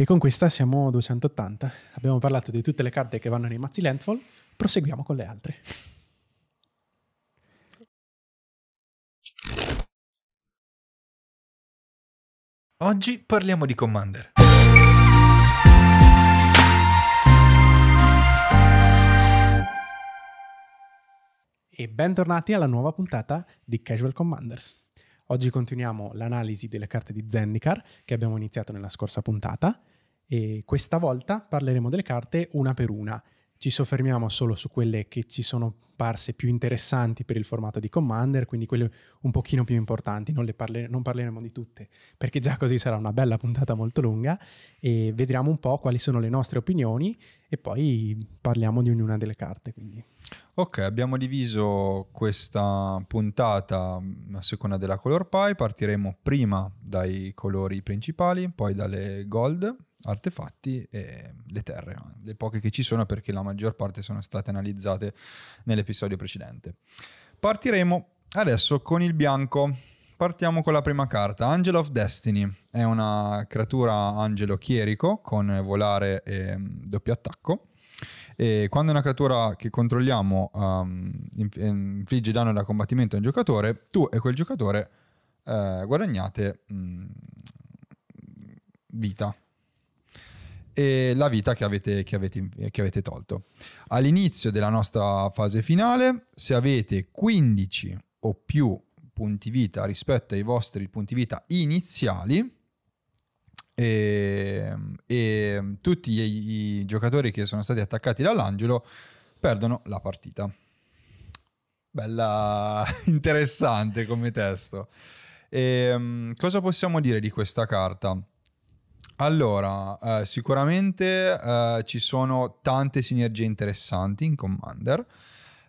E con questa siamo 280. Abbiamo parlato di tutte le carte che vanno nei mazzi Landfall, proseguiamo con le altre. Oggi parliamo di Commander. E bentornati alla nuova puntata di Casual Commanders. Oggi continuiamo l'analisi delle carte di Zendikar che abbiamo iniziato nella scorsa puntata e questa volta parleremo delle carte una per una. Ci soffermiamo solo su quelle che ci sono apparse più interessanti per il formato di Commander, quindi quelle un pochino più importanti, non, parler- non parleremo di tutte, perché già così sarà una bella puntata molto lunga e vedremo un po' quali sono le nostre opinioni e poi parliamo di ognuna delle carte. Quindi. Ok, abbiamo diviso questa puntata mm, a seconda della color pie, partiremo prima dai colori principali, poi dalle gold, artefatti e le terre, le poche che ci sono perché la maggior parte sono state analizzate nelle episodio precedente. Partiremo adesso con il bianco. Partiamo con la prima carta, Angel of Destiny. È una creatura angelo chierico con volare e mm, doppio attacco. E quando una creatura che controlliamo um, infligge danno da combattimento a un giocatore, tu e quel giocatore eh, guadagnate mh, mm, vita e la vita che avete, che avete, che avete tolto. All'inizio della nostra fase finale, se avete 15 o più punti vita rispetto ai vostri punti vita iniziali, e, ehm, e, tutti i, i, giocatori che sono stati attaccati dall'angelo perdono la partita. Bella interessante come testo. E, ehm, cosa possiamo dire di questa carta? Allora, eh, sicuramente eh, ci sono tante sinergie interessanti in Commander.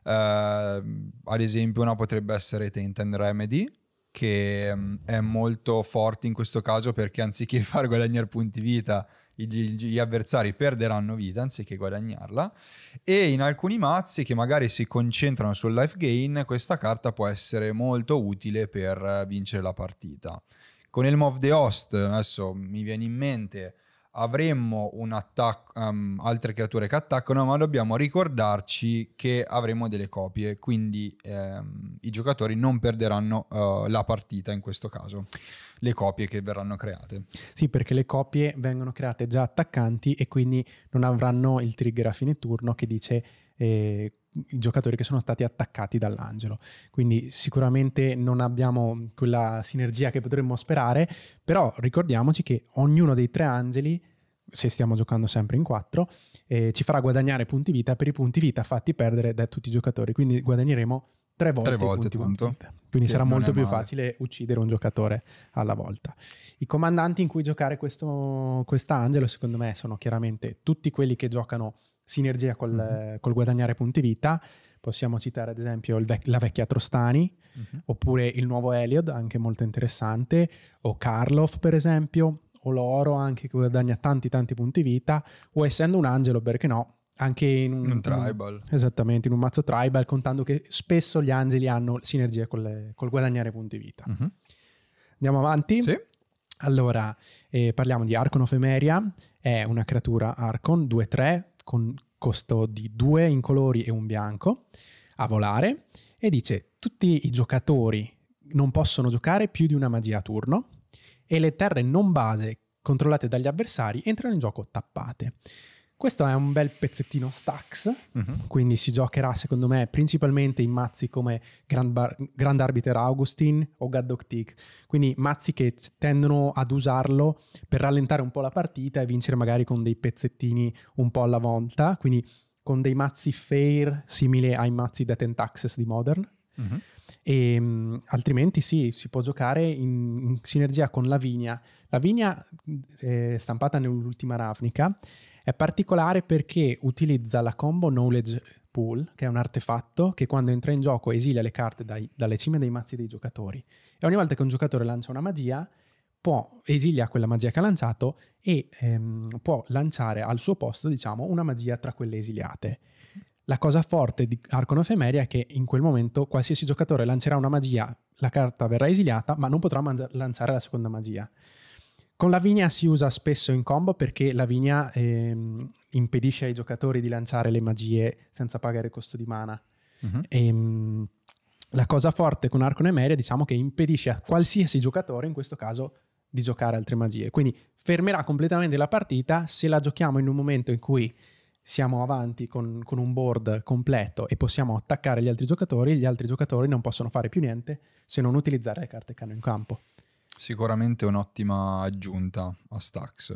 Eh, ad esempio, una potrebbe essere Taint and Remedy, che mh, mm, è molto forte in questo caso perché anziché far guadagnare punti vita, gli, gli avversari perderanno vita anziché guadagnarla. E in alcuni mazzi che magari si concentrano sul life gain, questa carta può essere molto utile per eh, vincere la partita. Con il Move the Host, adesso mi viene in mente, avremmo un attacco, um, ehm, altre creature che attaccano, ma dobbiamo ricordarci che avremo delle copie, quindi ehm, i giocatori non perderanno uh, la partita in questo caso, le copie che verranno create. Sì, perché le copie vengono create già attaccanti e quindi non avranno il trigger a fine turno che dice eh, i giocatori che sono stati attaccati dall'angelo. Quindi sicuramente non abbiamo quella sinergia che potremmo sperare, però ricordiamoci che ognuno dei tre angeli se stiamo giocando sempre in quattro, eh, ci farà guadagnare punti vita per i punti vita fatti perdere da tutti i giocatori. Quindi guadagneremo tre volte, tre volte punto. Quindi sarà molto più facile uccidere un giocatore alla volta. I comandanti in cui giocare questo, quest'angelo, secondo me, sono chiaramente tutti quelli che giocano sinergia col, mm-hmm. col guadagnare punti vita. Possiamo citare ad esempio vec- la vecchia Trostani, mm-hmm. oppure il nuovo Eliod, anche molto interessante, o Karloff per esempio, o Loro anche che guadagna tanti tanti punti vita, o essendo un angelo, perché no, anche in un, un tribal. Un, esattamente, in un mazzo tribal, contando che spesso gli angeli hanno sinergia col, col guadagnare punti vita. Uh-huh. Andiamo avanti? Sì. Allora, eh, parliamo di Arcon of Emeria, è una creatura Arcon 2-3, con costo di due in colori e un bianco a volare e dice tutti i giocatori non possono giocare più di una magia a turno e le terre non base controllate dagli avversari entrano in gioco tappate. Questo è un bel pezzettino Stax, uh-huh. quindi si giocherà secondo me principalmente in mazzi come Grand, Bar- Grand Arbiter Augustin o Gaddock Tick, quindi mazzi che tendono ad usarlo per rallentare un po' la partita e vincere magari con dei pezzettini un po' alla volta, quindi con dei mazzi fair simili ai mazzi da Tentaxes di Modern. Uh-huh. E, mh, altrimenti sì, si può giocare in, in sinergia con Lavinia. Lavinia eh, stampata nell'ultima Ravnica è particolare perché utilizza la combo knowledge pool, che è un artefatto che quando entra in gioco esilia le carte dai, dalle cime dei mazzi dei giocatori. E ogni volta che un giocatore lancia una magia, può esilia quella magia che ha lanciato e ehm, può lanciare al suo posto, diciamo, una magia tra quelle esiliate. La cosa forte di Arcon of è che in quel momento qualsiasi giocatore lancerà una magia, la carta verrà esiliata, ma non potrà mangi- lanciare la seconda magia. Con Lavinia si usa spesso in combo perché Lavinia ehm, impedisce ai giocatori di lanciare le magie senza pagare costo di mana. Uh-huh. Mhm. E, ehm, la cosa forte con Arco Nemeria diciamo che impedisce a qualsiasi giocatore, in questo caso, di giocare altre magie. Quindi fermerà completamente la partita se la giochiamo in un momento in cui siamo avanti con, con, un board completo e possiamo attaccare gli altri giocatori, gli altri giocatori non possono fare più niente se non utilizzare le carte che hanno in campo. Sicuramente un'ottima aggiunta a Stax.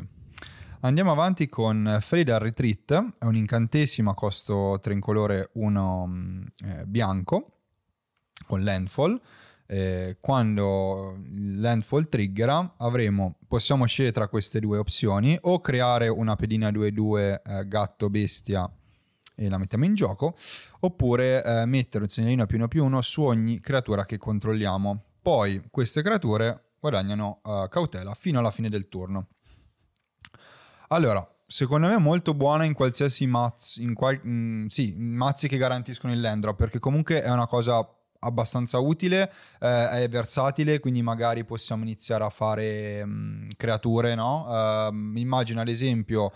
Andiamo avanti con Frida Retreat, è un incantesimo a costo 3 in colore 1 mm, eh, bianco con landfall. Eh, quando landfall triggera avremo, possiamo scegliere tra queste due opzioni o creare una pedina 2-2 eh, gatto bestia e la mettiamo in gioco oppure eh, mettere un segnalino più 1 più 1 su ogni creatura che controlliamo. Poi queste creature guadagnano uh, cautela fino alla fine del turno. Allora, secondo me è molto buona in qualsiasi mazzo, in qual- mh, mm, sì, mazzi che garantiscono il land Landra, perché comunque è una cosa abbastanza utile, eh, è versatile, quindi magari possiamo iniziare a fare mh, mm, creature, no? Uh, ehm, immagina ad esempio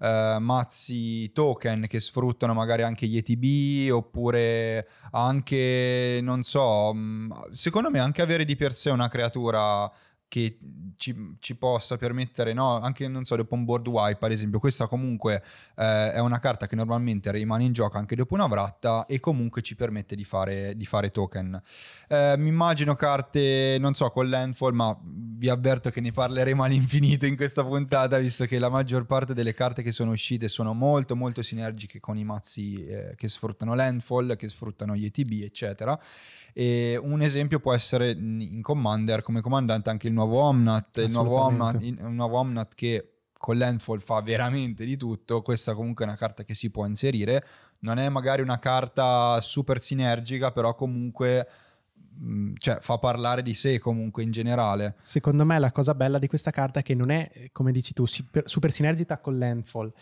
eh, mazzi token che sfruttano magari anche gli ETB oppure anche, non so, mm, secondo me anche avere di per sé una creatura che ci, ci possa permettere, no? anche non so, dopo un board wipe ad esempio, questa comunque eh, è una carta che normalmente rimane in gioco anche dopo una vratta e comunque ci permette di fare, di fare token. Eh, mi immagino carte, non so, con landfall, ma vi avverto che ne parleremo all'infinito in questa puntata, visto che la maggior parte delle carte che sono uscite sono molto molto sinergiche con i mazzi eh, che sfruttano landfall, che sfruttano gli ETB, eccetera. E un esempio può essere in Commander come comandante anche il nuovo Omnat, il nuovo Omnat, il nuovo Omnat che con l'Enfall fa veramente di tutto, questa comunque è una carta che si può inserire, non è magari una carta super sinergica, però comunque mm, cioè, fa parlare di sé comunque in generale. Secondo me la cosa bella di questa carta è che non è, come dici tu, super sinergica con l'Enfall,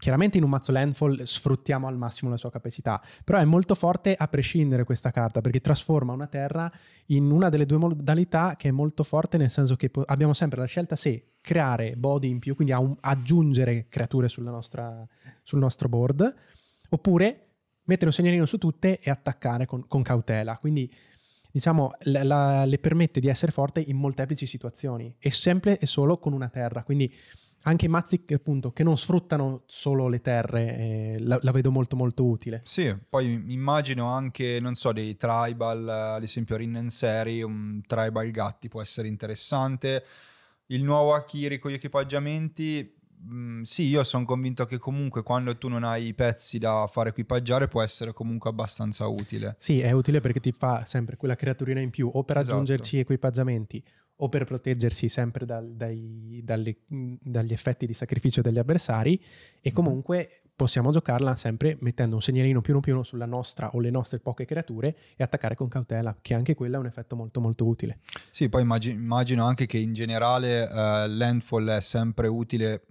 chiaramente in un mazzo landfall sfruttiamo al massimo la sua capacità, però è molto forte a prescindere questa carta perché trasforma una terra in una delle due modalità che è molto forte nel senso che abbiamo sempre la scelta se creare body in più, quindi aggiungere creature nostra, sul nostro board, oppure mettere un segnalino su tutte e attaccare con, con cautela. Quindi diciamo, la, la, le permette di essere forte in molteplici situazioni e sempre e solo con una terra. Quindi anche i mazzi appunto, che non sfruttano solo le terre, eh, la, la, vedo molto molto utile. Sì, poi immagino anche, non so, dei tribal, eh, ad esempio Rinnenseri, un tribal gatti può essere interessante. Il nuovo Akiri con gli equipaggiamenti, mm, sì, io sono convinto che comunque quando tu non hai i pezzi da far equipaggiare può essere comunque abbastanza utile. Sì, è utile perché ti fa sempre quella creaturina in più o per esatto. aggiungerci equipaggiamenti o per proteggersi sempre dal, dai, dalle, dagli effetti di sacrificio degli avversari e mm-hmm. comunque possiamo giocarla sempre mettendo un segnalino più uno più uno sulla nostra o le nostre poche creature e attaccare con cautela, che anche quello è un effetto molto molto utile. Sì, poi immagino anche che in generale uh, Landfall è sempre utile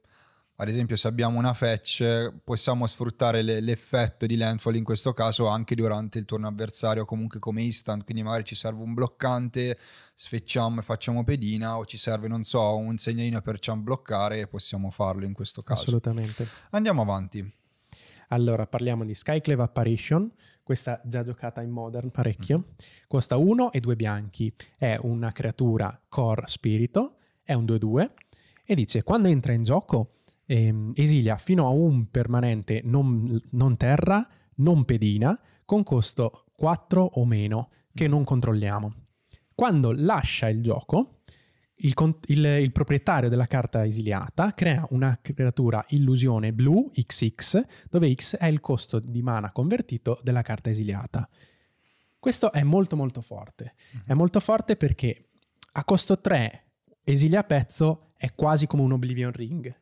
ad esempio se abbiamo una fetch possiamo sfruttare le, l'effetto di landfall in questo caso anche durante il turno avversario comunque come instant quindi magari ci serve un bloccante sfecciamo e facciamo pedina o ci serve non so un segnalino per jump bloccare e possiamo farlo in questo caso assolutamente andiamo avanti allora parliamo di Skyclave Apparition questa già giocata in Modern parecchio mm. costa 1 e 2 bianchi è una creatura core spirito è un 2-2 e dice quando entra in gioco ehm, esilia fino a un permanente non, non terra, non pedina, con costo 4 o meno, che mm. non controlliamo. Quando lascia il gioco, il, il, il, proprietario della carta esiliata crea una creatura illusione blu XX, dove X è il costo di mana convertito della carta esiliata. Questo è molto molto forte. Mm-hmm. È molto forte perché a costo 3 esilia pezzo è quasi come un Oblivion Ring.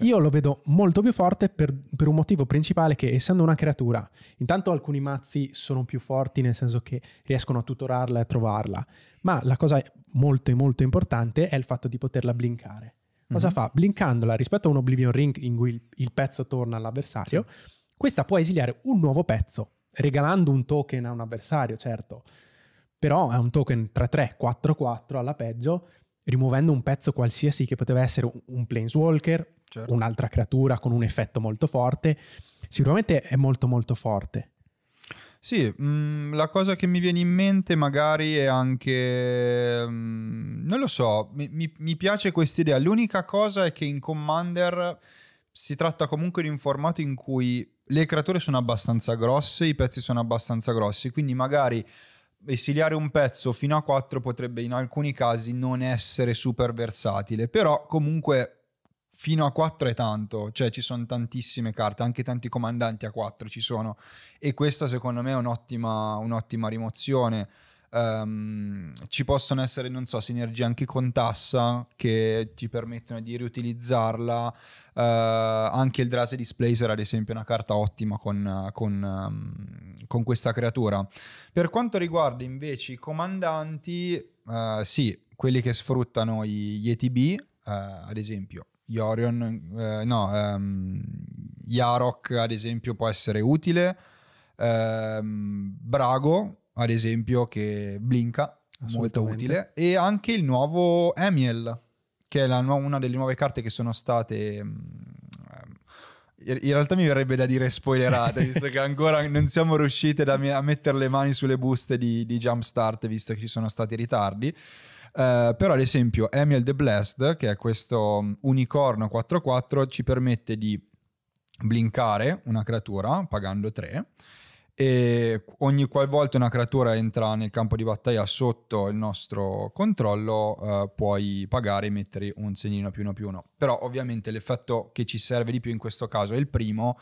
Io lo vedo molto più forte per, per, un motivo principale che essendo una creatura, intanto alcuni mazzi sono più forti nel senso che riescono a tutorarla e a trovarla, ma la cosa molto molto importante è il fatto di poterla blinkare. Cosa mm-hmm. fa? Blinkandola rispetto a un Oblivion Ring in cui il, il pezzo torna all'avversario, sì. questa può esiliare un nuovo pezzo, regalando un token a un avversario, certo, però è un token 3-3, 4-4 alla peggio, rimuovendo un pezzo qualsiasi che poteva essere un planeswalker, certo. un'altra creatura con un effetto molto forte, sicuramente è molto molto forte. Sì, mh, mm, la cosa che mi viene in mente magari è anche... Mh, mm, non lo so, mi, mi, mi piace questa idea. L'unica cosa è che in Commander si tratta comunque di un formato in cui le creature sono abbastanza grosse, i pezzi sono abbastanza grossi, quindi magari esiliare un pezzo fino a 4 potrebbe in alcuni casi non essere super versatile, però comunque fino a 4 è tanto, cioè ci sono tantissime carte, anche tanti comandanti a 4 ci sono e questa secondo me è un'ottima, un'ottima rimozione. Um, ci possono essere, non so, sinergie anche con tassa che ti permettono di riutilizzarla. Uh, anche il Drase Displacer, ad esempio, è una carta ottima con, con, um, con questa creatura. Per quanto riguarda invece i comandanti, uh, sì, quelli che sfruttano gli ETB, uh, eh, ad esempio, Yorion, eh, no, um, Yarok ad esempio può essere utile, um, Brago ad esempio che blinka, molto utile, e anche il nuovo Emiel, che è la, una delle nuove carte che sono state... Um, in realtà mi verrebbe da dire spoilerate, visto che ancora non siamo riusciti a mettere le mani sulle buste di, di Jumpstart, visto che ci sono stati ritardi. Eh, però ad esempio Emil the Blessed, che è questo mm, unicorno 4-4, ci permette di blinkare una creatura pagando 3 e ogni qualvolta una creatura entra nel campo di battaglia sotto il nostro controllo eh, puoi pagare e mettere un segnino più uno più uno però ovviamente l'effetto che ci serve di più in questo caso è il primo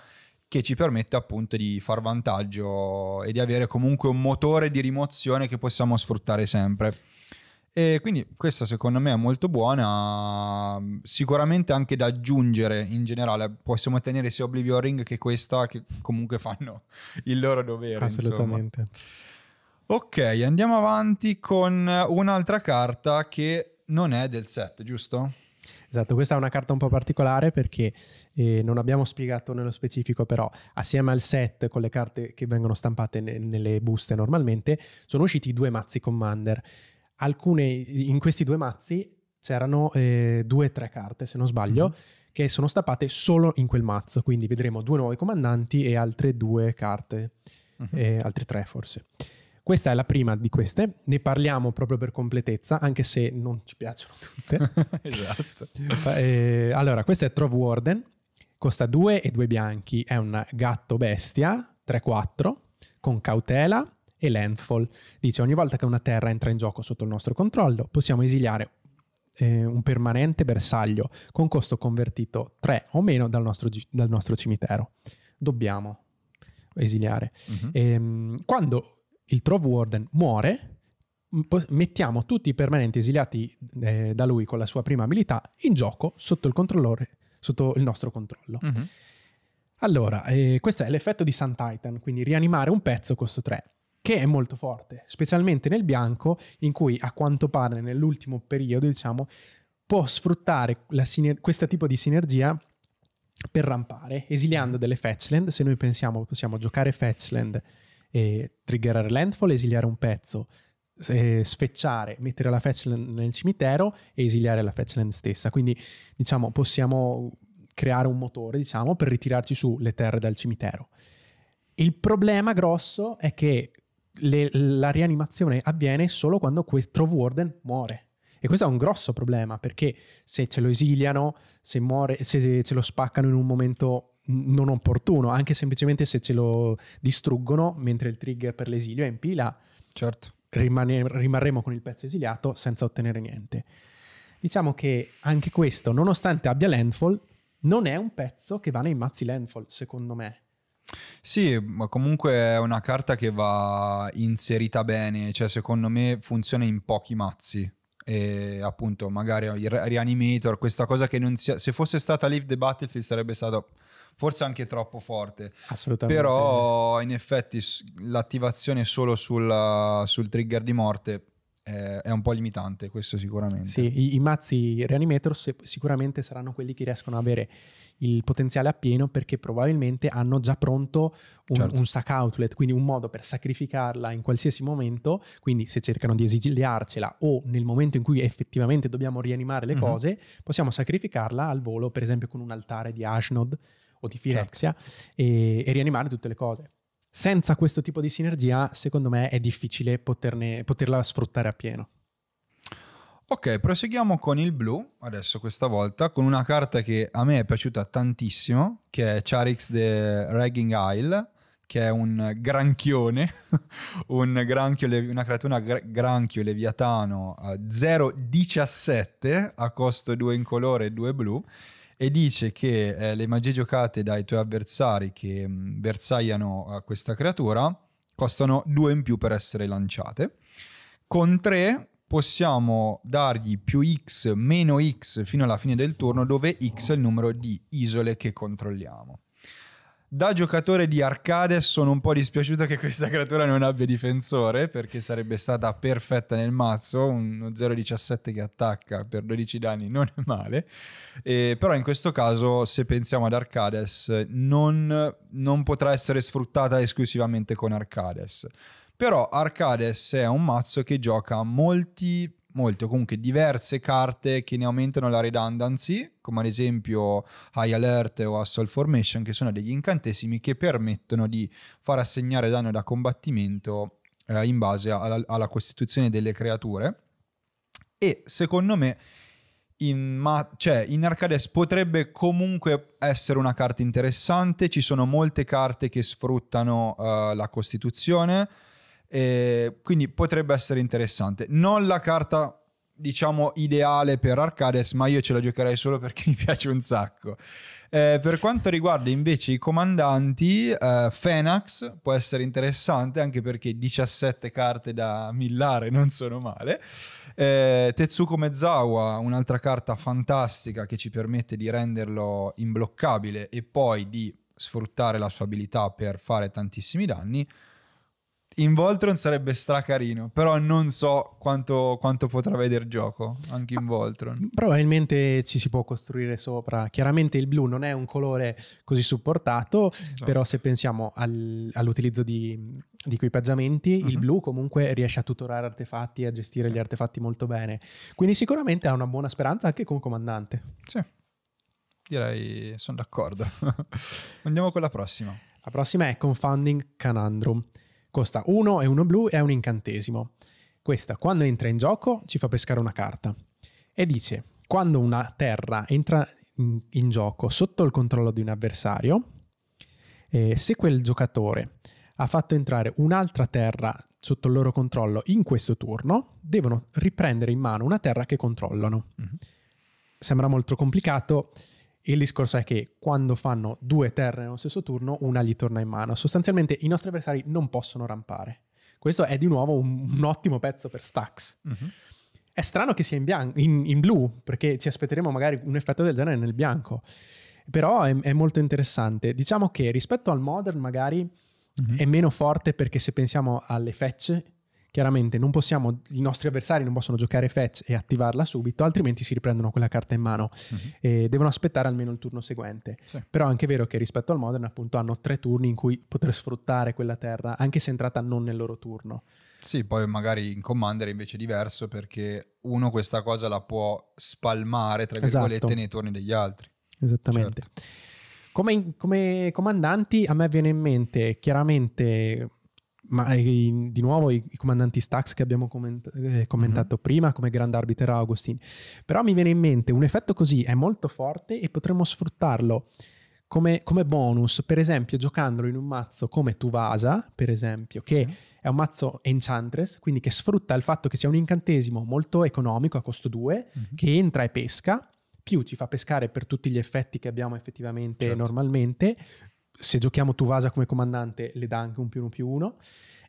che ci permette appunto di far vantaggio e di avere comunque un motore di rimozione che possiamo sfruttare sempre e quindi questa secondo me è molto buona, sicuramente anche da aggiungere in generale, possiamo tenere sia Oblivion Ring che questa che comunque fanno il loro dovere. Assolutamente. Insomma. Ok, andiamo avanti con un'altra carta che non è del set, giusto? Esatto, questa è una carta un po' particolare perché eh, non abbiamo spiegato nello specifico, però assieme al set con le carte che vengono stampate ne- nelle buste normalmente, sono usciti due mazzi Commander alcune, in questi due mazzi c'erano eh, due o tre carte, se non sbaglio, mm-hmm. che sono stappate solo in quel mazzo. Quindi vedremo due nuovi comandanti e altre due carte, mm-hmm. altre tre forse. Questa è la prima di queste, ne parliamo proprio per completezza, anche se non ci piacciono tutte. esatto. Eh, allora, questa è Trove Warden, costa 2 e 2 bianchi, è un gatto bestia, 3-4, con cautela, e Landfall. Dice ogni volta che una terra entra in gioco sotto il nostro controllo possiamo esiliare eh, un permanente bersaglio con costo convertito 3 o meno dal nostro, dal nostro cimitero. Dobbiamo esiliare. Mm-hmm. Ehm, e, quando il Trove Warden muore, mettiamo tutti i permanenti esiliati eh, da lui con la sua prima abilità in gioco sotto il controllore, sotto il nostro controllo. Mm-hmm. Allora, eh, questo è l'effetto di Sun Titan, quindi rianimare un pezzo costo 3 che è molto forte, specialmente nel bianco, in cui a quanto pare nell'ultimo periodo, diciamo, può sfruttare questo tipo di sinergia per rampare, esiliando delle fetchland. Se noi pensiamo possiamo giocare fetchland e triggerare landfall, esiliare un pezzo, sfecciare, mettere la fetchland nel cimitero e esiliare la fetchland stessa. Quindi, diciamo, possiamo creare un motore, diciamo, per ritirarci su le terre dal cimitero. Il problema grosso è che le, la rianimazione avviene solo quando questo Warden muore. E questo è un grosso problema perché se ce lo esiliano, se, muore, se ce lo spaccano in un momento non opportuno, anche semplicemente se ce lo distruggono mentre il trigger per l'esilio è in pila, certo. rimane, rimarremo con il pezzo esiliato senza ottenere niente. Diciamo che anche questo, nonostante abbia landfall, non è un pezzo che va nei mazzi landfall, secondo me. Sì, ma comunque è una carta che va inserita bene, cioè secondo me funziona in pochi mazzi. E appunto, magari Reanimator, questa cosa che non sia, se fosse stata Leave the Battlefield sarebbe stato forse anche troppo forte. Assolutamente. Però in effetti l'attivazione solo sulla, sul trigger di morte eh, è un po' limitante questo sicuramente. Sì, i, i mazzi Reanimator sicuramente saranno quelli che riescono ad avere il potenziale appieno perché probabilmente hanno già pronto un, certo. un, sac outlet, quindi un modo per sacrificarla in qualsiasi momento, quindi se cercano di esiliarcela o nel momento in cui effettivamente dobbiamo rianimare le mm-hmm. cose, possiamo sacrificarla al volo, per esempio con un altare di Ashnod o di Firexia certo. e, e rianimare tutte le cose senza questo tipo di sinergia, secondo me è difficile poterne, poterla sfruttare appieno. Ok, proseguiamo con il blu, adesso questa volta, con una carta che a me è piaciuta tantissimo, che è Charix the Ragging Isle, che è un granchione, un granchio, una creatura una granchio leviatano 0,17 eh, a costo 2 in colore e 2 blu e dice che eh, le magie giocate dai tuoi avversari che mh, mm, versaiano a questa creatura costano 2 in più per essere lanciate. Con 3 possiamo dargli più x meno x fino alla fine del turno dove x è il numero di isole che controlliamo. Da giocatore di arcade sono un po' dispiaciuto che questa creatura non abbia difensore perché sarebbe stata perfetta nel mazzo, uno 0,17 che attacca per 12 danni non è male, eh, però in questo caso se pensiamo ad Arcades non, non potrà essere sfruttata esclusivamente con Arcades. Però Arcades è un mazzo che gioca molti molte o comunque diverse carte che ne aumentano la redundancy, come ad esempio High Alert o Assault Formation, che sono degli incantesimi che permettono di far assegnare danno da combattimento eh, in base alla, alla costituzione delle creature. E secondo me in, ma, cioè, in Arcades potrebbe comunque essere una carta interessante. Ci sono molte carte che sfruttano uh, la costituzione. Eh, quindi potrebbe essere interessante. Non la carta diciamo ideale per Arcades, ma io ce la giocherei solo perché mi piace un sacco. Eh, per quanto riguarda invece i comandanti, eh, Fenax può essere interessante anche perché 17 carte da millare non sono male. Eh, Tetsuko Mezawa, un'altra carta fantastica che ci permette di renderlo imbloccabile e poi di sfruttare la sua abilità per fare tantissimi danni in Voltron sarebbe stracarino, però non so quanto, quanto potrà vedere gioco anche in Voltron. Probabilmente ci si può costruire sopra. Chiaramente il blu non è un colore così supportato, esatto. però se pensiamo al, all'utilizzo di, di equipaggiamenti, uh-huh. il mhm. blu comunque riesce a tutorare artefatti e a gestire gli artefatti molto bene. Quindi sicuramente ha una buona speranza anche con comandante. Sì, direi sono d'accordo. Andiamo con la prossima. La prossima è Confounding Canandrum. Costa 1 e 1 blu e ha un incantesimo. Questa, quando entra in gioco, ci fa pescare una carta. E dice, quando una terra entra in, in gioco sotto il controllo di un avversario, eh, se quel giocatore ha fatto entrare un'altra terra sotto il loro controllo in questo turno, devono riprendere in mano una terra che controllano. Mm-hmm. Sembra molto complicato, il discorso è che quando fanno due terre nello stesso turno, una gli torna in mano. Sostanzialmente i nostri avversari non possono rampare. Questo è di nuovo un, un ottimo pezzo per Stax. Mm-hmm. È strano che sia in, bian- in, in, blu, perché ci aspetteremo magari un effetto del genere nel bianco. Però è, è molto interessante. Diciamo che rispetto al Modern magari mm-hmm. è meno forte perché se pensiamo alle fecce Chiaramente possiamo, i nostri avversari non possono giocare fetch e attivarla subito, altrimenti si riprendono quella carta in mano mm-hmm. e devono aspettare almeno il turno seguente. Sì. Però è anche vero che rispetto al Modern appunto hanno tre turni in cui poter sfruttare quella terra, anche se è entrata non nel loro turno. Sì, poi magari in Commander è invece diverso perché uno questa cosa la può spalmare, tra virgolette, esatto. nei turni degli altri. Esattamente. Certo. Come, come, comandanti a me viene in mente chiaramente ma di nuovo i, i, comandanti Stax che abbiamo comment, eh, commentato mm-hmm. prima come grande arbitero Agostini. Però mi viene in mente un effetto così è molto forte e potremmo sfruttarlo come, come bonus, per esempio giocandolo in un mazzo come Tuvasa, per esempio, che sì. è un mazzo enchantress, quindi che sfrutta il fatto che sia un incantesimo molto economico a costo 2, mm-hmm. che entra e pesca, più ci fa pescare per tutti gli effetti che abbiamo effettivamente certo. normalmente, se giochiamo Tuvasa come comandante le dà anche un più uno più uno.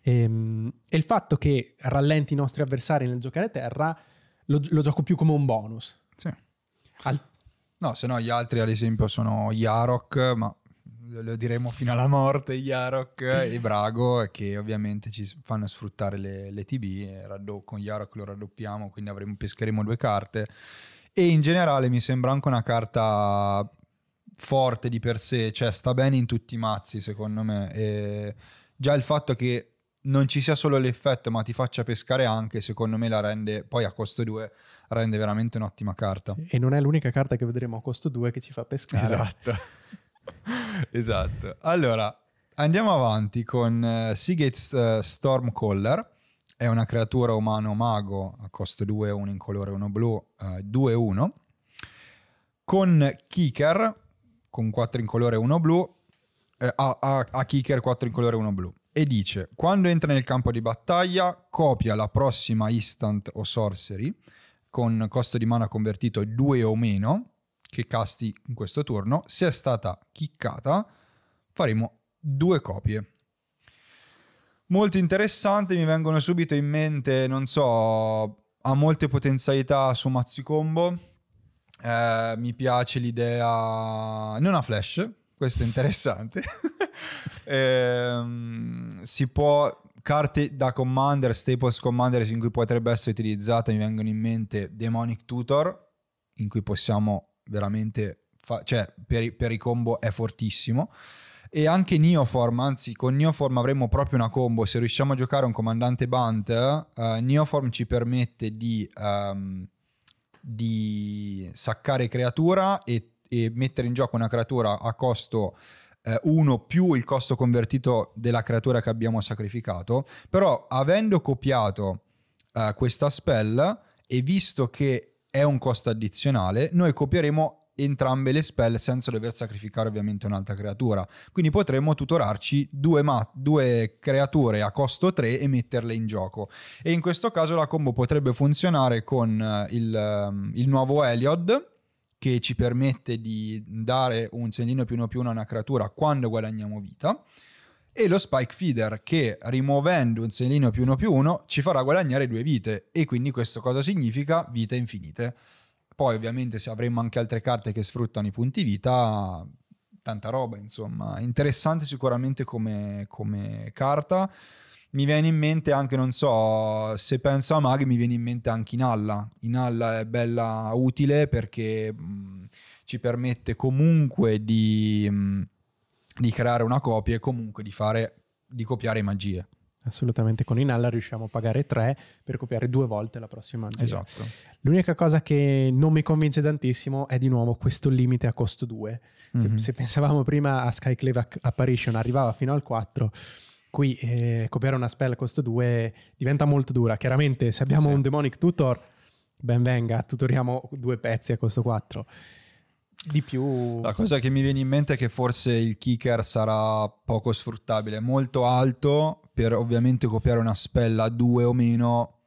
E, ehm, e il fatto che rallenti i nostri avversari nel giocare terra lo, lo gioco più come un bonus. Sì. Al... No, se no gli altri ad esempio sono Yarok, ma lo diremo fino alla morte, Yarok e Brago, che ovviamente ci fanno sfruttare le, le TB, raddo- con Yarok lo raddoppiamo, quindi avremo, pescheremo due carte. E in generale mi sembra anche una carta forte di per sé, cioè sta bene in tutti i mazzi secondo me. E già il fatto che non ci sia solo l'effetto ma ti faccia pescare anche, secondo me la rende, poi a costo 2 rende veramente un'ottima carta. E non è l'unica carta che vedremo a costo 2 che ci fa pescare. Esatto. esatto. Allora, andiamo avanti con uh, eh, Seagate's uh, eh, Stormcaller. È una creatura umano mago a costo 2, 1 in colore, 1 blu, 2-1. Eh, uh, con Kicker, con 4 in colore e 1 blu, eh, a, a, a kicker 4 in colore e 1 blu. E dice, quando entra nel campo di battaglia, copia la prossima instant o sorcery con costo di mana convertito 2 o meno, che casti in questo turno. Se è stata kickata, faremo due copie. Molto interessante, mi vengono subito in mente, non so, ha molte potenzialità su mazzi combo, eh, mi piace l'idea, non ha flash, questo è interessante. eh, si può carte da commander, staples commander in cui potrebbe essere utilizzata, mi vengono in mente Demonic Tutor, in cui possiamo veramente, fa- cioè per i-, per i combo è fortissimo e anche Neoform, anzi con Neoform avremo proprio una combo, se riusciamo a giocare un comandante Bunt, uh, Neoform ci permette di um, di saccare creatura e, e mettere in gioco una creatura a costo 1 eh, più il costo convertito della creatura che abbiamo sacrificato, però avendo copiato eh, questa spell e visto che è un costo addizionale, noi copieremo entrambe le spell senza dover sacrificare ovviamente un'altra creatura. Quindi potremmo tutorarci due, ma- due creature a costo 3 e metterle in gioco. E in questo caso la combo potrebbe funzionare con eh, il, ehm, il nuovo Eliod che ci permette di dare un segnalino più uno più uno a una creatura quando guadagniamo vita e lo Spike Feeder che rimuovendo un selino più uno più uno ci farà guadagnare due vite e quindi questo cosa significa? Vite infinite. Poi ovviamente se avremo anche altre carte che sfruttano i punti vita, tanta roba, insomma, interessante sicuramente come, come carta. Mi viene in mente anche, non so, se penso a Maghi mi viene in mente anche Inalla. Inalla è bella utile perché mh, ci permette comunque di, mh, di creare una copia e comunque di, fare, di copiare magie. Assolutamente, con Inalla riusciamo a pagare 3 per copiare due volte la prossima gira. Esatto. L'unica cosa che non mi convince tantissimo è di nuovo questo limite a costo 2. Se, mm-hmm. se pensavamo prima a Skyclave Apparition arrivava fino al 4, qui eh, copiare una spell a costo 2 diventa molto dura. Chiaramente se abbiamo sì. un Demonic Tutor, ben venga, tutoriamo due pezzi a costo 4 di più. La cosa che mi viene in mente è che forse il kicker sarà poco sfruttabile, molto alto per ovviamente copiare una spella a due o meno,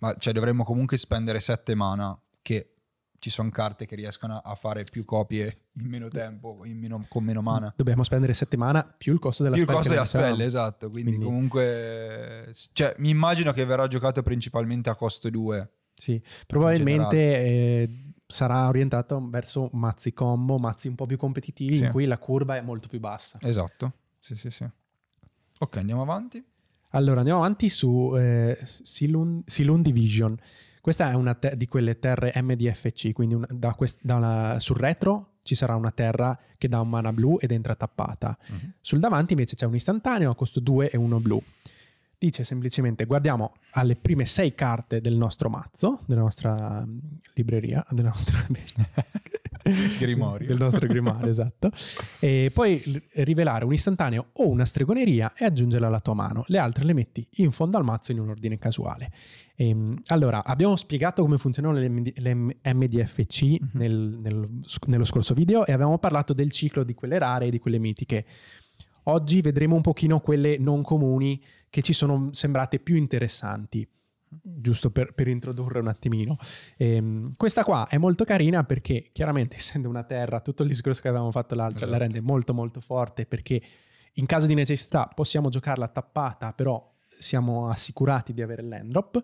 ma cioè dovremmo comunque spendere sette mana, che ci sono carte che riescono a fare più copie in meno tempo, in meno, con meno mana. Dobbiamo spendere sette mana più il costo della più spella. Più il costo della spella, esatto. Quindi, quindi, comunque... Cioè, mi immagino che verrà giocato principalmente a costo 2. Sì, probabilmente eh, sarà orientato verso mazzi combo, mazzi un po' più competitivi sì. in cui la curva è molto più bassa. Esatto, sì sì sì. Ok, andiamo avanti. Allora, andiamo avanti su eh, Silun, Division. Questa è una te- di quelle terre MDFC, quindi una, da quest- da una, sul retro ci sarà una terra che dà un mana blu ed entra tappata. Mm-hmm. Sul davanti invece c'è un istantaneo a costo 2 e 1 blu dice semplicemente guardiamo alle prime sei carte del nostro mazzo, della nostra mm, libreria, della nostra... grimorio. del nostro grimorio, esatto. E poi rivelare un istantaneo o una stregoneria e aggiungerla alla tua mano. Le altre le metti in fondo al mazzo in un ordine casuale. E, ehm, allora, abbiamo spiegato come funzionano le, MD, le MDFC mm-hmm. nel, nel, nello scorso video e abbiamo parlato del ciclo di quelle rare e di quelle mitiche. Oggi vedremo un pochino quelle non comuni che ci sono sembrate più interessanti, giusto per, per introdurre un attimino. Ehm, questa qua è molto carina perché chiaramente essendo una terra, tutto il discorso che avevamo fatto l'altra esatto. la rende molto molto forte perché in caso di necessità possiamo giocarla tappata, però siamo assicurati di avere l'endrop.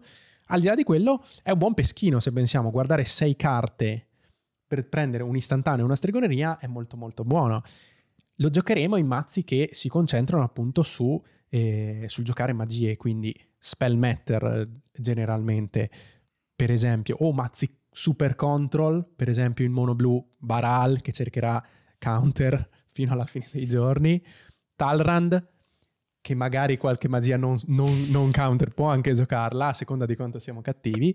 Al di là di quello, è un buon peschino se pensiamo, guardare sei carte per prendere un istantaneo e una stregoneria è molto molto buono. Lo giocheremo in mazzi che si concentrano appunto su, eh, sul giocare magie, quindi spell matter eh, generalmente, per esempio, o mazzi super control, per esempio in mono blu Baral che cercherà counter fino alla fine dei giorni, Talrand che magari qualche magia non, non, non, counter può anche giocarla a seconda di quanto siamo cattivi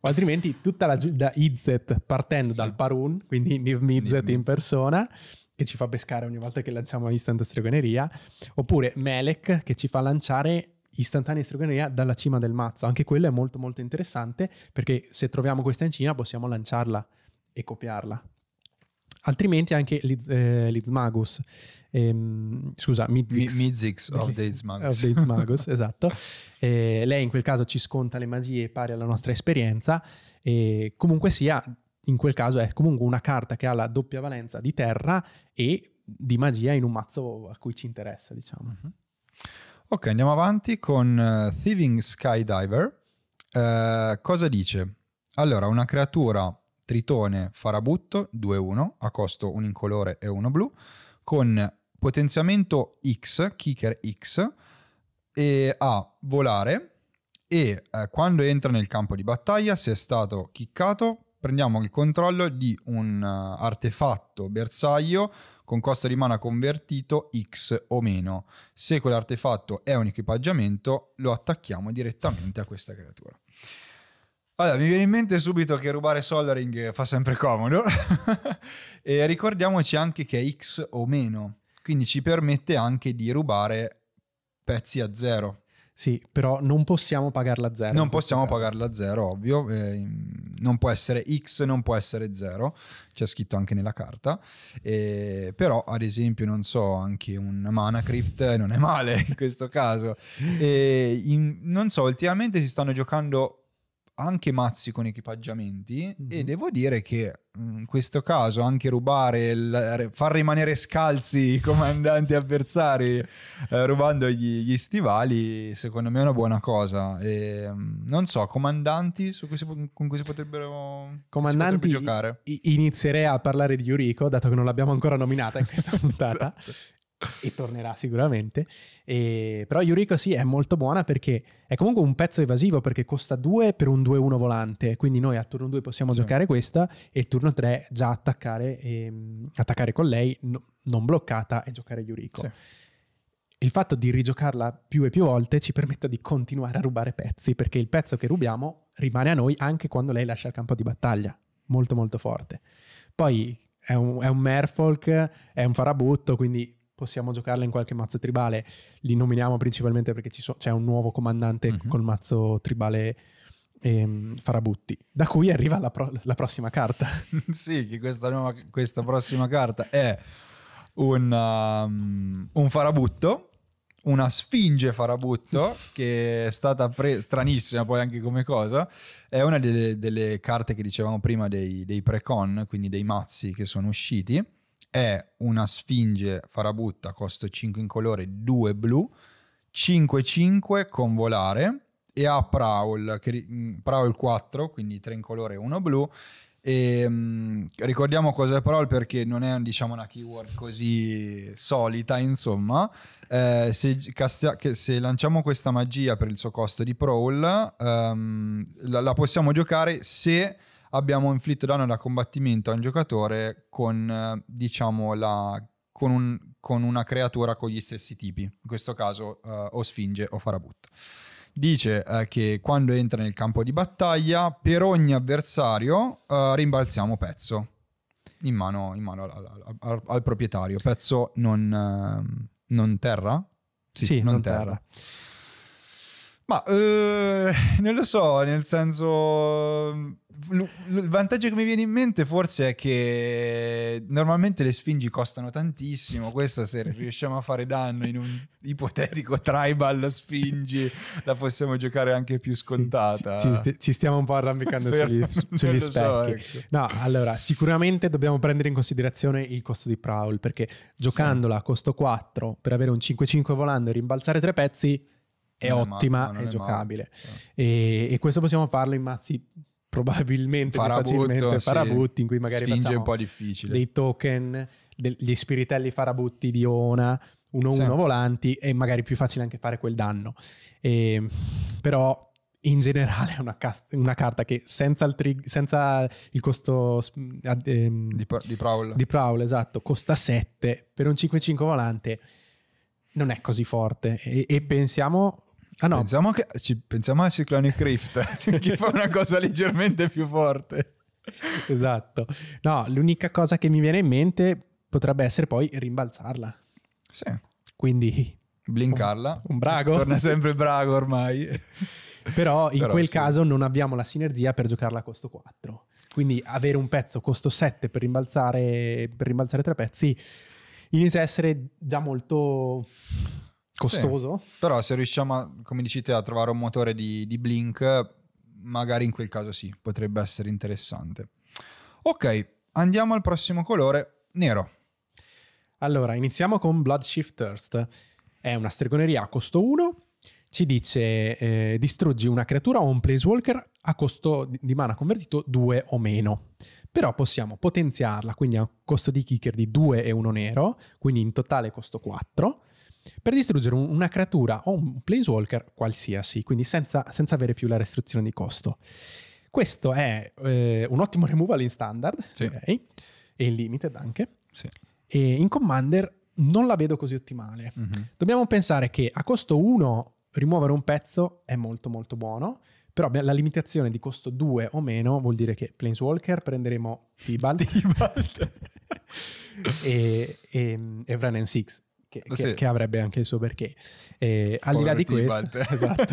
o altrimenti tutta la da Izzet partendo sì. dal Parun quindi Niv Mizzet in persona che ci fa pescare ogni volta che lanciamo Instant Stregoneria, oppure Melek che ci fa lanciare istantanea stregoneria dalla cima del mazzo. Anche quello è molto molto interessante perché se troviamo questa in Cina possiamo lanciarla e copiarla. Altrimenti anche Lizmagus, eh, ehm, scusa, Mizzix. Mi, Mizzix of Lizmagus. esatto. Eh, lei in quel caso ci sconta le magie pari alla nostra esperienza. E comunque sia, in quel caso è comunque una carta che ha la doppia valenza di terra e di magia in un mazzo a cui ci interessa, diciamo. Mhm. Ok, andiamo avanti con uh, Thieving Skydiver. Uh, cosa dice? Allora, una creatura tritone farabutto 2-1 a costo un incolore e uno blu con potenziamento X, kicker X, e a volare e eh, quando entra nel campo di battaglia, se è stato kickato prendiamo il controllo di un eh, artefatto bersaglio con costo di mana convertito X o meno. Se quell'artefatto è un equipaggiamento, lo attacchiamo direttamente a questa creatura. Allora, mi viene in mente subito che rubare Solaring fa sempre comodo. e ricordiamoci anche che è X o meno, quindi ci permette anche di rubare pezzi a zero sì, però non possiamo pagarla a zero. Non possiamo caso. pagarla a zero, ovvio. Eh, non può essere X, non può essere zero. C'è scritto anche nella carta. Eh, però, ad esempio, non so, anche un mana crypt non è male in questo caso. Eh, in, non so, ultimamente si stanno giocando anche mazzi con equipaggiamenti mm-hmm. e mhm. devo dire che mm, in questo caso anche rubare, il, far rimanere scalzi i comandanti avversari eh, rubando gli, gli, stivali secondo me è una buona cosa. E, mm, non so, comandanti cui si, con cui si potrebbero comandanti, si potrebbe giocare? Inizierei a parlare di Yuriko dato che non l'abbiamo ancora nominata in questa puntata. esatto e tornerà sicuramente. E, però Yuriko sì, è molto buona perché è comunque un pezzo evasivo perché costa 2 per un 2-1 volante, quindi noi al turno 2 possiamo sì. giocare questa e il turno 3 già attaccare, e, ehm, attaccare con lei no, non bloccata e giocare Yuriko. Sì. Il fatto di rigiocarla più e più volte ci permette di continuare a rubare pezzi perché il pezzo che rubiamo rimane a noi anche quando lei lascia il campo di battaglia. Molto molto forte. Poi è un, è un Merfolk, è un farabutto, quindi possiamo giocarla in qualche mazzo tribale. Li nominiamo principalmente perché so- c'è un nuovo comandante mm-hmm. col mazzo tribale ehm, Farabutti. Da cui arriva la, pro- la prossima carta. sì, che questa, nuova, questa prossima carta è un, um, un farabutto una sfinge farabutto che è stata pre- stranissima poi anche come cosa è una delle, delle carte che dicevamo prima dei, dei, pre-con quindi dei mazzi che sono usciti è una Sfinge Farabutta, costo 5 in colore, 2 blu, 5-5 con volare e ha Prowl, mm, Prowl 4, quindi 3 in colore e 1 blu. E, ehm, mh, ricordiamo cos'è Prowl perché non è diciamo, una keyword così solita, insomma. Eh, se, castia, se, lanciamo questa magia per il suo costo di Prowl, um, la, la possiamo giocare se abbiamo inflitto danno da combattimento a un giocatore con, eh, diciamo, la, con, un, con una creatura con gli stessi tipi, in questo caso eh, o Sfinge o Farabutta. Dice eh, che quando entra nel campo di battaglia, per ogni avversario eh, rimbalziamo pezzo in mano, in mano al, al, al, proprietario, pezzo non, ehm, non terra? Sì, sì non, non, terra. terra. Ma eh, non lo so, nel senso, mm, il vantaggio che mi viene in mente forse è che normalmente le sfingi costano tantissimo, questa se riusciamo a fare danno in un ipotetico tribal sfingi la possiamo giocare anche più scontata. Sì, ci, st- ci, stiamo un po' arrampicando per, sugli, sugli specchi. So, ecco. No, allora, sicuramente dobbiamo prendere in considerazione il costo di Prowl, perché giocandola a costo 4 per avere un 5-5 volando e rimbalzare tre pezzi è ottima, è, è giocabile. E, e, questo possiamo farlo in mazzi probabilmente farabutto, farabutti in cui magari Sfinge facciamo un po' difficile. dei token, degli spiritelli farabutti di Ona, 1-1 sì. volanti e magari più facile anche fare quel danno. E, però in generale è una, cast- una carta che senza il, trig- senza il costo mm, ehm, di, pro- di, prowl. di prowl, esatto, costa 7 per un 5-5 volante non è così forte e, e pensiamo Ah no. Pensiamo, che, ci, pensiamo a Ciclonic Rift, che fa una cosa leggermente più forte. Esatto. No, l'unica cosa che mi viene in mente potrebbe essere poi rimbalzarla. Sì. Quindi... Blinkarla. Un, un brago. Torna sempre brago ormai. Però in Però quel sì. caso non abbiamo la sinergia per giocarla a costo 4. Quindi avere un pezzo costo 7 per rimbalzare, per rimbalzare tre pezzi inizia a essere già molto costoso. Sì, però se riusciamo, a, come dici te, a trovare un motore di, di, Blink, magari in quel caso sì, potrebbe essere interessante. Ok, andiamo al prossimo colore, nero. Allora, iniziamo con Bloodshift Thirst. È una stregoneria a costo 1. Ci dice, eh, distruggi una creatura o un placewalker a costo di mana convertito 2 o meno però possiamo potenziarla, quindi a costo di kicker di 2 e 1 nero, quindi in totale costo 4, per distruggere una creatura o un planeswalker qualsiasi, quindi senza, senza avere più la restrizione di costo. Questo è eh, un ottimo removal in standard, sì. okay, e in limited anche. Sì. E in commander non la vedo così ottimale. Mm-hmm. Dobbiamo pensare che a costo 1 rimuovere un pezzo è molto molto buono, però la limitazione di costo 2 o meno vuol dire che Planeswalker prenderemo Tibalt, Tibalt. e, e, e Vrennen 6 Ah, che, sì. che, che avrebbe anche il suo perché. Eh, al di là di questo, esatto,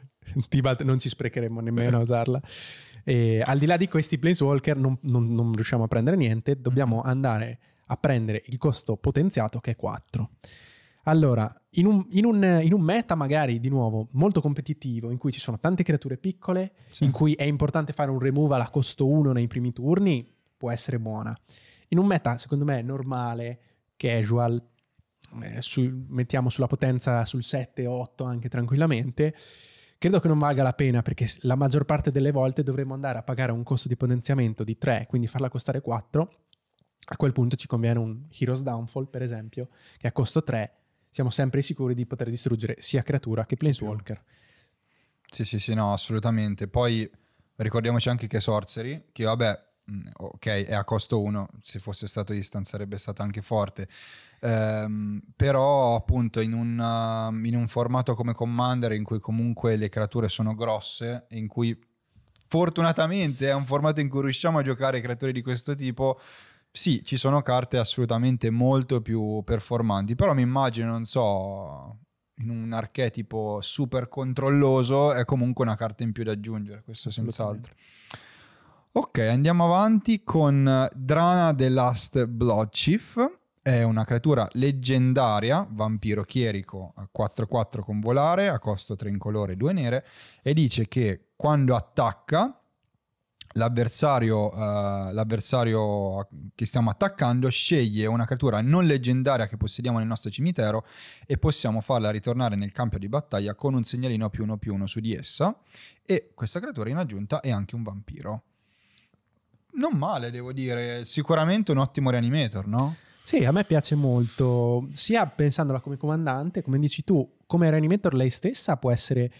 T-Balt non ci sprecheremmo nemmeno a usarla. Eh, al di là di questi Planeswalker non, non, non riusciamo a prendere niente, dobbiamo mm-hmm. andare a prendere il costo potenziato che è 4. Allora, in un, in, un, in un, meta magari di nuovo molto competitivo, in cui ci sono tante creature piccole, sì. in cui è importante fare un removal a costo 1 nei primi turni, può essere buona. In un meta, secondo me, normale, casual, eh, su, mettiamo sulla potenza sul 7 8 anche tranquillamente, credo che non valga la pena perché la maggior parte delle volte dovremmo andare a pagare un costo di potenziamento di 3, quindi farla costare 4. A quel punto ci conviene un Heroes Downfall, per esempio, che a costo 3 siamo sempre sicuri di poter distruggere sia creatura che Planeswalker. Sì, sì, sì, no, assolutamente. Poi ricordiamoci anche che Sorcery, che vabbè, mm, ok, è a costo 1, se fosse stato Instant sarebbe stato anche forte, Um, però appunto in un, uh, in un, formato come Commander in cui comunque le creature sono grosse, in cui fortunatamente è un formato in cui riusciamo a giocare creature di questo tipo, sì, ci sono carte assolutamente molto più performanti, però mi immagino, non so, in un archetipo super controlloso è comunque una carta in più da aggiungere, questo senz'altro. Ok, andiamo avanti con Drana The Last Bloodchief è una creatura leggendaria, vampiro chierico a 4-4 con volare, a costo 3 in colore e 2 nere, e dice che quando attacca l'avversario, uh, l'avversario che stiamo attaccando sceglie una creatura non leggendaria che possediamo nel nostro cimitero e possiamo farla ritornare nel campo di battaglia con un segnalino più 1 più 1 su di essa e questa creatura in aggiunta è anche un vampiro. Non male, devo dire, sicuramente un ottimo reanimator, no? Sì, a me piace molto, sia pensandola come comandante, come dici tu, come Reanimator lei stessa può essere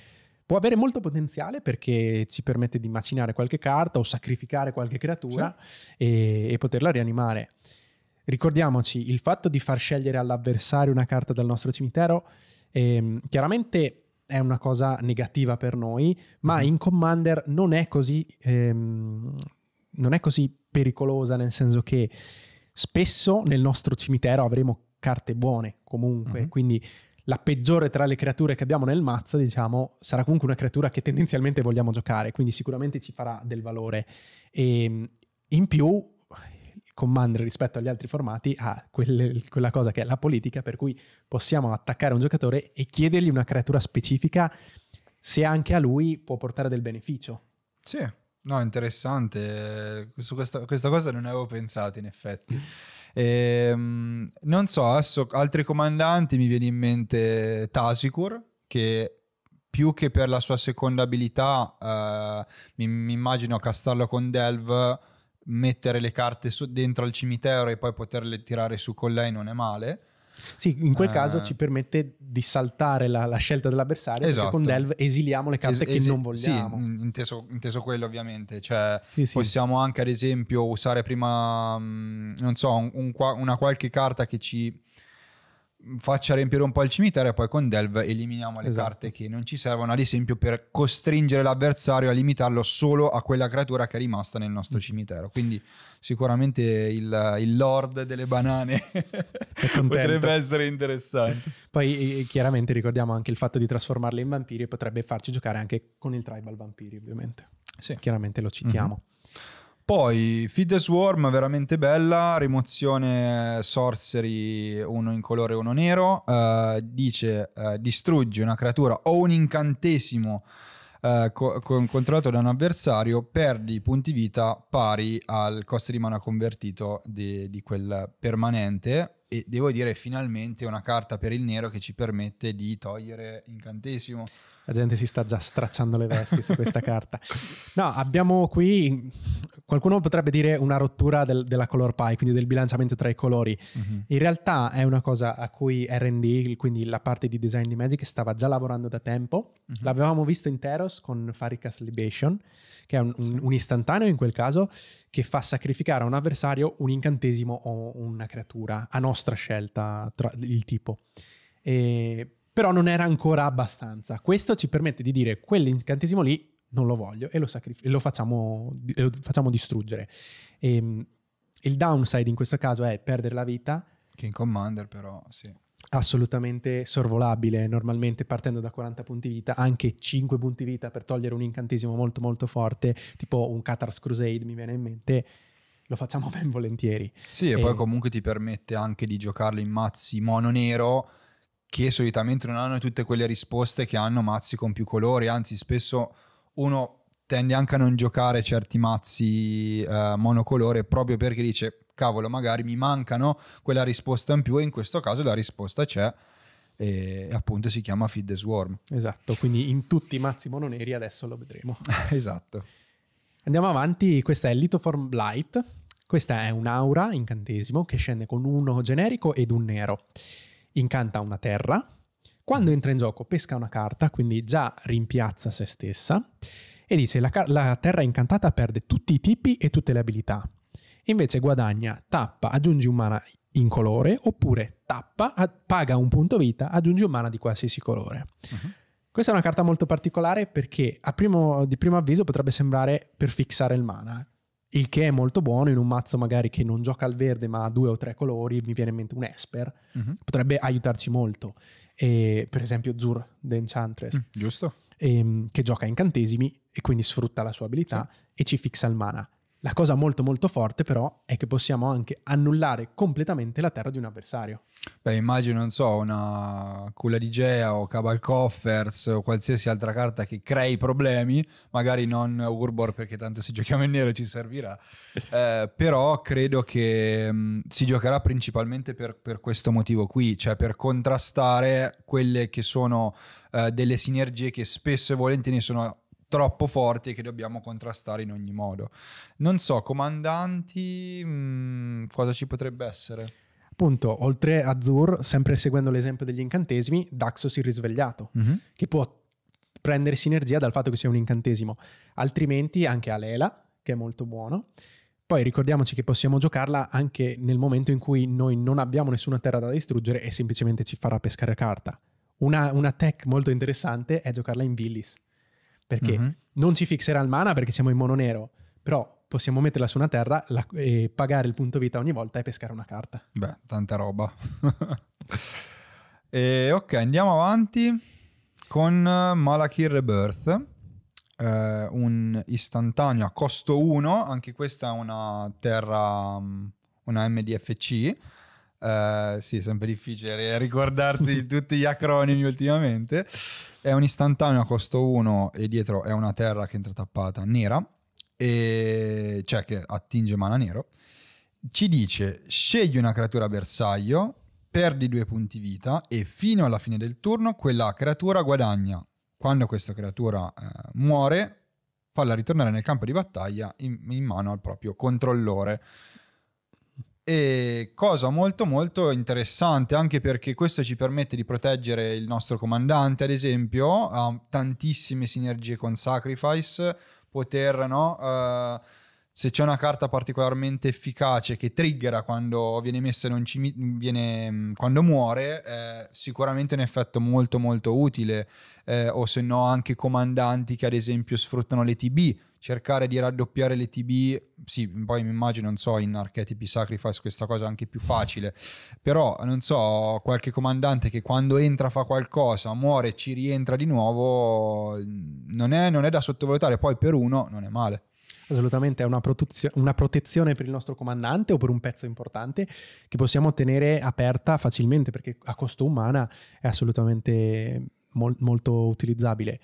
può avere molto potenziale perché ci permette di macinare qualche carta o sacrificare qualche creatura sì. e, e, poterla rianimare. Ricordiamoci, il fatto di far scegliere all'avversario una carta dal nostro cimitero ehm, chiaramente è una cosa negativa per noi, ma mm-hmm. in Commander non è così, ehm, non è così pericolosa, nel senso che Spesso nel nostro cimitero avremo carte buone comunque, mm-hmm. quindi la peggiore tra le creature che abbiamo nel mazzo, diciamo, sarà comunque una creatura che tendenzialmente vogliamo giocare, quindi sicuramente ci farà del valore. E ehm, in più il Commander rispetto agli altri formati ha quelle, quella cosa che è la politica, per cui possiamo attaccare un giocatore e chiedergli una creatura specifica se anche a lui può portare del beneficio. Sì. No, interessante. Eh, su questa, questa cosa non avevo pensato, in effetti. Mm. Ehm, non so, adesso altri comandanti mi viene in mente Tasicur, che più che per la sua seconda abilità, eh, mi, mi, immagino a castarlo con Delve, mettere le carte su, dentro al cimitero e poi poterle tirare su con lei non è male sì, in quel ah. caso eh. ci permette di saltare la, la scelta dell'avversario esatto. con Delve esiliamo le carte es- es- che non vogliamo. Sì, inteso, inteso quello ovviamente, cioè sì, sì. possiamo anche ad esempio usare prima, mm, non so, un, un, una qualche carta che ci faccia riempire un po' il cimitero e poi con Delve eliminiamo le esatto. carte che non ci servono, ad esempio per costringere l'avversario a limitarlo solo a quella creatura che è rimasta nel nostro mm. cimitero. Quindi sicuramente il, il lord delle banane potrebbe essere interessante. Poi eh, eh, chiaramente ricordiamo anche il fatto di trasformarle in vampiri potrebbe farci giocare anche con il tribal vampiri ovviamente. Sì. Chiaramente lo citiamo. Mm-hmm. Poi Feed the Swarm, veramente bella, rimozione sorcery, uno in colore e uno nero, uh, dice uh, distruggi una creatura o un incantesimo uh, co- con- controllato da un avversario, perdi punti vita pari al costo di mana convertito di, di quel permanente e devo dire finalmente una carta per il nero che ci permette di togliere incantesimo. La gente si sta già stracciando le vesti su questa carta. No, abbiamo qui qualcuno potrebbe dire una rottura del, della color pie, quindi del bilanciamento tra i colori. Mm-hmm. In realtà è una cosa a cui RD, quindi la parte di design di Magic, stava già lavorando da tempo. Mm-hmm. L'avevamo visto in Teros con Faricas Libation, che è un, un, un, istantaneo in quel caso, che fa sacrificare a un avversario un incantesimo o una creatura, a nostra scelta, tra, il tipo. E, però non era ancora abbastanza. Questo ci permette di dire quell'incantesimo lì non lo voglio e lo, sacrif- e lo, facciamo, lo facciamo, distruggere. E, ehm, il downside in questo caso è perdere la vita. Che in Commander però sì. Assolutamente sorvolabile, normalmente partendo da 40 punti vita, anche 5 punti vita per togliere un incantesimo molto molto forte, tipo un Catar's Crusade mi viene in mente, lo facciamo ben volentieri. Sì, e, e poi ehm. comunque ti permette anche di giocarlo in mazzi mono nero che solitamente non hanno tutte quelle risposte che hanno mazzi con più colori, anzi spesso uno tende anche a non giocare certi mazzi eh, monocolore proprio perché dice cavolo magari mi mancano quella risposta in più e in questo caso la risposta c'è e appunto si chiama Feed the Swarm. Esatto, quindi in tutti i mazzi mononeri adesso lo vedremo. esatto. Andiamo avanti, questa è Lithoform Blight, questa è un'aura incantesimo che scende con uno generico ed un nero. Incanta una terra, quando entra in gioco pesca una carta, quindi già rimpiazza se stessa, e dice la, la terra incantata perde tutti i tipi e tutte le abilità. Invece guadagna tappa, aggiungi un mana in colore, oppure tappa, paga un punto vita, aggiungi un mana di qualsiasi colore. Uh-huh. Questa è una carta molto particolare perché primo, di primo avviso potrebbe sembrare per fissare il mana il che è molto buono in un mazzo magari che non gioca al verde ma ha due o tre colori, mi viene in mente un Esper, mm-hmm. potrebbe aiutarci molto. E, per esempio Zur, The Enchantress. Mm, giusto. E, ehm, che gioca incantesimi e quindi sfrutta la sua abilità sì. e ci fixa il mana. La cosa molto molto forte però è che possiamo anche annullare completamente la terra di un avversario. Beh, immagino, non so, una culla di Gea o Cabal Coffers o qualsiasi altra carta che crei problemi, magari non Urbor perché tanto se giochiamo in nero ci servirà, eh, però credo che mh, mm, si giocherà principalmente per, per, questo motivo qui, cioè per contrastare quelle che sono eh, delle sinergie che spesso e volentieri sono troppo forti e che dobbiamo contrastare in ogni modo. Non so, comandanti, mh, mm, cosa ci potrebbe essere? Appunto, oltre a Zur, sempre seguendo l'esempio degli incantesimi, Daxos il risvegliato, mm-hmm. che può prendere sinergia dal fatto che sia un incantesimo, altrimenti anche Alela, che è molto buono. Poi ricordiamoci che possiamo giocarla anche nel momento in cui noi non abbiamo nessuna terra da distruggere e semplicemente ci farà pescare carta. Una, una tech molto interessante è giocarla in Villis, perché mm-hmm. non ci fixerà il mana perché siamo in mono nero, però possiamo metterla su una terra la, e pagare il punto vita ogni volta e pescare una carta. Beh, tanta roba. e, ok, andiamo avanti con Malakir Rebirth, eh, un istantaneo a costo 1, anche questa è una terra, mm, una MDFC Uh, sì, è sempre difficile ricordarsi di tutti gli acronimi ultimamente. È un istantaneo a costo 1 e dietro è una terra che entra tappata nera, e... cioè che attinge mana nero. Ci dice, scegli una creatura bersaglio, perdi due punti vita e fino alla fine del turno quella creatura guadagna. Quando questa creatura eh, muore, falla ritornare nel campo di battaglia in, in, mano al proprio controllore. E cosa molto molto interessante anche perché questo ci permette di proteggere il nostro comandante ad esempio ha tantissime sinergie con Sacrifice poter no, uh, se c'è una carta particolarmente efficace che triggera quando viene messa in un cimi- viene, mm, quando muore, eh, sicuramente un effetto molto molto utile. Eh, o se no anche comandanti che ad esempio sfruttano le TB cercare di raddoppiare le TB, sì, poi mi immagino, non so, in Archetipi Sacrifice questa cosa è anche più facile, però non so, qualche comandante che quando entra fa qualcosa, muore, ci rientra di nuovo, non è, non è da sottovalutare, poi per uno non è male. Assolutamente, è una, una, protezione per il nostro comandante o per un pezzo importante che possiamo tenere aperta facilmente perché a costo umana è assolutamente mol molto utilizzabile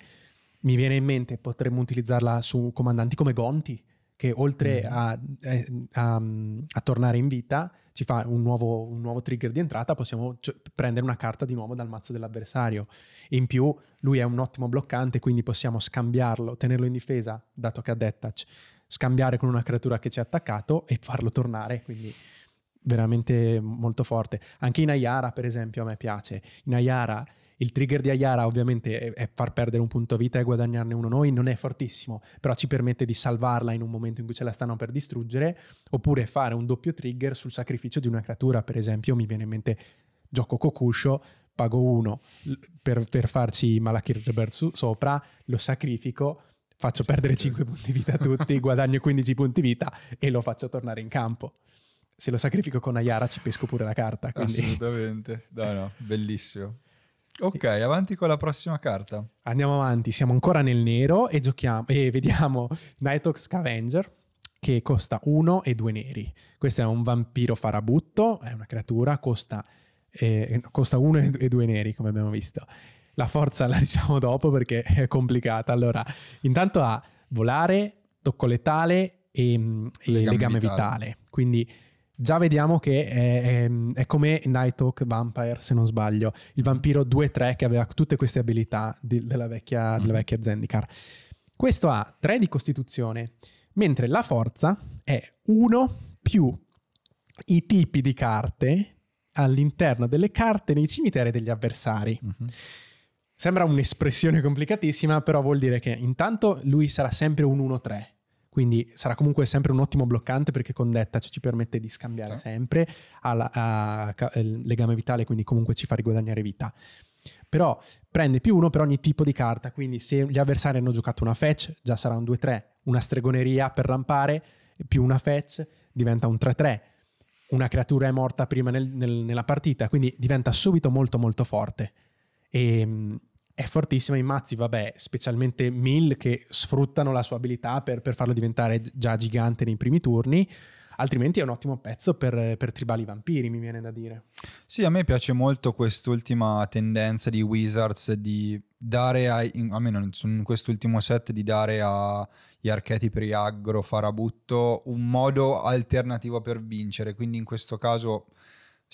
mi viene in mente potremmo utilizzarla su comandanti come Gonti che oltre mm. a, eh, a, mm, a, tornare in vita ci fa un nuovo, un nuovo trigger di entrata, possiamo c- cioè, prendere una carta di nuovo dal mazzo dell'avversario. In più lui è un ottimo bloccante, quindi possiamo scambiarlo, tenerlo in difesa, dato che ha Detach, scambiare con una creatura che ci ha attaccato e farlo tornare, quindi veramente molto forte. Anche in Ayara, per esempio, a me piace. In Ayara il trigger di Ayara ovviamente è far perdere un punto vita e guadagnarne uno noi, non è fortissimo, però ci permette di salvarla in un momento in cui ce la stanno per distruggere, oppure fare un doppio trigger sul sacrificio di una creatura, per esempio mi viene in mente gioco Kokusho, pago uno per, per farci Malakir Rebirth sopra, lo sacrifico, faccio perdere 5 punti vita a tutti, guadagno 15 punti vita e lo faccio tornare in campo se lo sacrifico con Ayara ci pesco pure la carta. Quindi... Assolutamente, no, no, bellissimo. Ok, avanti con la prossima carta. Andiamo avanti, siamo ancora nel nero e giochiamo e vediamo Nighthawk Scavenger che costa 1 e 2 neri. Questo è un vampiro farabutto, è una creatura, costa, eh, e 2 neri come abbiamo visto. La forza la diciamo dopo perché è complicata. Allora, intanto ha volare, tocco letale e, mm, e legame, legame vitale. vitale. Quindi già vediamo che è, è, è come Night Talk Vampire, se non sbaglio, il vampiro 2-3 che aveva tutte queste abilità di, della, vecchia, della mhm. vecchia Zendikar. Questo ha 3 di costituzione, mentre la forza è 1 più i tipi di carte all'interno delle carte nei cimiteri degli avversari. Uh-huh. Sembra un'espressione complicatissima, però vuol dire che intanto lui sarà sempre un 1-3, quindi sarà comunque sempre un ottimo bloccante perché con detta ci permette di scambiare sì. sempre alla, a, a, legame vitale, quindi comunque ci fa riguadagnare vita. Però prende più uno per ogni tipo di carta, quindi se gli avversari hanno giocato una fetch, già sarà un 2-3, una stregoneria per rampare, più una fetch diventa un 3-3 una creatura è morta prima nel, nel, nella partita, quindi diventa subito molto molto forte. E ehm, è fortissima. I mazzi, vabbè, specialmente Mill che sfruttano la sua abilità per, per farlo diventare già gigante nei primi turni altrimenti è un ottimo pezzo per, per, tribali vampiri, mi viene da dire. Sì, a me piace molto quest'ultima tendenza di Wizards di dare, a, almeno in quest'ultimo set, di dare agli archetipi aggro, farabutto, un modo alternativo per vincere. Quindi in questo caso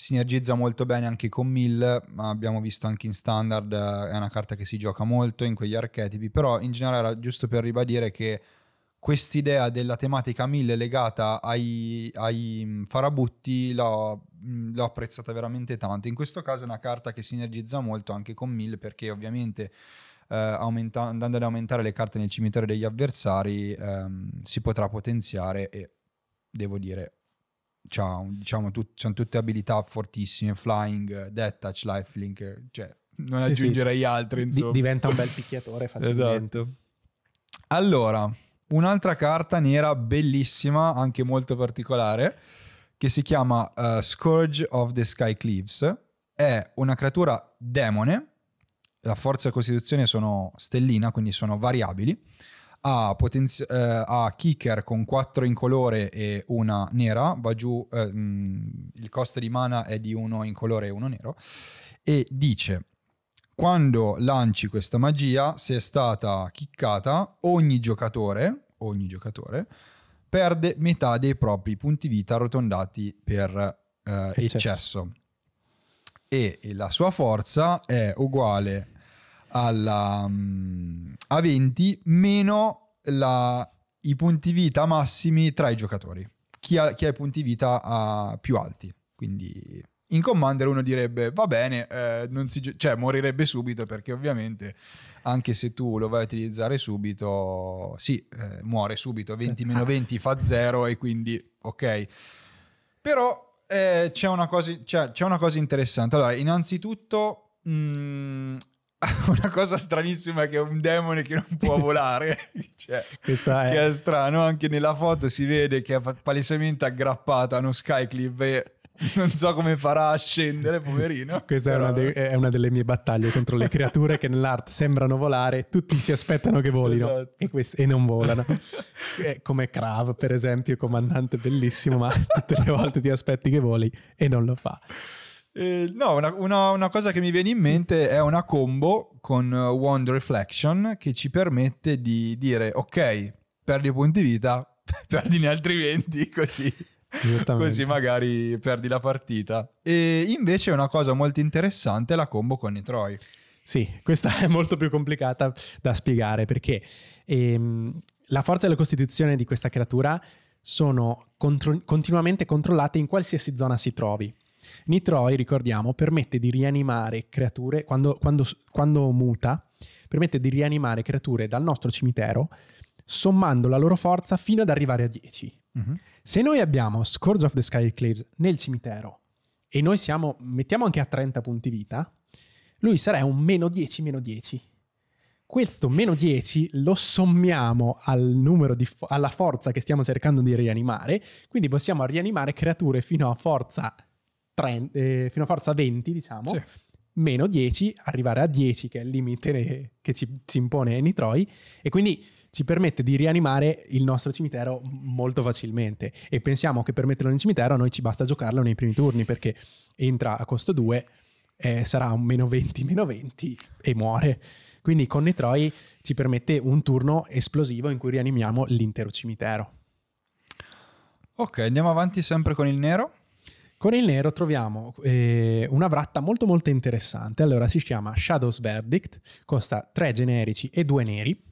sinergizza molto bene anche con Mill, ma abbiamo visto anche in standard, eh, è una carta che si gioca molto in quegli archetipi, però in generale era giusto per ribadire che quest'idea della tematica Mill legata ai, ai mm, farabutti l'ho, mm, l'ho, apprezzata veramente tanto. In questo caso è una carta che sinergizza molto anche con Mill perché ovviamente... Eh, aumenta- andando ad aumentare le carte nel cimitero degli avversari ehm, si potrà potenziare e devo dire c'ha, diciamo, tut, sono tutte abilità fortissime, flying, death touch, lifelink, cioè non sì, aggiungerei sì. altre, insomma. D- diventa un bel picchiatore facilmente. esatto. Allora, un'altra carta nera bellissima, anche molto particolare, che si chiama uh, Scourge of the Sky Cleaves. È una creatura demone, la forza e la costituzione sono stellina, quindi sono variabili a, potenzi- eh, a kicker con 4 in colore e una nera, va giù, eh, mm, il costo di mana è di 1 in colore e 1 nero, e dice quando lanci questa magia, se è stata kickata, ogni giocatore, ogni giocatore perde metà dei propri punti vita arrotondati per eh, eccesso. eccesso. E, e la sua forza è uguale alla mm, A20 meno la, i punti vita massimi tra i giocatori. Chi ha, chi ha i punti vita più alti. Quindi in Commander uno direbbe va bene, eh, si, cioè morirebbe subito perché ovviamente anche se tu lo vai a utilizzare subito, sì, eh, muore subito, 20 meno 20 fa 0 e quindi ok. Però eh, c'è, una cosa, c'è, cioè, c'è, una cosa, interessante. Allora, innanzitutto mh, mm, una cosa stranissima che è un demone che non può volare, cioè, Questa è... che è strano, anche nella foto si vede che è palesemente aggrappato a uno skyclip e non so come farà a scendere, poverino. Questa però... è, una de- è, una delle mie battaglie contro le creature che nell'art sembrano volare, tutti si aspettano che volino esatto. e, quest- e, non volano. È eh, come Krav, per esempio, comandante bellissimo, ma tutte le volte ti aspetti che voli e non lo fa. Eh, no, una, una, una, cosa che mi viene in mente è una combo con Wand eh, Reflection che ci permette di dire ok, perdi punti vita, perdine altri 20 così. Così magari perdi la partita. E invece una cosa molto interessante è la combo con i Troy. Sì, questa è molto più complicata da spiegare perché ehm, la forza e la costituzione di questa creatura sono contro- continuamente controllate in qualsiasi zona si trovi. Nitroi, ricordiamo, permette di rianimare creature, quando, quando, quando muta, permette di rianimare creature dal nostro cimitero sommando la loro forza fino ad arrivare a 10. Uh-huh. Mhm. Se noi abbiamo Scourge of the Skyclaves nel cimitero e noi siamo, mettiamo anche a 30 punti vita, lui sarà un meno 10, meno 10. Questo meno 10 lo sommiamo al fo- alla forza che stiamo cercando di rianimare, quindi possiamo rianimare creature fino a forza 30, eh, fino a forza 20, diciamo, sì. meno 10, arrivare a 10, che è il limite che ci, ci impone Nitroi, e quindi ci permette di rianimare il nostro cimitero molto facilmente. E pensiamo che per metterlo in cimitero a noi ci basta giocarlo nei primi turni, perché entra a costo 2, eh, sarà un meno 20, meno 20 e muore. Quindi con Nitroi ci permette un turno esplosivo in cui rianimiamo l'intero cimitero. Ok, andiamo avanti sempre con il nero. Con il nero troviamo eh, una vratta molto molto interessante, allora si chiama Shadows Verdict, costa 3 generici e 2 neri,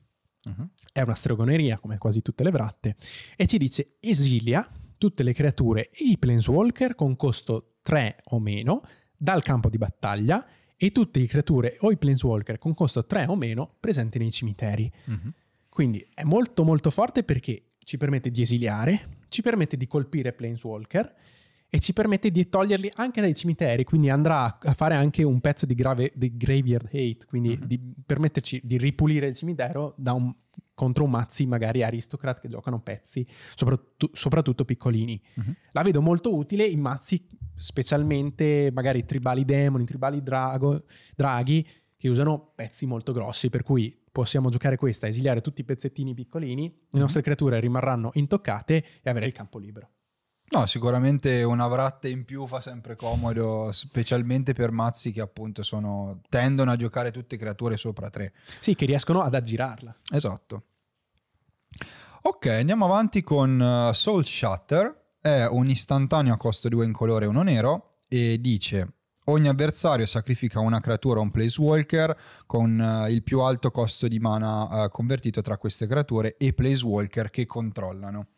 uh-huh. è una stregoneria come quasi tutte le vratte, e ci dice esilia tutte le creature e i planeswalker con costo 3 o meno dal campo di battaglia e tutte le creature o i planeswalker con costo 3 o meno presenti nei cimiteri. Uh-huh. Quindi è molto molto forte perché ci permette di esiliare, ci permette di colpire planeswalker, e ci permette di toglierli anche dai cimiteri, quindi andrà a fare anche un pezzo di, grave, di graveyard hate, quindi mm-hmm. di permetterci di ripulire il cimitero un, contro mazzi magari aristocrat che giocano pezzi, soprattutto, soprattutto piccolini. Mm-hmm. La vedo molto utile in mazzi specialmente magari tribali demoni, tribali drago, draghi, che usano pezzi molto grossi, per cui possiamo giocare questa, esiliare tutti i pezzettini piccolini, mm-hmm. le mhm. nostre creature rimarranno intoccate e avere il campo libero. No, sicuramente una vratta in più fa sempre comodo, specialmente per mazzi che appunto sono, tendono a giocare tutte creature sopra tre. Sì, che riescono ad aggirarla. Esatto. Ok, andiamo avanti con eh, Soul Shatter. È un istantaneo a costo 2 in colore e 1 nero e dice ogni avversario sacrifica una creatura o un placewalker con eh, il più alto costo di mana eh, convertito tra queste creature e placewalker che controllano.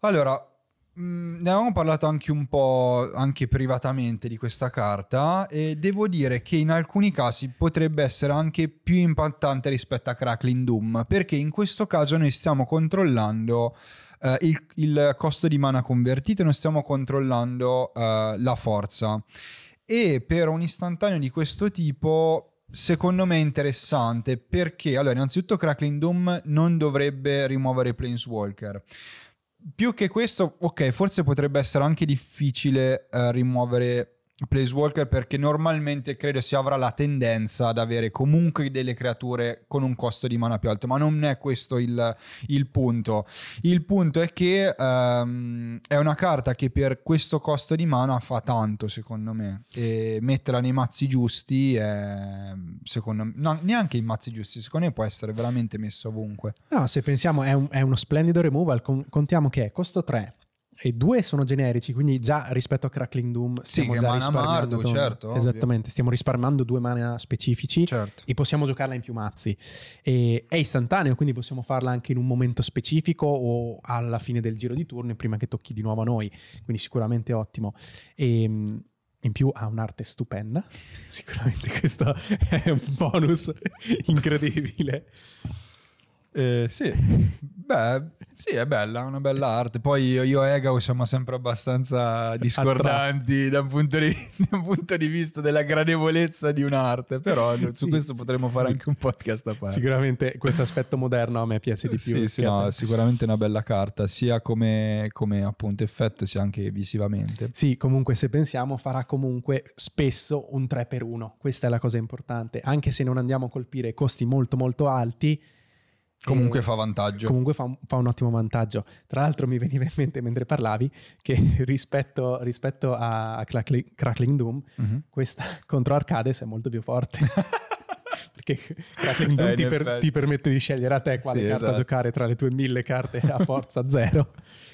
Allora, Mm, ne avevamo parlato anche un po' anche privatamente di questa carta e devo dire che in alcuni casi potrebbe essere anche più impattante rispetto a Crackling Doom perché in questo caso noi stiamo controllando Uh, il, il, costo di mana convertito, noi stiamo controllando uh, la forza. E per un istantaneo di questo tipo, secondo me è interessante perché, allora, innanzitutto Crackling Doom non dovrebbe rimuovere Planeswalker più che questo, ok, forse potrebbe essere anche difficile uh, rimuovere Place Walker perché normalmente credo si avrà la tendenza ad avere comunque delle creature con un costo di mana più alto, ma non è questo il, il punto. Il punto è che um, è una carta che per questo costo di mana fa tanto, secondo me, e metterla nei mazzi giusti, è, secondo me, no, neanche i mazzi giusti, secondo me può essere veramente messo ovunque. No, se pensiamo è, un, è uno splendido removal, contiamo che è costo 3, e due sono generici, quindi già rispetto a Crackling Doom stiamo sì, già risparmiando Mardu, certo, Esattamente, ovvio. stiamo risparmiando due mana specifici certo. e possiamo giocarla in più mazzi. E è istantaneo, quindi possiamo farla anche in un momento specifico o alla fine del giro di turno prima che tocchi di nuovo a noi, quindi sicuramente ottimo. E, ehm, in più ha un'arte stupenda, sicuramente questo è un bonus incredibile. Eh, sì, beh, sì, è bella, è una bella arte. Poi io, io e Egao siamo sempre abbastanza discordanti da un, punto di, da un punto di vista della gradevolezza di un'arte, però su questo sì. potremmo fare anche un podcast a parte. Sicuramente questo aspetto moderno a me piace di più. Sì, sì no, sicuramente una bella carta, sia come, come, appunto effetto, sia anche visivamente. Sì, comunque se pensiamo farà comunque spesso un 3 x 1, questa è la cosa importante, anche se non andiamo a colpire costi molto molto alti Comunque fa vantaggio. Comunque fa un, fa un, ottimo vantaggio. Tra l'altro mi veniva in mente mentre parlavi che rispetto, rispetto a, Crackling, Crackling Doom, mm-hmm. questa contro Arcades è molto più forte. Perché Crackling Doom eh, ti, per, ti, permette di scegliere a te quale sì, carta esatto. giocare tra le tue mille carte a forza zero.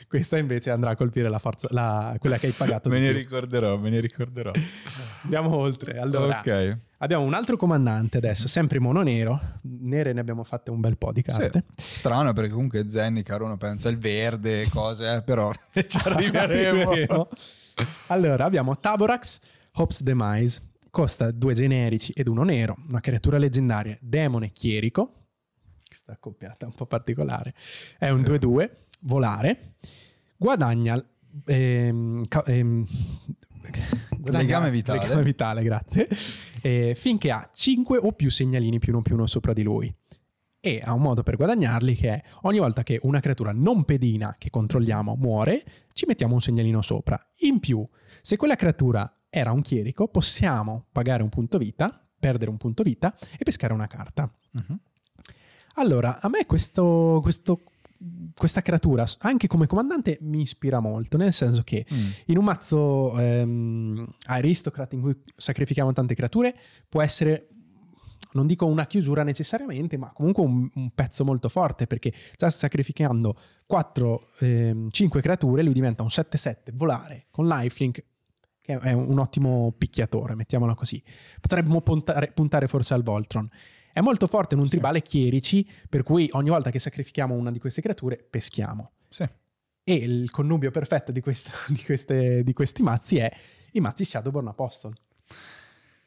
Questa invece andrà a colpire la forza, la, quella che hai pagato. me ne più. ricorderò, me ne ricorderò. Andiamo oltre. Allora, ok. Abbiamo un altro comandante adesso, mhm. sempre mono nero. Nere ne abbiamo fatte un bel po' di carte. Sì, strano perché comunque caro, uno pensa il verde, cose, eh, però ci arriveremo. allora, abbiamo Taborax, Hope's Demise. Costa due generici ed uno nero, una creatura leggendaria, demone chierico. Questa accoppiata è un po' particolare. È un 2-2, volare. Guadagna... Ehm, ehm, legame vitale. Legame vitale, grazie. Eh, finché ha 5 o più segnalini più uno più uno sopra di lui. E ha un modo per guadagnarli che è ogni volta che una creatura non pedina che controlliamo muore, ci mettiamo un segnalino sopra. In più, se quella creatura era un chierico, possiamo pagare un punto vita, perdere un punto vita e pescare una carta. Uh-huh. Allora, a me questo, questo questa creatura, anche come comandante, mi ispira molto, nel senso che mm. in un mazzo ehm, aristocrat in cui sacrifichiamo tante creature, può essere non dico una chiusura necessariamente, ma comunque un, un pezzo molto forte perché già sacrificando 4, eh, 5 creature lui diventa un 7-7 volare con lifelink che è un ottimo picchiatore, mettiamola così. Potremmo puntare, puntare forse al Voltron. È molto forte in un tribale chierici, per cui ogni volta che sacrifichiamo una di queste creature, peschiamo. Sì. E il connubio perfetto di, questo, di, queste, di questi mazzi è i mazzi Shadowborn Apostle.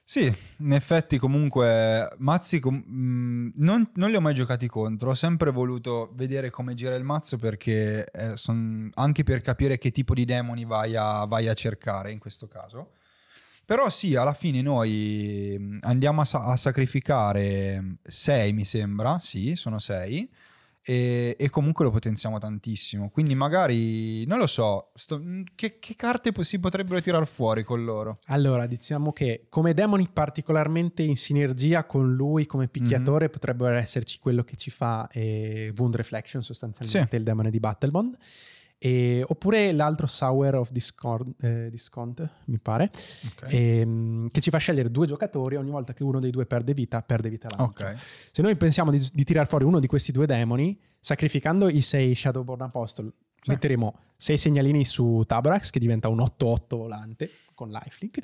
Sì, in effetti comunque mazzi com- mm, non, non, li ho mai giocati contro, ho sempre voluto vedere come gira il mazzo perché eh, son, anche per capire che tipo di demoni vai a, vai a cercare in questo caso. Però sì, alla fine noi mm, andiamo a, sa- a sacrificare 6, mm, mi sembra, sì, sono 6. E, e, comunque lo potenziamo tantissimo. Quindi magari, non lo so, sto, mm, che, che, carte si potrebbero tirare fuori con loro? Allora, diciamo che come demoni particolarmente in sinergia con lui come picchiatore mm-hmm. potrebbero esserci quello che ci fa eh, Wound Reflection sostanzialmente, sì. il demone di Battlebond. E, oppure l'altro Sour of Discord, eh, Discount, mi pare, okay. e, ehm, che ci fa scegliere due giocatori ogni volta che uno dei due perde vita, perde vita l'altro. Okay. Se noi pensiamo di, di tirare fuori uno di questi due demoni, sacrificando i sei Shadowborn Apostle, sì. metteremo sei segnalini su Tabrax, che diventa un 8-8 volante con lifelink.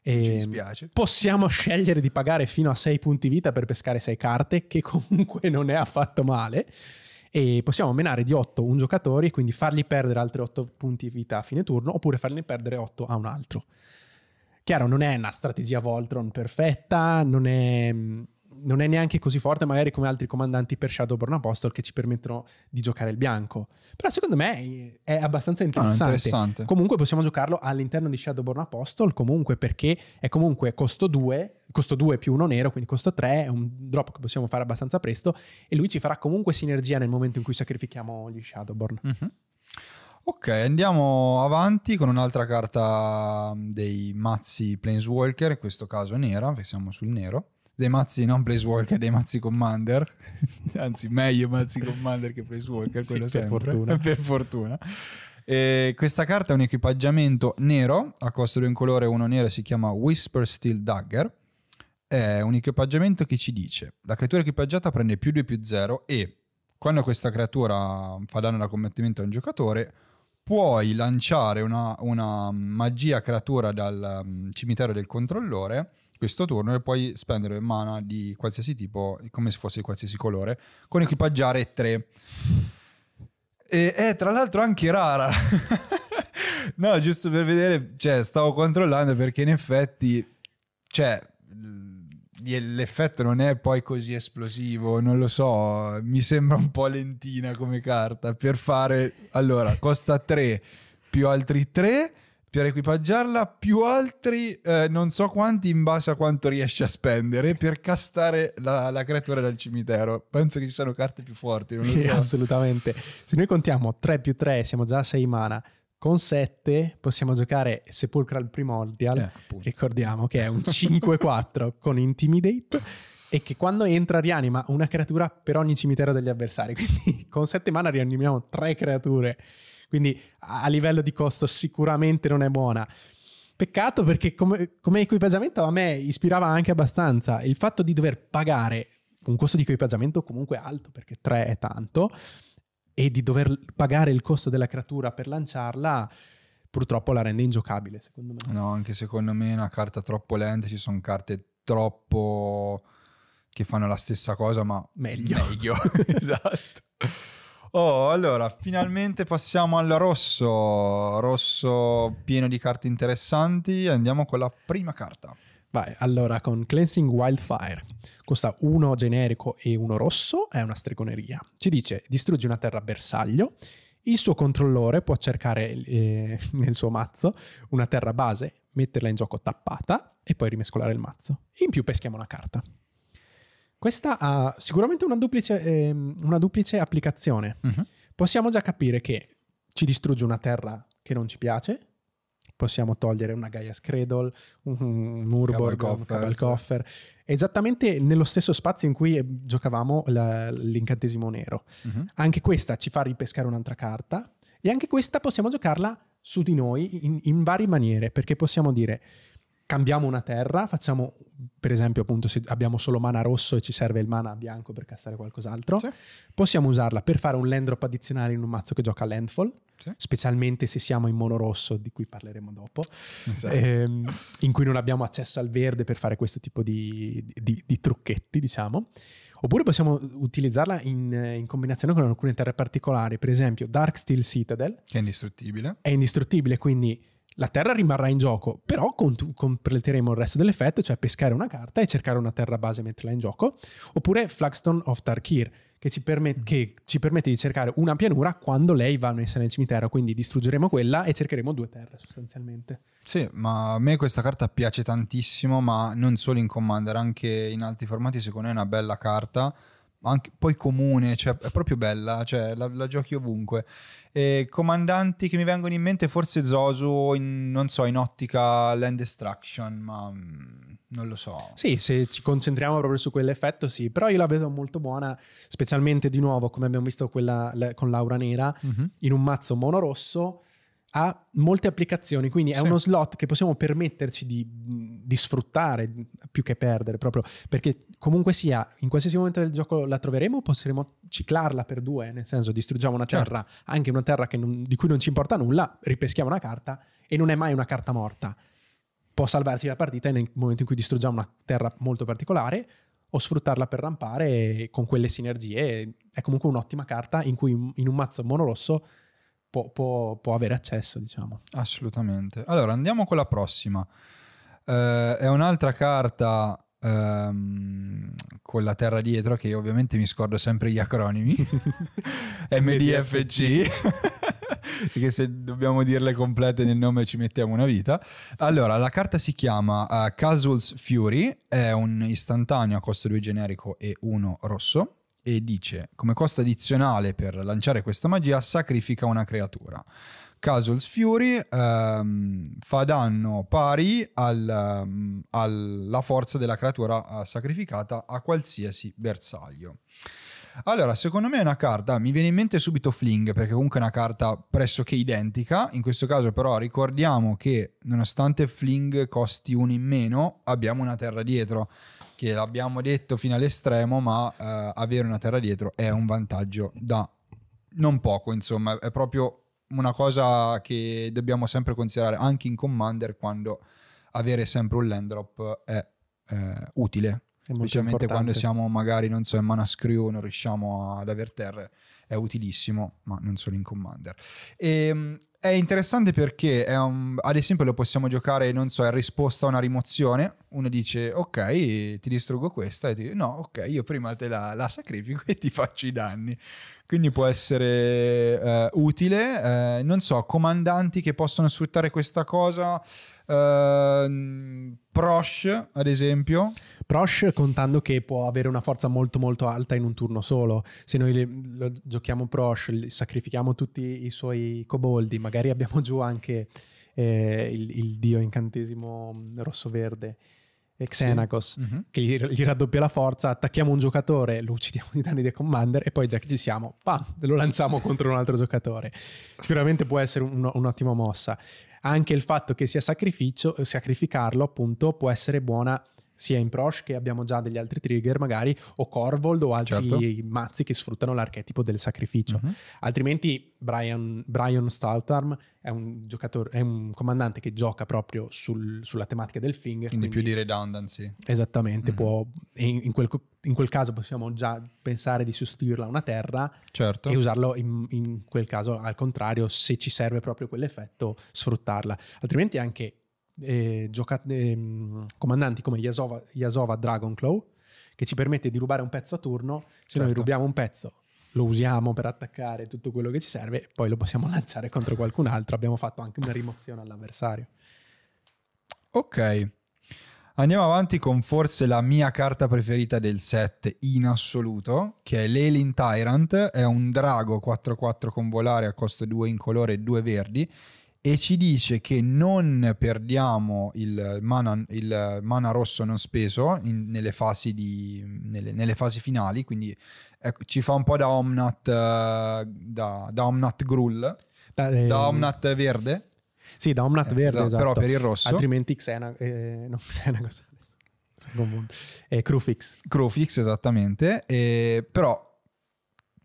E ci ehm, dispiace. Possiamo scegliere di pagare fino a 6 punti vita per pescare 6 carte, che comunque non è affatto male e possiamo menare di 8 un giocatore e quindi fargli perdere altri 8 punti di vita a fine turno oppure fargli perdere 8 a un altro. Chiaro, non è una strategia Voltron perfetta, non è mm, non è neanche così forte magari come altri comandanti per Shadowborn Apostle che ci permettono di giocare il bianco. Però secondo me eh, è abbastanza ah, interessante. Ah, interessante. Comunque possiamo giocarlo all'interno di Shadowborn Apostle comunque perché è comunque costo 2, costo 2 più 1 nero, quindi costo 3, è un drop che possiamo fare abbastanza presto e lui ci farà comunque sinergia nel momento in cui sacrifichiamo gli Shadowborn. Mm-hmm. Ok, andiamo avanti con un'altra carta mm, dei mazzi Planeswalker, in questo caso nera, perché siamo sul nero dei mazzi non Place Walker, dei mazzi Commander, anzi meglio mazzi Commander che Place Walker, quello sì, per sempre, fortuna. per fortuna. E questa carta è un equipaggiamento nero, a costo di un colore e uno nero, si chiama Whisper Steel Dagger. È un equipaggiamento che ci dice, la creatura equipaggiata prende più 2 più 0 e quando questa creatura fa danno da commettimento a un giocatore, puoi lanciare una, una magia creatura dal mm, cimitero del controllore questo turno e puoi spendere mana di qualsiasi tipo, come se fosse di qualsiasi colore, con equipaggiare 3. E è tra l'altro anche rara. no, giusto per vedere, cioè, stavo controllando perché in effetti, cioè, l'effetto non è poi così esplosivo, non lo so, mi sembra un po' lentina come carta per fare... Allora, costa 3 più altri 3 per equipaggiarla, più altri, eh, non so quanti, in base a quanto riesci a spendere per castare la, la creatura dal cimitero. Penso che ci siano carte più forti. Non sì, so. assolutamente. Se noi contiamo 3 più 3, siamo già a 6 mana. Con 7 possiamo giocare Sepulchral Primordial, eh, ricordiamo che è un 5-4 con Intimidate e che quando entra rianima una creatura per ogni cimitero degli avversari. Quindi con 7 mana rianimiamo 3 creature quindi a livello di costo sicuramente non è buona. Peccato perché come, come equipaggiamento a me ispirava anche abbastanza il fatto di dover pagare un costo di equipaggiamento comunque alto perché 3 è tanto e di dover pagare il costo della creatura per lanciarla purtroppo la rende ingiocabile secondo me. No, anche secondo me è una carta troppo lenta, ci sono carte troppo che fanno la stessa cosa ma meglio. meglio. esatto. Oh, allora, finalmente passiamo al rosso. Rosso pieno di carte interessanti. Andiamo con la prima carta. Vai, allora con Cleansing Wildfire. Costa uno generico e uno rosso, è una stregoneria. Ci dice, distruggi una terra bersaglio. Il suo controllore può cercare eh, nel suo mazzo una terra base, metterla in gioco tappata e poi rimescolare il mazzo. In più peschiamo una carta. Questa ha sicuramente una duplice, eh, una duplice applicazione. Uh-huh. Possiamo già capire che ci distrugge una terra che non ci piace, possiamo togliere una Gaia Scredol, un, un Urborg, un Cavalcoffer, esattamente nello stesso spazio in cui eh, giocavamo la, l'incantesimo nero. Uh-huh. Anche questa ci fa ripescare un'altra carta e anche questa possiamo giocarla su di noi in, in varie maniere, perché possiamo dire cambiamo una terra, facciamo per esempio appunto se abbiamo solo mana rosso e ci serve il mana bianco per castare qualcos'altro, sì. possiamo usarla per fare un land drop addizionale in un mazzo che gioca landfall, sì. specialmente se siamo in mono rosso di cui parleremo dopo, esatto. ehm, in cui non abbiamo accesso al verde per fare questo tipo di, di, di trucchetti diciamo. Oppure possiamo utilizzarla in, in, combinazione con alcune terre particolari, per esempio Darksteel Citadel. Che è indistruttibile. È indistruttibile, quindi la terra rimarrà in gioco, però completeremo il resto dell'effetto, cioè pescare una carta e cercare una terra base e metterla in gioco, oppure Flagstone of Tarkir, che ci, permet- mm. che ci, permette di cercare una pianura quando lei va messa nel cimitero, quindi distruggeremo quella e cercheremo due terre sostanzialmente. Sì, ma a me questa carta piace tantissimo, ma non solo in Commander, anche in altri formati secondo me è una bella carta anche, poi comune, cioè è proprio bella, cioè la, la, giochi ovunque. E comandanti che mi vengono in mente, forse Zosu, in, non so, in ottica land destruction, ma mm, non lo so. Sì, se ci concentriamo proprio su quell'effetto, sì, però io la vedo molto buona, specialmente di nuovo, come abbiamo visto quella con Laura Nera, mm-hmm. in un mazzo monorosso rosso ha molte applicazioni, quindi è uno slot che possiamo permetterci di, di, sfruttare più che perdere, proprio perché comunque sia, in qualsiasi momento del gioco la troveremo, possiamo ciclarla per due, nel senso distruggiamo una certo. terra, anche una terra non, di cui non ci importa nulla, ripeschiamo una carta e non è mai una carta morta. Può salvarci la partita nel momento in cui distruggiamo una terra molto particolare o sfruttarla per rampare con quelle sinergie. È comunque un'ottima carta in cui in un mazzo monorosso rosso può, può, può, avere accesso, diciamo. Assolutamente. Allora, andiamo con la prossima. Eh, è un'altra carta ehm, con la terra dietro, che ovviamente mi scordo sempre gli acronimi. MDFC. che se dobbiamo dirle complete nel nome ci mettiamo una vita. Allora, la carta si chiama uh, Casuals Fury, è un istantaneo a costo 2 generico e 1 rosso e dice come costo addizionale per lanciare questa magia sacrifica una creatura. Casual's Fury ehm, fa danno pari al, um, alla forza della creatura eh, sacrificata a qualsiasi bersaglio. Allora, secondo me è una carta, mi viene in mente subito Fling, perché comunque è una carta pressoché identica, in questo caso però ricordiamo che nonostante Fling costi uno in meno, abbiamo una terra dietro che l'abbiamo detto fino all'estremo, ma eh, avere una terra dietro è un vantaggio da non poco, insomma, è proprio una cosa che dobbiamo sempre considerare anche in Commander quando avere sempre un land drop è eh, utile, specialmente importante. quando siamo magari, non so, in mana screw, non riusciamo ad avere terre è utilissimo, ma non solo in Commander. E, ehm, è interessante perché, è un, ad esempio, lo possiamo giocare, non so, in risposta a una rimozione. Uno dice, ok, ti distruggo questa, e ti dice, no, ok, io prima te la, la, sacrifico e ti faccio i danni. Quindi può essere uh, utile. Uh, non so, comandanti che possono sfruttare questa cosa. Uh, Prosh, ad esempio. Prosh contando che può avere una forza molto molto alta in un turno solo. Se noi lo giochiamo Prosh, sacrifichiamo tutti i suoi coboldi, magari abbiamo giù anche eh, il, il, dio incantesimo mm, rosso-verde. Xenakos, sì. mm-hmm. che gli, gli, raddoppia la forza, attacchiamo un giocatore, lo uccidiamo di danni dei commander e poi già che ci siamo, pam, lo lanciamo contro un altro giocatore. Sicuramente può essere un, un'ottima mossa. Anche il fatto che sia sacrificio, sacrificarlo appunto può essere buona sia in Prosh che abbiamo già degli altri trigger magari o Corvold o altri certo. mazzi che sfruttano l'archetipo del sacrificio. Mm-hmm. Altrimenti Brian, Brian Stoutarm è un, è un comandante che gioca proprio sul, sulla tematica del Finger. Quindi, quindi più di redundancy. Esattamente, mm-hmm. può, in, in, quel, in, quel, caso possiamo già pensare di sostituirla a una terra certo. e usarlo in, in quel caso al contrario se ci serve proprio quell'effetto sfruttarla. Altrimenti anche eh, gioca- eh, comandanti come Yasova, Yasova Claw, che ci permette di rubare un pezzo a turno, se certo. noi rubiamo un pezzo lo usiamo per attaccare tutto quello che ci serve e poi lo possiamo lanciare contro qualcun altro. Abbiamo fatto anche una rimozione all'avversario. Ok. Andiamo avanti con forse la mia carta preferita del set in assoluto, che è l'Elin Tyrant, è un drago 4-4 con volare a costo 2 in colore e 2 verdi e ci dice che non perdiamo il mana, il mana rosso non speso in, nelle, fasi di, nelle, nelle, fasi finali, quindi ecco, ci fa un po' da Omnat, eh, da, da Omnat Grull, da, eh, da ehm, Omnat Verde. Sì, da Omnat eh, Verde, esatto, esatto. Però per il rosso. Altrimenti Xena, eh, no, Xena cosa? Eh, Crufix. Crufix, esattamente. Eh, però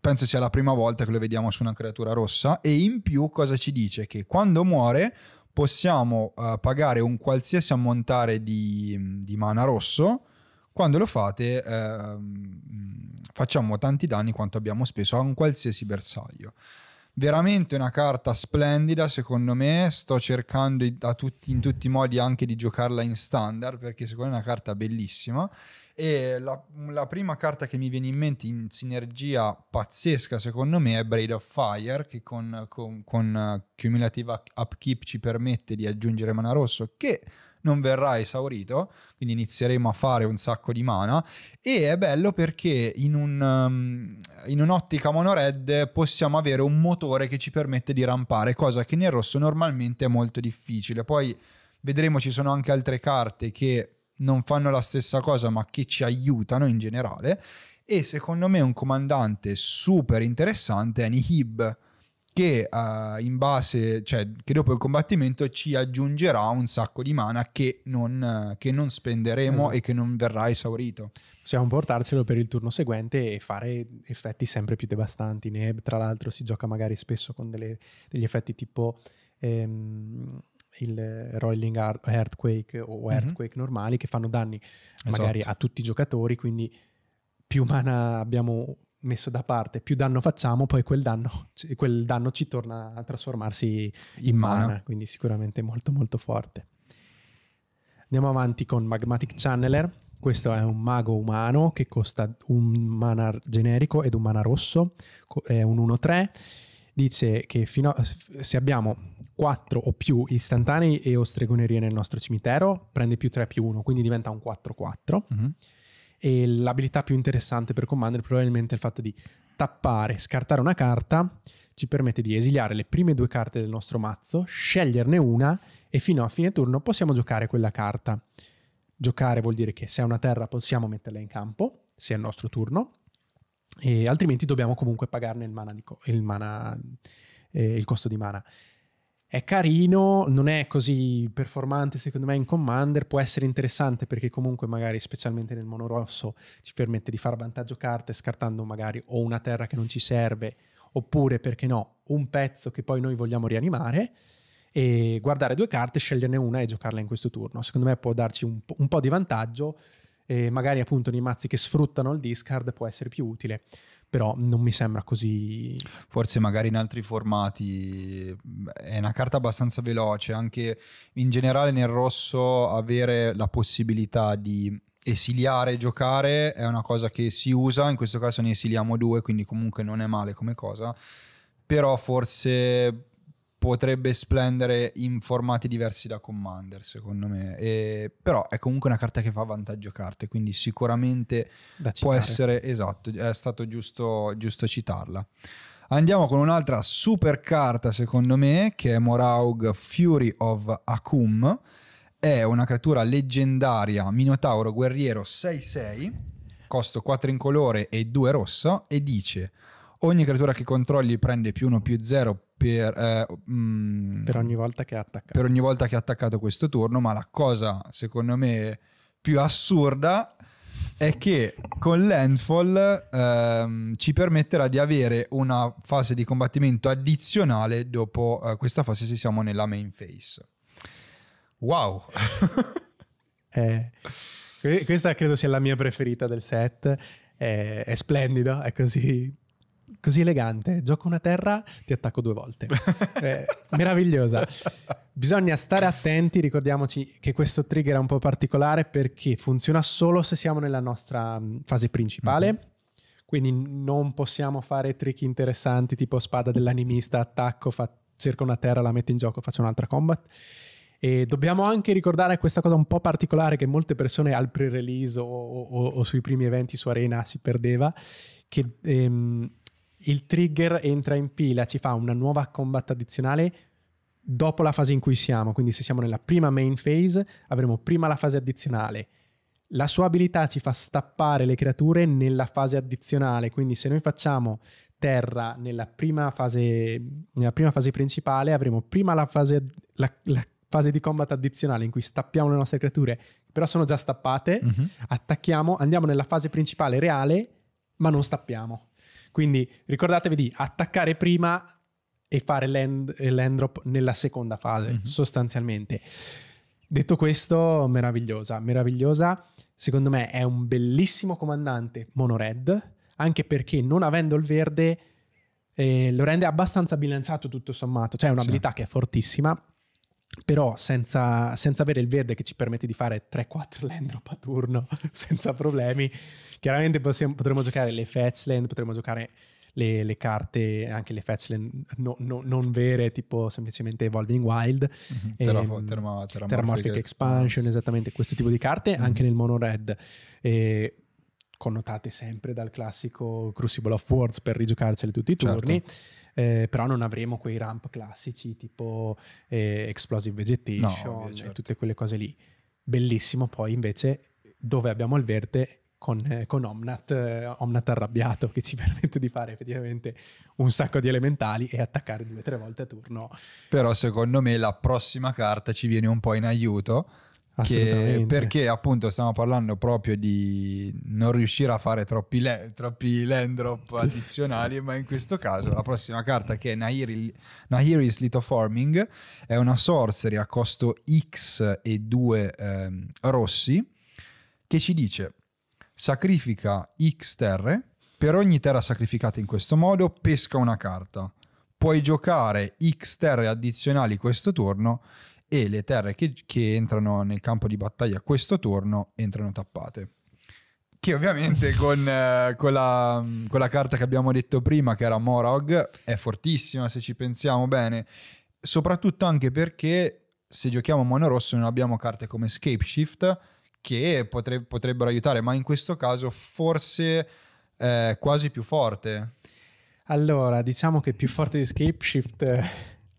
penso sia la prima volta che lo vediamo su una creatura rossa e in più cosa ci dice? Che quando muore possiamo uh, pagare un qualsiasi ammontare di, di mana rosso quando lo fate eh, facciamo tanti danni quanto abbiamo speso a un qualsiasi bersaglio. Veramente una carta splendida secondo me, sto cercando tutti, in tutti i modi anche di giocarla in standard perché secondo me è una carta bellissima e la, la, prima carta che mi viene in mente in sinergia pazzesca, secondo me, è Braid of Fire, che con, con, con eh, Cumulative Upkeep ci permette di aggiungere mana rosso, che non verrà esaurito, quindi inizieremo a fare un sacco di mana e è bello perché in, un, ehm, in un'ottica monored possiamo avere un motore che ci permette di rampare, cosa che nel rosso normalmente è molto difficile. Poi vedremo ci sono anche altre carte che non fanno la stessa cosa ma che ci aiutano in generale e secondo me un comandante super interessante è Nihib che uh, in base, cioè che dopo il combattimento ci aggiungerà un sacco di mana che non, uh, che non spenderemo esatto. e che non verrà esaurito. Possiamo portarcelo per il turno seguente e fare effetti sempre più devastanti. Ne, tra l'altro si gioca magari spesso con delle, degli effetti tipo... Ehm, il Rolling Earthquake o Earthquake mm-hmm. normali che fanno danni esatto. magari a tutti i giocatori, quindi più mana abbiamo messo da parte, più danno facciamo, poi quel danno, quel danno ci torna a trasformarsi in, in mana. mana, quindi sicuramente molto molto forte. Andiamo avanti con Magmatic Channeler. Questo è un mago umano che costa un mana generico ed un mana rosso, è un 1-3. Dice che fino a, se abbiamo 4 o più istantanei e o stregonerie nel nostro cimitero, prende più 3 più 1, quindi diventa un 4-4. Mm-hmm. E l'abilità più interessante per Commander probabilmente è il fatto di tappare, scartare una carta, ci permette di esiliare le prime due carte del nostro mazzo, sceglierne una e fino a fine turno possiamo giocare quella carta. Giocare vuol dire che se è una terra possiamo metterla in campo, se è il nostro turno, e altrimenti dobbiamo comunque pagarne il, mana co- il, mana, eh, il costo di mana è carino, non è così performante secondo me in Commander, può essere interessante perché comunque magari specialmente nel mono rosso ci permette di fare vantaggio carte scartando magari o una terra che non ci serve oppure perché no un pezzo che poi noi vogliamo rianimare e guardare due carte, sceglierne una e giocarla in questo turno. Secondo me può darci un po', un po di vantaggio e magari appunto nei mazzi che sfruttano il discard può essere più utile però non mi sembra così... Forse magari in altri formati è una carta abbastanza veloce, anche in generale nel rosso avere la possibilità di esiliare e giocare è una cosa che si usa, in questo caso ne esiliamo due, quindi comunque non è male come cosa, però forse potrebbe splendere in formati diversi da Commander, secondo me. E, però è comunque una carta che fa vantaggio carte, quindi sicuramente può essere esatto, è stato giusto, giusto citarla. Andiamo con un'altra super carta, secondo me, che è Moraug Fury of Akum. È una creatura leggendaria, Minotauro Guerriero 6-6, costo 4 in colore e 2 rossa, e dice ogni creatura che controlli prende più 1 più 0 per, eh, mh, mm, per, ogni volta che ha attaccato. per ogni volta che ha attaccato questo turno, ma la cosa secondo me più assurda è che con l'Endfall ehm, ci permetterà di avere una fase di combattimento addizionale dopo eh, questa fase se siamo nella main phase. Wow! eh, questa credo sia la mia preferita del set, è, è splendida, è così così elegante. Gioco una terra, ti attacco due volte. eh, meravigliosa. Bisogna stare attenti, ricordiamoci che questo trigger è un po' particolare perché funziona solo se siamo nella nostra mm, fase principale. Mm-hmm. Quindi non possiamo fare trick interessanti tipo spada dell'animista, attacco, fa, cerco una terra, la metto in gioco, faccio un'altra combat. E dobbiamo anche ricordare questa cosa un po' particolare che molte persone al pre-release o, o, o sui primi eventi su Arena si perdeva, che ehm, il trigger entra in pila, ci fa una nuova combat addizionale dopo la fase in cui siamo. Quindi se siamo nella prima main phase avremo prima la fase addizionale. La sua abilità ci fa stappare le creature nella fase addizionale, quindi se noi facciamo terra nella prima fase, nella prima fase principale avremo prima la fase, la, la fase, di combat addizionale in cui stappiamo le nostre creature, però sono già stappate, mm-hmm. attacchiamo, andiamo nella fase principale reale, ma non stappiamo. Quindi ricordatevi di attaccare prima e fare land, eh, land drop nella seconda fase, mm-hmm. sostanzialmente. Detto questo, meravigliosa, meravigliosa. Secondo me è un bellissimo comandante monored, anche perché non avendo il verde eh, lo rende abbastanza bilanciato tutto sommato, cioè è un'abilità sì. che è fortissima, però senza, senza, avere il verde che ci permette di fare 3-4 land drop a turno senza problemi, Chiaramente possiamo, potremo giocare le Fetchland, potremmo giocare le, le, carte, anche le Fetchland no, no, non vere, tipo semplicemente Evolving Wild, mm-hmm. Ehm, e, Terrafo- termo- Expansion, Expansion, esattamente questo tipo di carte, mm-hmm. anche nel Mono Red. E, connotate sempre dal classico Crucible of Words per rigiocarcele tutti i certo. turni, certo. eh, però non avremo quei ramp classici tipo eh, Explosive Vegetation no, ovvio, certo. tutte quelle cose lì. Bellissimo poi invece dove abbiamo il verde con, eh, con Omnat, eh, Omnat arrabbiato che ci permette di fare effettivamente un sacco di elementali e attaccare due o tre volte a turno. Però secondo me la prossima carta ci viene un po' in aiuto. Che, perché appunto stiamo parlando proprio di non riuscire a fare troppi, le, troppi land drop addizionali, ma in questo caso la prossima carta che è Nahiri, Nahiri's Litoforming è una sorcery a costo X e 2 eh, rossi che ci dice sacrifica X terre, per ogni terra sacrificata in questo modo pesca una carta. Puoi giocare X terre addizionali questo turno e le terre che, che entrano nel campo di battaglia questo turno entrano tappate che ovviamente con, eh, con, la, con, la, carta che abbiamo detto prima, che era Morog, è fortissima se ci pensiamo bene, soprattutto anche perché se giochiamo mono rosso non abbiamo carte come Scapeshift Shift, che potre, potrebbero aiutare, ma in questo caso forse eh, quasi più forte. Allora, diciamo che più forte di Scapeshift eh,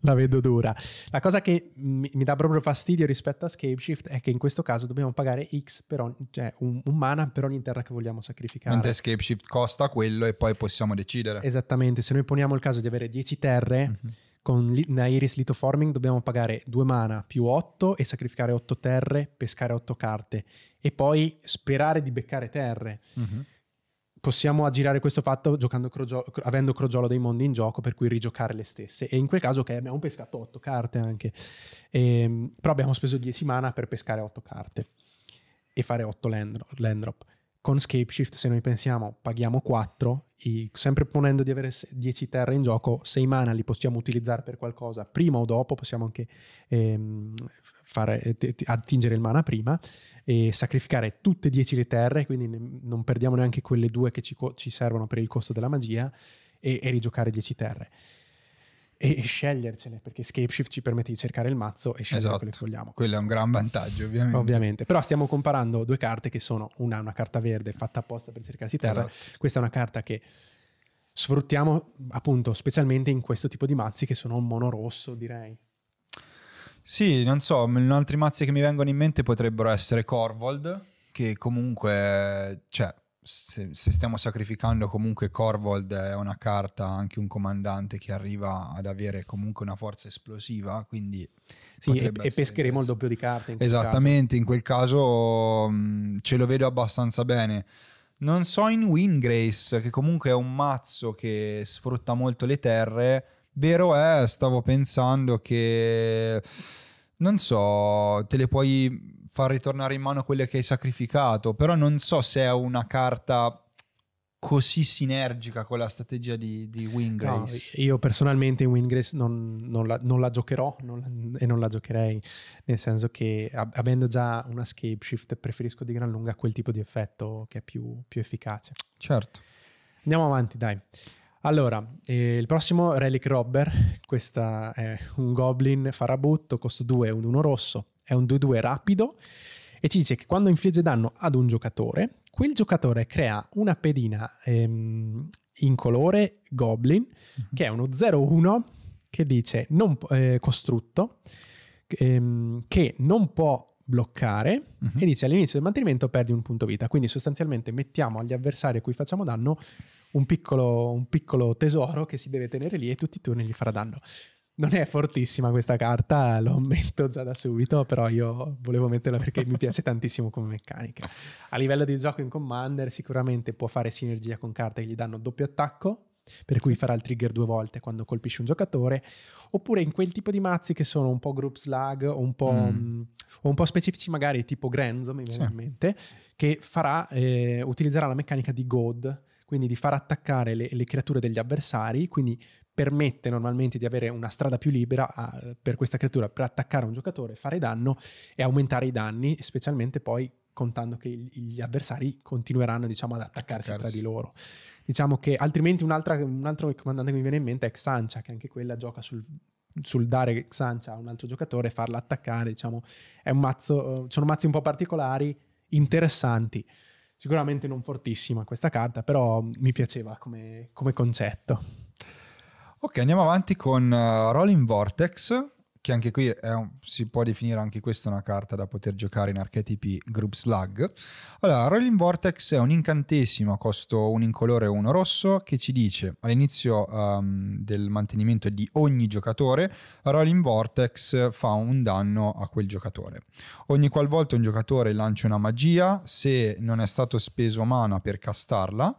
la vedo dura. La cosa che mi, mi dà proprio fastidio rispetto a Scapeshift è che in questo caso dobbiamo pagare X per ogni, cioè un, un, mana per ogni terra che vogliamo sacrificare. Mentre Scapeshift costa quello e poi possiamo decidere. Esattamente, se noi poniamo il caso di avere 10 terre... Mm-hmm con Nairis Litoforming dobbiamo pagare 2 mana più 8 e sacrificare 8 terre, pescare 8 carte e poi sperare di beccare terre. Mm-hmm possiamo aggirare questo fatto crogiolo, avendo crogiolo dei mondi in gioco per cui rigiocare le stesse e in quel caso ok abbiamo pescato 8 carte anche e, ehm, però abbiamo speso 10 mana per pescare 8 carte e fare 8 land, land drop con Scapeshift, se noi pensiamo, paghiamo 4, i, sempre ponendo di avere 10 terre in gioco, 6 mana li possiamo utilizzare per qualcosa prima o dopo, possiamo anche ehm, fare, eh, attingere il mana prima e sacrificare tutte 10 le terre, quindi ne, non perdiamo neanche quelle due che ci, ci servono per il costo della magia e, e rigiocare 10 terre e scegliercene perché Scapeshift ci permette di cercare il mazzo e scegliere esatto. quello che esatto. vogliamo. Quello è un gran vantaggio, ovviamente. Ovviamente, però stiamo comparando due carte che sono una, una carta verde fatta apposta per cercarsi terra. Esatto. Questa è una carta che sfruttiamo appunto specialmente in questo tipo di mazzi che sono un mono rosso, direi. Sì, non so, altri mazzi che mi vengono in mente potrebbero essere Corvold, che comunque, cioè, se, se, stiamo sacrificando comunque Corvold eh, è una carta, anche un comandante che arriva ad avere comunque una forza esplosiva, quindi... Sì, e, e, pescheremo il doppio di carte. In Esattamente, caso. in quel caso mh, mm, ce lo vedo abbastanza bene. Non so in Wingrace, che comunque è un mazzo che sfrutta molto le terre, vero è, stavo pensando che... Non so, te le puoi far ritornare in mano quelle che hai sacrificato, però non so se è una carta così sinergica con la strategia di, di Wingrace. No, io personalmente Wingrace non, non, la, non la giocherò non la, e non la giocherei, nel senso che avendo già una scape shift preferisco di gran lunga quel tipo di effetto che è più, più efficace. Certo. Andiamo avanti, dai. Allora, eh, il prossimo Relic Robber, questo è un goblin farabutto, costo 2, un 1 rosso, è un 2-2 rapido e ci dice che quando infligge danno ad un giocatore, quel giocatore crea una pedina ehm, in colore Goblin, mm-hmm. che è uno 0-1 che dice non, eh, costrutto, ehm, che non può bloccare uh-huh. e dice all'inizio del mantenimento perdi un punto vita. Quindi sostanzialmente mettiamo agli avversari a cui facciamo danno un piccolo, un piccolo tesoro che si deve tenere lì e tutti i turni gli farà danno. Non è fortissima questa carta, lo ammetto già da subito, però io volevo metterla perché mi piace tantissimo come meccanica. A livello di gioco in Commander sicuramente può fare sinergia con carte che gli danno doppio attacco, per cui farà il trigger due volte quando colpisce un giocatore, oppure in quel tipo di mazzi che sono un po' group slug o un po', mm. mh, mm, o un po specifici magari tipo Grenzo, mi viene sì. in mente, che farà, eh, utilizzerà la meccanica di God, quindi di far attaccare le, le, creature degli avversari, quindi permette normalmente di avere una strada più libera a, per questa creatura per attaccare un giocatore, fare danno e aumentare i danni, specialmente poi contando che gli avversari continueranno diciamo, ad attaccarsi, attaccarsi, tra di loro. Diciamo che altrimenti un altro comandante che mi viene in mente è Xancia, che anche quella gioca sul, sul dare Xancia a un altro giocatore e farla attaccare, diciamo, mazzo, eh, sono mazzi un po' particolari, interessanti. Sicuramente non fortissima questa carta, però mi piaceva come, come concetto. Ok, andiamo avanti con uh, Rolling Vortex, che anche qui un, si può definire anche questa una carta da poter giocare in archetipi Group Slug. Allora, Rolling Vortex è un incantesimo a costo 1 in colore e 1 rosso che ci dice all'inizio um, del mantenimento di ogni giocatore, Rolling Vortex fa un danno a quel giocatore. Ogni qualvolta un giocatore lancia una magia, se non è stato speso mana per castarla,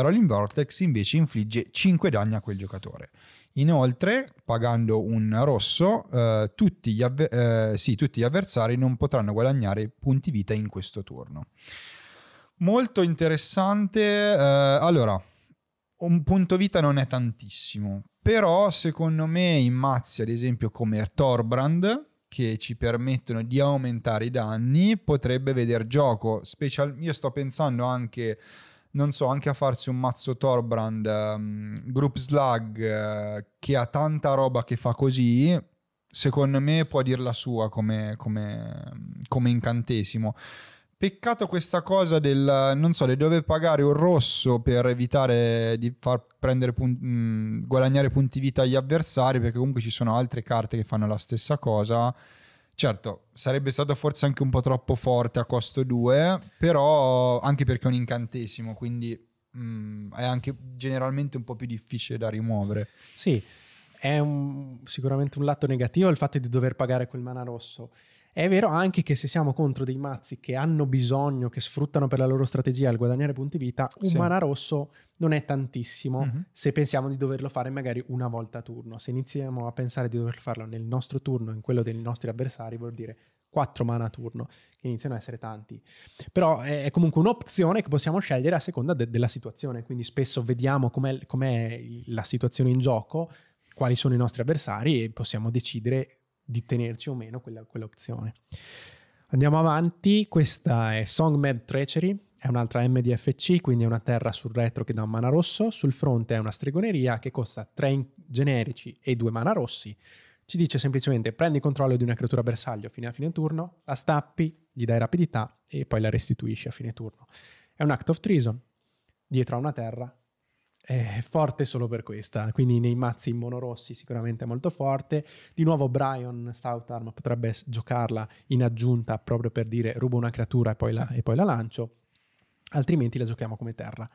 Rolling Vortex invece infligge 5 danni a quel giocatore. Inoltre, pagando un rosso, eh, tutti, gli eh, sì, tutti gli avversari non potranno guadagnare punti vita in questo turno. Molto interessante. Eh, allora, un punto vita non è tantissimo, però secondo me in mazzi, ad esempio, come Thorbrand, che ci permettono di aumentare i danni, potrebbe veder gioco. Special... Io sto pensando anche non so, anche a farsi un mazzo Torbrand, um, ehm, Group Slug, uh, che ha tanta roba che fa così, secondo me può dirla sua come, come, come incantesimo. Peccato questa cosa del, non so, le dove pagare un rosso per evitare di far punt- mh, mm, guadagnare punti vita agli avversari, perché comunque ci sono altre carte che fanno la stessa cosa Certo, sarebbe stato forse anche un po' troppo forte a costo 2, però anche perché è un incantesimo, quindi mh, mm, è anche generalmente un po' più difficile da rimuovere. Sì, è un, sicuramente un lato negativo il fatto di dover pagare quel mana rosso. È vero anche che se siamo contro dei mazzi che hanno bisogno, che sfruttano per la loro strategia il guadagnare punti vita, un sì. mana rosso non è tantissimo mm-hmm. se pensiamo di doverlo fare magari una volta a turno. Se iniziamo a pensare di dover farlo nel nostro turno, in quello dei nostri avversari, vuol dire quattro mana a turno, che iniziano a essere tanti. Però è, comunque un'opzione che possiamo scegliere a seconda de- della situazione, quindi spesso vediamo com'è, com'è la situazione in gioco, quali sono i nostri avversari e possiamo decidere di tenerci o meno quella, quell'opzione. Andiamo avanti, questa è Song SongMed Treachery, è un'altra MDFC, quindi è una terra sul retro che dà un mana rosso, sul fronte è una stregoneria che costa 3 generici e 2 mana rossi, ci dice semplicemente prendi controllo di una creatura bersaglio fino a fine turno, la stappi, gli dai rapidità e poi la restituisci a fine turno. È un act of treason, dietro a una terra è forte solo per questa, quindi nei mazzi in monorossi sicuramente è molto forte. Di nuovo Brian Stoutarm potrebbe giocarla in aggiunta proprio per dire rubo una creatura e poi la, e poi la lancio, altrimenti la giochiamo come terra.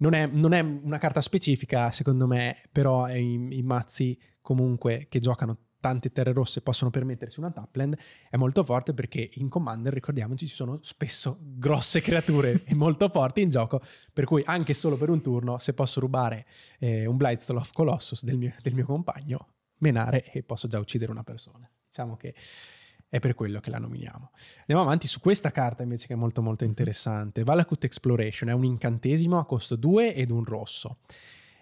Non è, non è, una carta specifica, secondo me, però i, in mazzi comunque che giocano tante terre rosse possono permettersi una Tapland, è molto forte perché in Commander, ricordiamoci, ci sono spesso grosse creature e molto forti in gioco, per cui anche solo per un turno, se posso rubare eh, un Blightstall of Colossus del mio, del mio compagno, menare e posso già uccidere una persona. Diciamo che è per quello che la nominiamo. Andiamo avanti su questa carta invece che è molto molto interessante. Valakut Exploration è un incantesimo a costo 2 ed un rosso.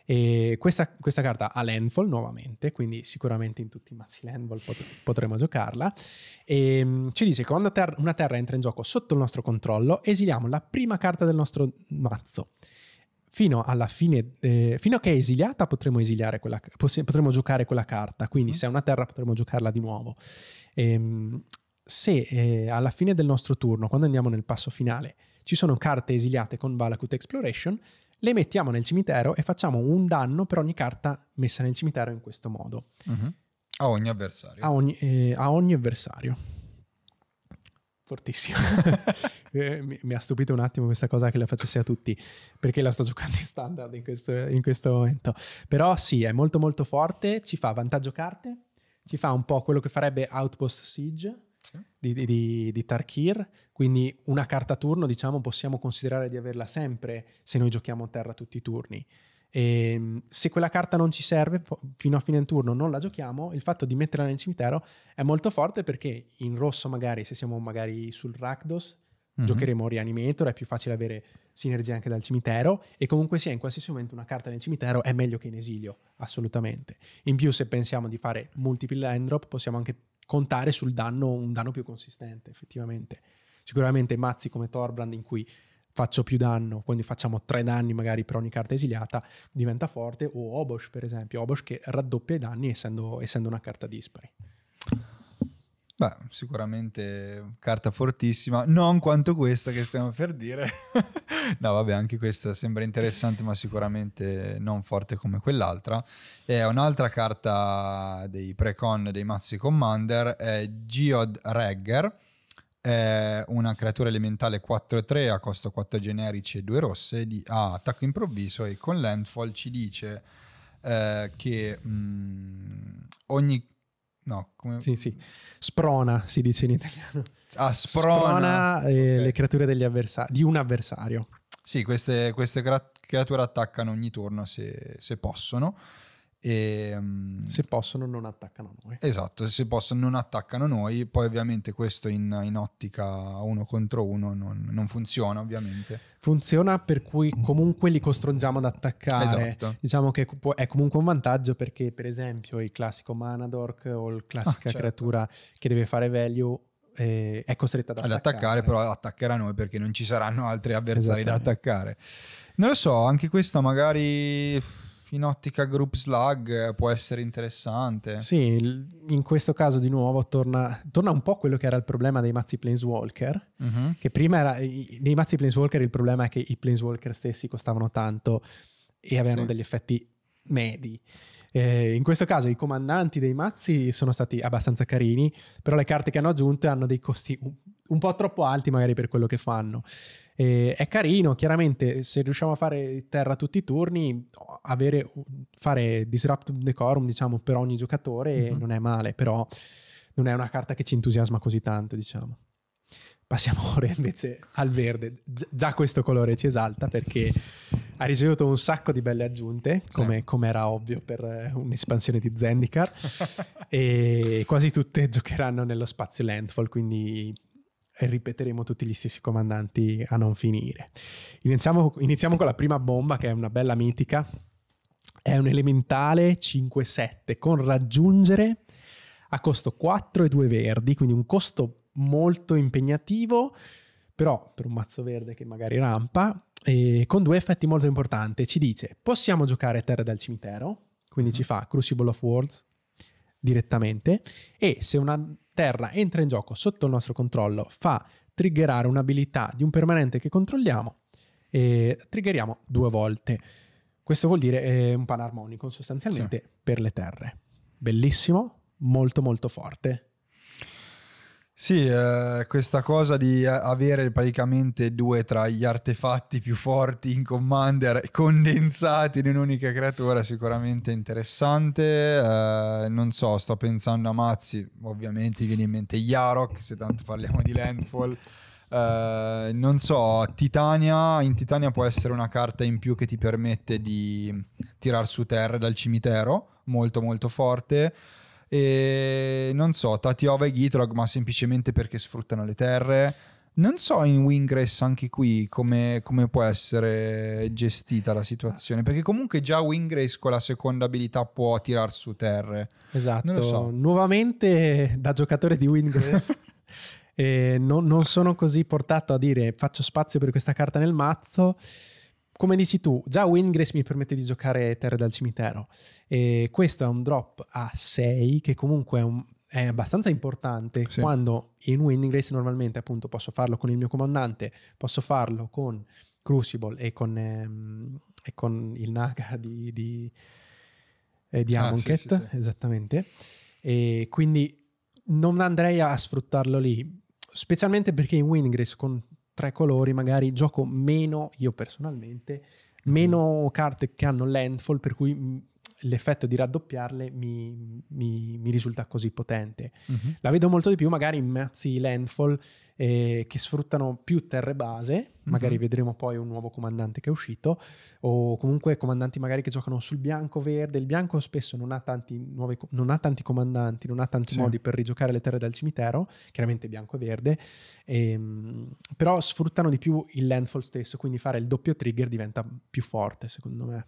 E questa, questa carta ha landfall nuovamente, quindi sicuramente in tutti i mazzi landfall pot- potremo giocarla. E, ehm, ci dice che quando ter- una terra entra in gioco sotto il nostro controllo, esiliamo la prima carta del nostro mazzo. Fino, alla fine, eh, fino a che è esiliata potremo, esiliare quella, potremo giocare quella carta, quindi mm. se è una terra potremo giocarla di nuovo. E, ehm, se eh, alla fine del nostro turno, quando andiamo nel passo finale, ci sono carte esiliate con Valakut Exploration, le mettiamo nel cimitero e facciamo un danno per ogni carta messa nel cimitero in questo modo. Uh-huh. A ogni avversario. A ogni, eh, a ogni avversario. Fortissimo. Eh, mi, mi, ha stupito un attimo questa cosa che la facessi a tutti, perché la sto giocando in standard in questo, in questo momento. Però sì, è molto molto forte, ci fa vantaggio carte, ci fa un po' quello che farebbe Outpost Siege, sì. di, di, di, Tarkir, quindi una carta turno diciamo possiamo considerare di averla sempre se noi giochiamo a terra tutti i turni. E ehm, se quella carta non ci serve fino a fine turno non la giochiamo, il fatto di metterla nel cimitero è molto forte perché in rosso magari, se siamo magari sul Rakdos, Mm-hmm. giocheremo Reanimator, è più facile avere sinergie anche dal cimitero e comunque sia in qualsiasi momento una carta nel cimitero è meglio che in esilio, assolutamente. In più se pensiamo di fare multiple land drop possiamo anche contare sul danno, un danno più consistente, effettivamente. Sicuramente mazzi come Torbrand in cui faccio più danno, quindi facciamo tre danni magari per ogni carta esiliata, diventa forte, o Obosh per esempio, Obosh che raddoppia i danni essendo, essendo una carta dispari. Beh, sicuramente carta fortissima, non quanto questa che stiamo per dire. no, vabbè, anche questa sembra interessante, ma sicuramente non forte come quell'altra. È un'altra carta dei pre-con dei mazzi Commander, è Geod Regger, è una creatura elementale 4-3 a costo 4 generici e 2 rosse, ha ah, attacco improvviso e con Landfall ci dice eh, che mh, mm, ogni No, come... Sì, sì. Sprona si dice in italiano. Ah, sprona. sprona eh, okay. le creature degli avversari, di un avversario. Sì, queste, queste creature attaccano ogni turno se, se possono. E, ehm, se possono non attaccano noi. Esatto, se possono non attaccano noi, poi ovviamente questo in, in ottica uno contro uno non, non, funziona ovviamente. Funziona per cui comunque li costringiamo ad attaccare, esatto. diciamo che è comunque un vantaggio perché per esempio il classico Manadork o la classica ah, certo. creatura che deve fare value eh, è costretta ad, ad attaccare. attaccare. però attaccherà noi perché non ci saranno altri avversari da attaccare. Non lo so, anche questa magari in ottica group slug eh, può essere interessante. Sì, in questo caso di nuovo torna, torna un po' quello che era il problema dei mazzi Planeswalker, uh-huh. che prima era, nei mazzi Planeswalker il problema è che i Planeswalker stessi costavano tanto e avevano sì. degli effetti medi. Eh, in questo caso i comandanti dei mazzi sono stati abbastanza carini, però le carte che hanno aggiunto hanno dei costi un, un po' troppo alti magari per quello che fanno. E eh, è carino, chiaramente, se riusciamo a fare terra tutti i turni, avere, fare Disrupt Decorum, diciamo, per ogni giocatore mm-hmm. non è male, però non è una carta che ci entusiasma così tanto, diciamo. Passiamo ora invece al verde. Gi- già questo colore ci esalta perché ha ricevuto un sacco di belle aggiunte, come, sì. Eh. era ovvio per eh, un'espansione di Zendikar, e quasi tutte giocheranno nello spazio Landfall, quindi ripeteremo tutti gli stessi comandanti a non finire. Iniziamo, iniziamo con la prima bomba che è una bella mitica. È un elementale 5-7 con raggiungere a costo 4 e 2 verdi, quindi un costo molto impegnativo, però per un mazzo verde che magari rampa, e con due effetti molto importanti. Ci dice, possiamo giocare Terra del Cimitero, quindi mm ci mhm. fa Crucible of Worlds direttamente, e se una terra entra in gioco sotto il nostro controllo, fa triggerare un'abilità di un permanente che controlliamo e triggeriamo due volte. Questo vuol dire eh, un panarmonico sostanzialmente sì. per le terre. Bellissimo, molto molto forte. Sì, eh, questa cosa di eh, avere praticamente due tra gli artefatti più forti in Commander condensati in un'unica creatura è sicuramente interessante. Eh, non so, sto pensando a Mazzi, ovviamente viene in mente Yarok, se tanto parliamo di Landfall. Eh, non so, Titania, in Titania può essere una carta in più che ti permette di tirar su terre dal cimitero, molto molto forte. E non so, Tatiova e Gitrog, ma semplicemente perché sfruttano le terre. Non so in Wingress anche qui come, come, può essere gestita la situazione, perché comunque già Wingress con la seconda abilità può tirar su terre. Esatto, non lo so. nuovamente da giocatore di Wingress eh, non, non sono così portato a dire faccio spazio per questa carta nel mazzo, come dici tu, già Wingress mi permette di giocare Terre dal cimitero. E questo è un drop a 6, che comunque è, un, è abbastanza importante. Sì. Quando in Wingress normalmente appunto posso farlo con il mio comandante, posso farlo con Crucible e con, ehm, e con il Naga di, di, eh, di ah, Amonkhet, sì, sì, esattamente. E quindi non andrei a sfruttarlo lì, specialmente perché in Wingress con tre colori, magari gioco meno, io personalmente, meno mhm. carte che hanno landfall, per cui mm, l'effetto di raddoppiarle mi, mi, mi risulta così potente. Mm-hmm. La vedo molto di più magari in mazzi landfall eh, che sfruttano più terre base, magari mm-hmm. vedremo poi un nuovo comandante che è uscito, o comunque comandanti magari che giocano sul bianco-verde. Il bianco spesso non ha tanti, nuovi, non ha tanti comandanti, non ha tanti sì. modi per rigiocare le terre dal cimitero, chiaramente bianco e verde, ehm, però sfruttano di più il landfall stesso, quindi fare il doppio trigger diventa più forte secondo me.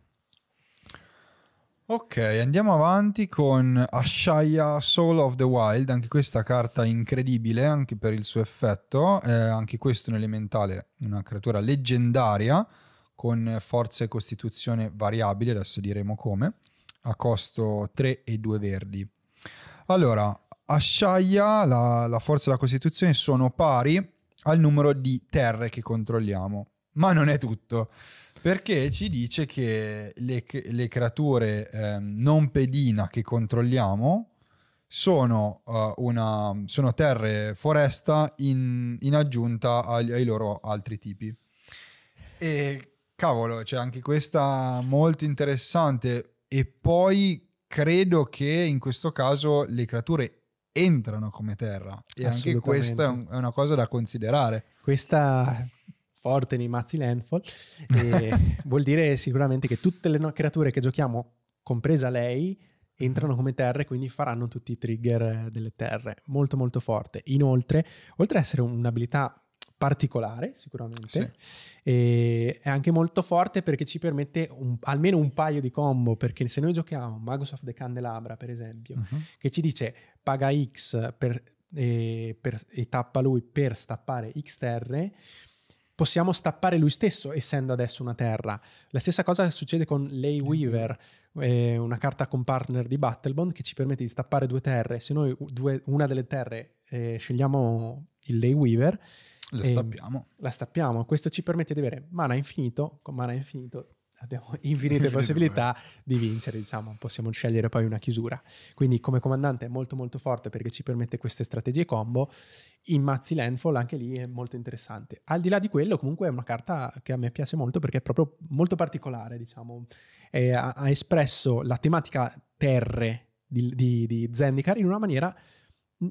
Ok, andiamo avanti con Ashaya Soul of the Wild, anche questa carta incredibile, anche per il suo effetto, eh, anche questo è un elementale, una creatura leggendaria con forza e costituzione variabile, adesso diremo come, a costo 3 e 2 verdi. Allora, Ashaya, la, la forza e la costituzione sono pari al numero di terre che controlliamo, ma non è tutto perché ci dice che le, le creature eh, non pedina che controlliamo sono, uh, una, sono terre foresta in, in aggiunta agli, ai loro altri tipi. E cavolo, c'è cioè anche questa molto interessante. E poi credo che in questo caso le creature entrano come terra e anche questa è, un, è una cosa da considerare. Questa forte nei mazzi landfall, vuol dire sicuramente che tutte le no- creature che giochiamo, compresa lei, entrano come terre, quindi faranno tutti i trigger eh, delle terre. Molto molto forte. Inoltre, oltre ad essere un'abilità particolare sicuramente sì. e è anche molto forte perché ci permette un, almeno un paio di combo perché se noi giochiamo Magus of the Candelabra per esempio uh-huh. che ci dice paga X per, e, eh, per, e tappa lui per stappare X terre possiamo stappare lui stesso, essendo adesso una terra. La stessa cosa succede con Lay mm. Weaver, eh, una carta con partner di Battlebond che ci permette di stappare due terre. Se noi due, una delle terre eh, scegliamo il Lay Weaver, la ehm, stappiamo. la stappiamo. Questo ci permette di avere mana infinito, con mana infinito abbiamo infinite possibilità di vincere, diciamo, possiamo scegliere poi una chiusura. Quindi come comandante è molto molto forte perché ci permette queste strategie combo, in Mazzi Landfall anche lì è molto interessante. Al di là di quello comunque è una carta che a me piace molto perché è proprio molto particolare, diciamo, è, ha, ha, espresso la tematica terre di, di, di Zendikar in una maniera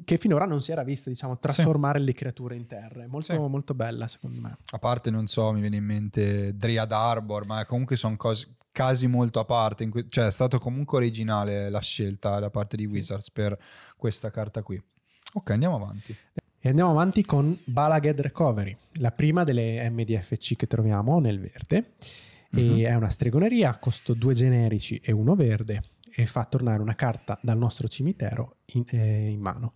che finora non si era vista, diciamo, trasformare sì. le creature in terre. Molto, sì. molto bella, secondo me. A parte, non so, mi viene in mente Dryad Arbor, ma comunque sono cose, casi molto a parte. Cui, cioè, è stata comunque originale la scelta da parte di Wizards sì. per questa carta qui. Ok, andiamo avanti. E andiamo avanti con Balaghead Recovery, la prima delle MDFC che troviamo nel verde. Mm-hmm. è una stregoneria, costo due generici e uno verde e fa tornare una carta dal nostro cimitero in, eh, in mano.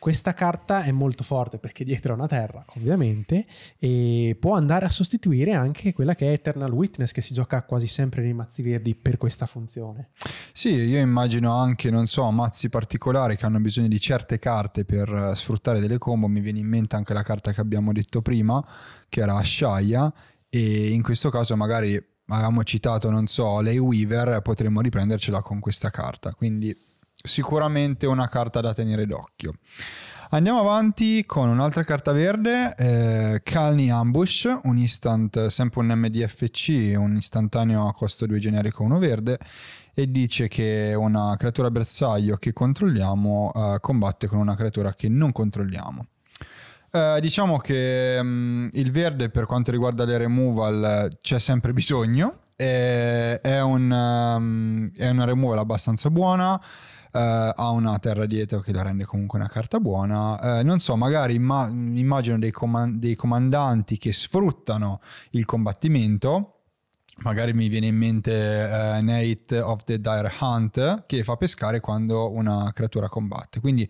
Questa carta è molto forte perché dietro è una terra, ovviamente, e può andare a sostituire anche quella che è Eternal Witness, che si gioca quasi sempre nei mazzi verdi per questa funzione. Sì, io immagino anche, non so, mazzi particolari che hanno bisogno di certe carte per eh, sfruttare delle combo. Mi viene in mente anche la carta che abbiamo detto prima, che era Asciaia, e in questo caso magari avevamo citato, non so, lei Weaver, potremmo riprendercela con questa carta. Quindi sicuramente una carta da tenere d'occhio. Andiamo avanti con un'altra carta verde, eh, Calni Ambush, un instant, sempre un MDFC, un istantaneo a costo 2 generico 1 verde, e dice che una creatura bersaglio che controlliamo eh, combatte con una creatura che non controlliamo. Eh, diciamo che mh, mm, il verde per quanto riguarda le removal c'è sempre bisogno, è, è, un, um, è una removal abbastanza buona. Uh, ha una terra dietro che la rende comunque una carta buona. Uh, non so, magari imma- immagino dei, com- dei, comandanti che sfruttano il combattimento. Magari mi viene in mente uh, Nate of the Dire Hunt che fa pescare quando una creatura combatte. Quindi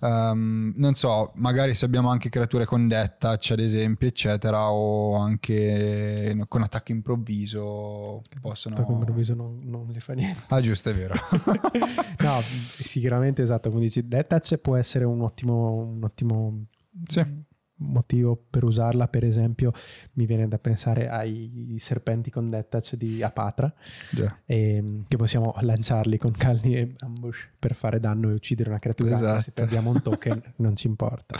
Um, non so, magari se abbiamo anche creature con dettach, ad esempio, eccetera, o anche con attacco improvviso possono... Attacco improvviso non, non le fa niente. Ah giusto, è vero. no, sicuramente esatto, come dici, dettach può essere un ottimo... Un ottimo... Sì motivo per usarla, per esempio, mi viene da pensare ai serpenti con dettac di Apatra, yeah. e, ehm, che possiamo lanciarli con calni e ambush per fare danno e uccidere una creatura. Esatto. Se perdiamo un token non ci importa.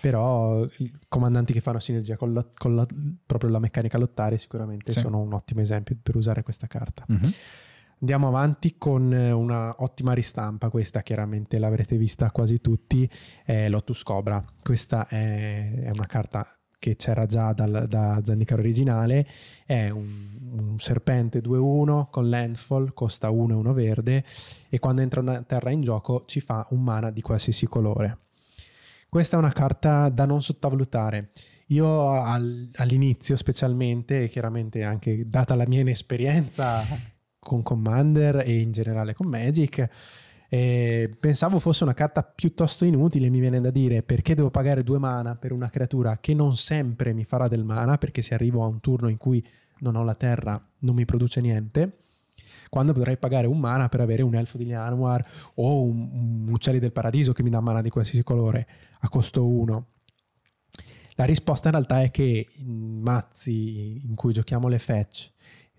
Però comandanti che fanno sinergia con, la, con la, proprio la meccanica lottare sicuramente sì. sono un ottimo esempio per usare questa carta. Mm-hmm andiamo avanti con eh, una ottima ristampa, questa chiaramente l'avrete vista quasi tutti, è Lotus Cobra. Questa è, una carta che c'era già dal, da Zendikar originale, è un, un serpente 2-1 con landfall, costa 1-1 verde e quando entra una terra in gioco ci fa un mana di qualsiasi colore. Questa è una carta da non sottovalutare. Io all'inizio specialmente, chiaramente anche data la mia inesperienza con Commander e in generale con Magic. E pensavo fosse una carta piuttosto inutile, mi viene da dire, perché devo pagare due mana per una creatura che non sempre mi farà del mana, perché se arrivo a un turno in cui non ho la terra non mi produce niente, quando potrei pagare un mana per avere un elfo di Lianuar o un, un uccelli del paradiso che mi dà mana di qualsiasi colore a costo 1. La risposta in realtà è che in mazzi in cui giochiamo le fetch,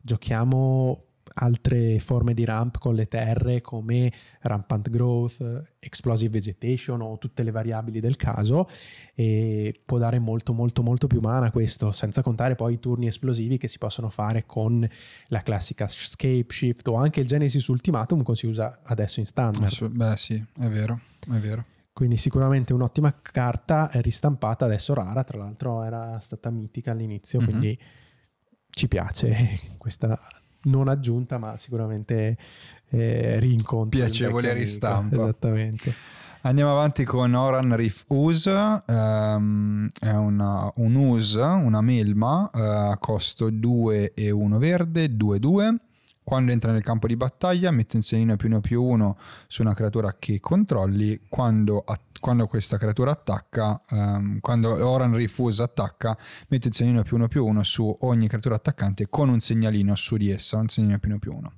giochiamo altre forme di ramp con le terre come rampant growth, explosive vegetation o tutte le variabili del caso e può dare molto molto molto più mana questo, senza contare poi i turni esplosivi che si possono fare con la classica scape shift o anche il Genesis Ultimatum che si usa adesso in standard. Beh sì, è vero, è vero. Quindi sicuramente un'ottima carta eh, ristampata, adesso rara, tra l'altro era stata mitica all'inizio, mm-hmm. quindi ci piace questa non aggiunta, ma sicuramente eh, rincontra. Piacevole ristampa. Esattamente. Andiamo avanti con Oran Reef Use, um, è una, un use, una melma uh, a costo 2 e 1 verde, 2 2. Quando entra nel campo di battaglia, mette un segnino più uno più uno su una creatura che controlli. Quando, att- quando questa creatura attacca, um, quando Oran Refuse attacca, mette un segnino più uno più uno su ogni creatura attaccante con un segnalino su di essa, un segnino più uno più uno.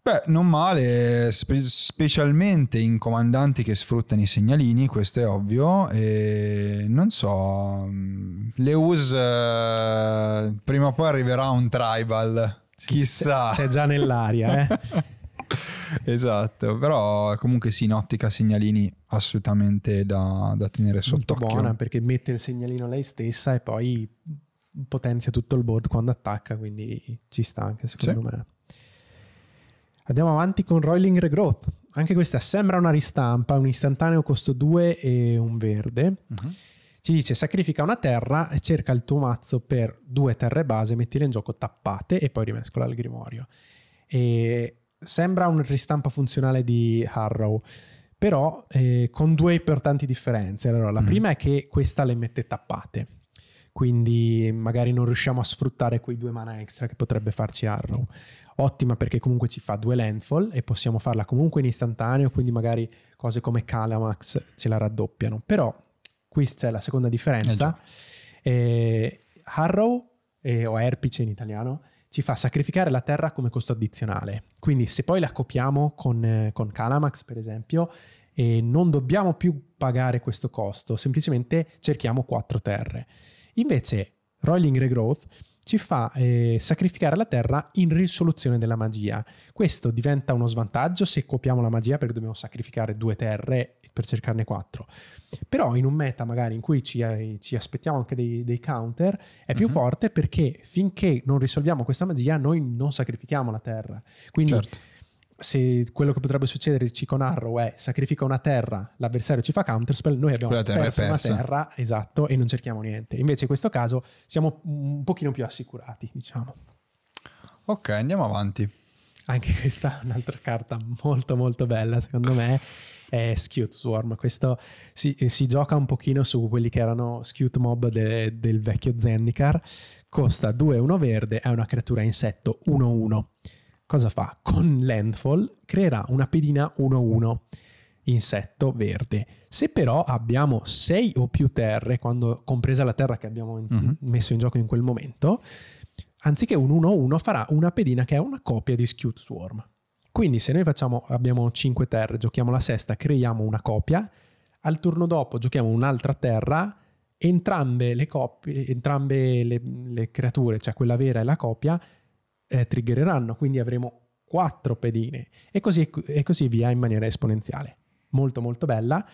Beh, non male, spe- specialmente in comandanti che sfruttano i segnalini, questo è ovvio. E non so, mm, le US eh, prima o poi arriverà un tribal Chissà. C'è già nell'aria, eh. esatto, però comunque sì, in ottica segnalini assolutamente da, da tenere sotto Molto buona perché mette il segnalino lei stessa e poi potenzia tutto il board quando attacca, quindi ci sta anche secondo sì. me. Andiamo avanti con Roiling Regrowth. Anche questa sembra una ristampa, un istantaneo costo 2 e un verde. Uh mhm. -huh ci dice sacrifica una terra e cerca il tuo mazzo per due terre base, mettile in gioco tappate e poi rimescola al grimorio. E sembra un ristampa funzionale di Harrow, però eh, con due importanti differenze. Allora, la mm. prima è che questa le mette tappate, quindi magari non riusciamo a sfruttare quei due mana extra che potrebbe farci Harrow. Ottima perché comunque ci fa due landfall e possiamo farla comunque in istantaneo, quindi magari cose come Calamax ce la raddoppiano, però questa è la seconda differenza. Eh, eh, Harrow, eh, o Erpice in italiano, ci fa sacrificare la terra come costo addizionale. Quindi se poi la copiamo con, eh, con Calamax, per esempio, eh, non dobbiamo più pagare questo costo, semplicemente cerchiamo quattro terre. Invece Rolling Regrowth ci fa eh, sacrificare la terra in risoluzione della magia. Questo diventa uno svantaggio se copiamo la magia perché dobbiamo sacrificare due terre per cercarne quattro. Però in un meta magari in cui ci, eh, ci aspettiamo anche dei, dei counter è più uh-huh. forte perché finché non risolviamo questa magia noi non sacrifichiamo la terra. Quindi certo se quello che potrebbe succederci con Arrow è sacrifica una terra, l'avversario ci fa counterspell, noi abbiamo terra perso una terra, esatto, e non cerchiamo niente. Invece in questo caso siamo un pochino più assicurati, diciamo. Ok, andiamo avanti. Anche questa è un'altra carta molto molto bella, secondo me, è Scute Swarm. Questo si, si, gioca un pochino su quelli che erano Scute Mob de, del vecchio Zendikar. Costa 2-1 verde, è una creatura insetto 1-1 cosa fa? Con Landfall creerà una pedina 1-1 insetto verde. Se però abbiamo 6 o più terre, quando, compresa la terra che abbiamo uh-huh. messo in gioco in quel momento, anziché un 1-1 farà una pedina che è una copia di Skewed Swarm. Quindi se noi facciamo, abbiamo 5 terre, giochiamo la sesta, creiamo una copia, al turno dopo giochiamo un'altra terra, entrambe le, copie, entrambe le, le creature, cioè quella vera e la copia, eh, triggereranno, quindi avremo quattro pedine e così, e così via in maniera esponenziale. Molto molto bella.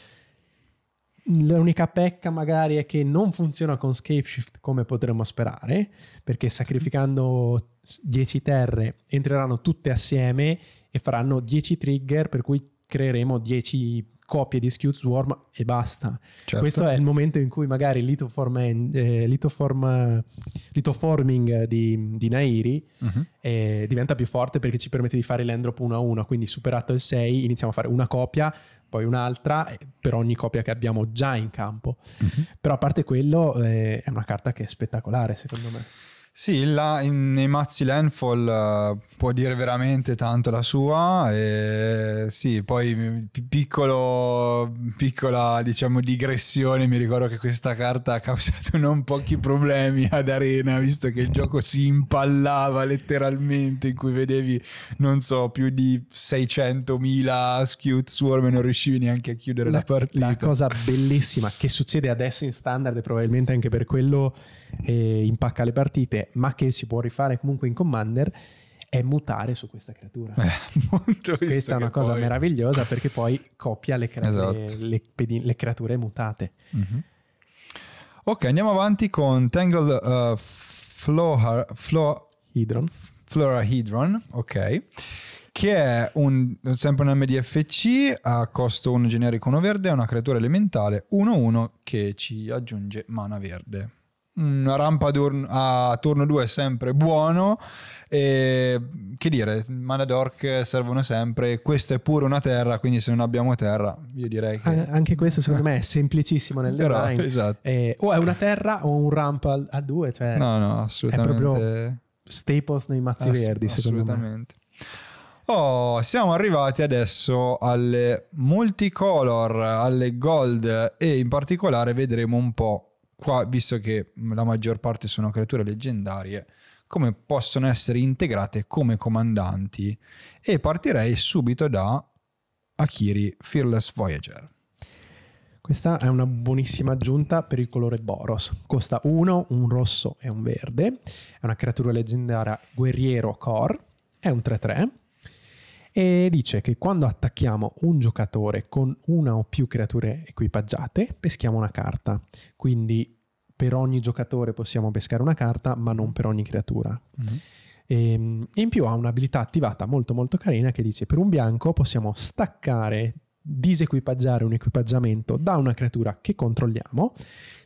L'unica pecca magari è che non funziona con Scapeshift come potremmo sperare, perché sacrificando 10 terre entreranno tutte assieme e faranno 10 trigger, per cui creeremo 10 copie di Skewed Swarm e basta. Certo. Questo è il momento in cui magari litoforming, eh, litoform, litoforming di, di Nairi uh-huh. eh, diventa più forte perché ci permette di fare l'endrop 1 a 1, quindi superato il 6 iniziamo a fare una copia, poi un'altra eh, per ogni copia che abbiamo già in campo. Uh-huh. Però a parte quello eh, è una carta che è spettacolare secondo me. Sì, la, in, nei mazzi Landfall uh, può dire veramente tanto la sua, e sì, poi mm, piccolo, piccola diciamo digressione, mi ricordo che questa carta ha causato non pochi problemi ad Arena, visto che il gioco si impallava letteralmente, in cui vedevi, non so, più di 600.000 Skewed Swarm e non riuscivi neanche a chiudere la, la partita. La cosa bellissima che succede adesso in standard e probabilmente anche per quello e impacca le partite, ma che si può rifare comunque in Commander, è mutare su questa creatura. Eh, questa è una cosa poi... meravigliosa perché poi copia le, cre- esatto. le, le, le creature mutate. Mm-hmm. Ok, andiamo avanti con Tangle uh, Flohar, Flo... Florahedron, ok, che è un, sempre un MDFC a costo 1 generico 1 verde, è una creatura elementale 1-1 che ci aggiunge mana verde. Mm, una rampa a turno 2 è sempre buono. E, che dire, mana d'orc servono sempre. Questa è pure una terra, quindi se non abbiamo terra, io direi che. Anche questo, secondo me, è semplicissimo nel Però, design. Esatto. Eh, o è una terra o un ramp a, due. Cioè no, no, assolutamente. È proprio staples nei mazzi Ass- verdi, secondo assolutamente. me. Oh, siamo arrivati adesso alle multicolor, alle gold e in particolare vedremo un po' qua, visto che la maggior parte sono creature leggendarie, come possono essere integrate come comandanti e partirei subito da Akiri Fearless Voyager. Questa è una buonissima aggiunta per il colore Boros. Costa 1, un rosso e un verde. È una creatura leggendaria guerriero core. È un 3-3 e dice che quando attacchiamo un giocatore con una o più creature equipaggiate, peschiamo una carta. Quindi per ogni giocatore possiamo pescare una carta, ma non per ogni creatura. Mm-hmm. Ehm, e, in più ha un'abilità attivata molto molto carina che dice per un bianco possiamo staccare disequipaggiare un equipaggiamento da una creatura che controlliamo.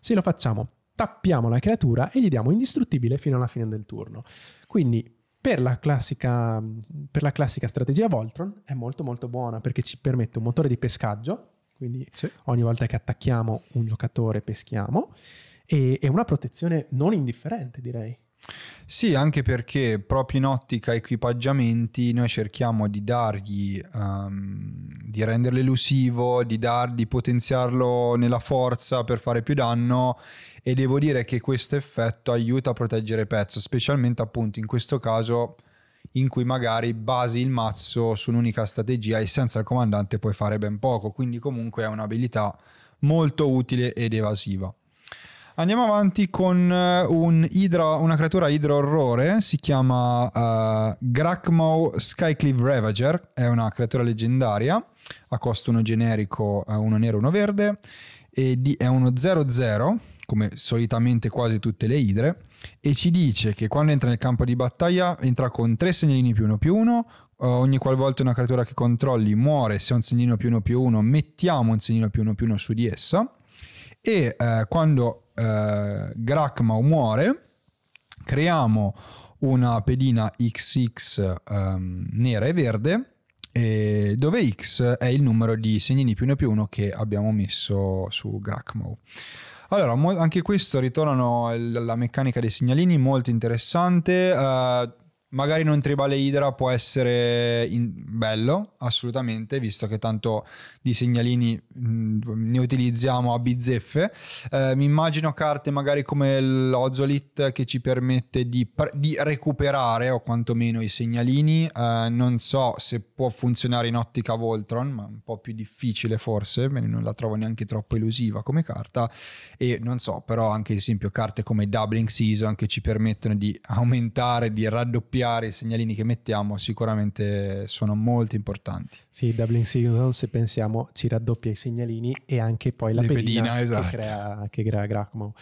Se lo facciamo, tappiamo la creatura e gli diamo indistruttibile fino alla fine del turno. Quindi per la, classica, per la classica strategia Voltron è molto molto buona perché ci permette un motore di pescaggio, quindi sì. ogni volta che attacchiamo un giocatore peschiamo, e, e una protezione non indifferente direi. Sì, anche perché proprio in ottica equipaggiamenti noi cerchiamo di dargli, um, di renderlo elusivo, di, dar, di potenziarlo nella forza per fare più danno e devo dire che questo effetto aiuta a proteggere pezzo, specialmente appunto in questo caso in cui magari basi il mazzo su un'unica strategia e senza il comandante puoi fare ben poco, quindi comunque è un'abilità molto utile ed evasiva. Andiamo avanti con eh, un idro, una creatura idro-orrore, si chiama uh, eh, Grakmo Skycleave Ravager, è una creatura leggendaria, a costo uno generico, eh, uno nero, uno verde, e di, è uno 0-0, come solitamente quasi tutte le idre, e ci dice che quando entra nel campo di battaglia entra con tre segnalini più uno più uno, ogni qualvolta una creatura che controlli muore se ha un segnalino più uno più uno, mettiamo un segnalino più uno più uno su di essa, e eh, quando eh, Gracma muore, creiamo una pedina XX ehm, nera e verde e dove x è il numero di segnini più uno più uno che abbiamo messo su Gracmo. Allora, anche questo ritornano alla meccanica dei segnalini, molto interessante. Uh, magari non tribale Idra può essere in... bello, assolutamente, visto che tanto di segnalini mh, mm, ne utilizziamo a bizzeffe. Eh, mi immagino carte magari come l'Ozolit che ci permette di, di, recuperare o quantomeno i segnalini. Eh, non so se può funzionare in ottica Voltron, ma un po' più difficile forse, non la trovo neanche troppo elusiva come carta. E non so, però anche ad esempio carte come Doubling Season che ci permettono di aumentare, di raddoppiare cambiare i segnalini che mettiamo sicuramente sono molto importanti. Sì, Dublin Signal se pensiamo ci raddoppia i segnalini e anche poi la Le pedina, pedina esatto. che crea, che crea Gracmo.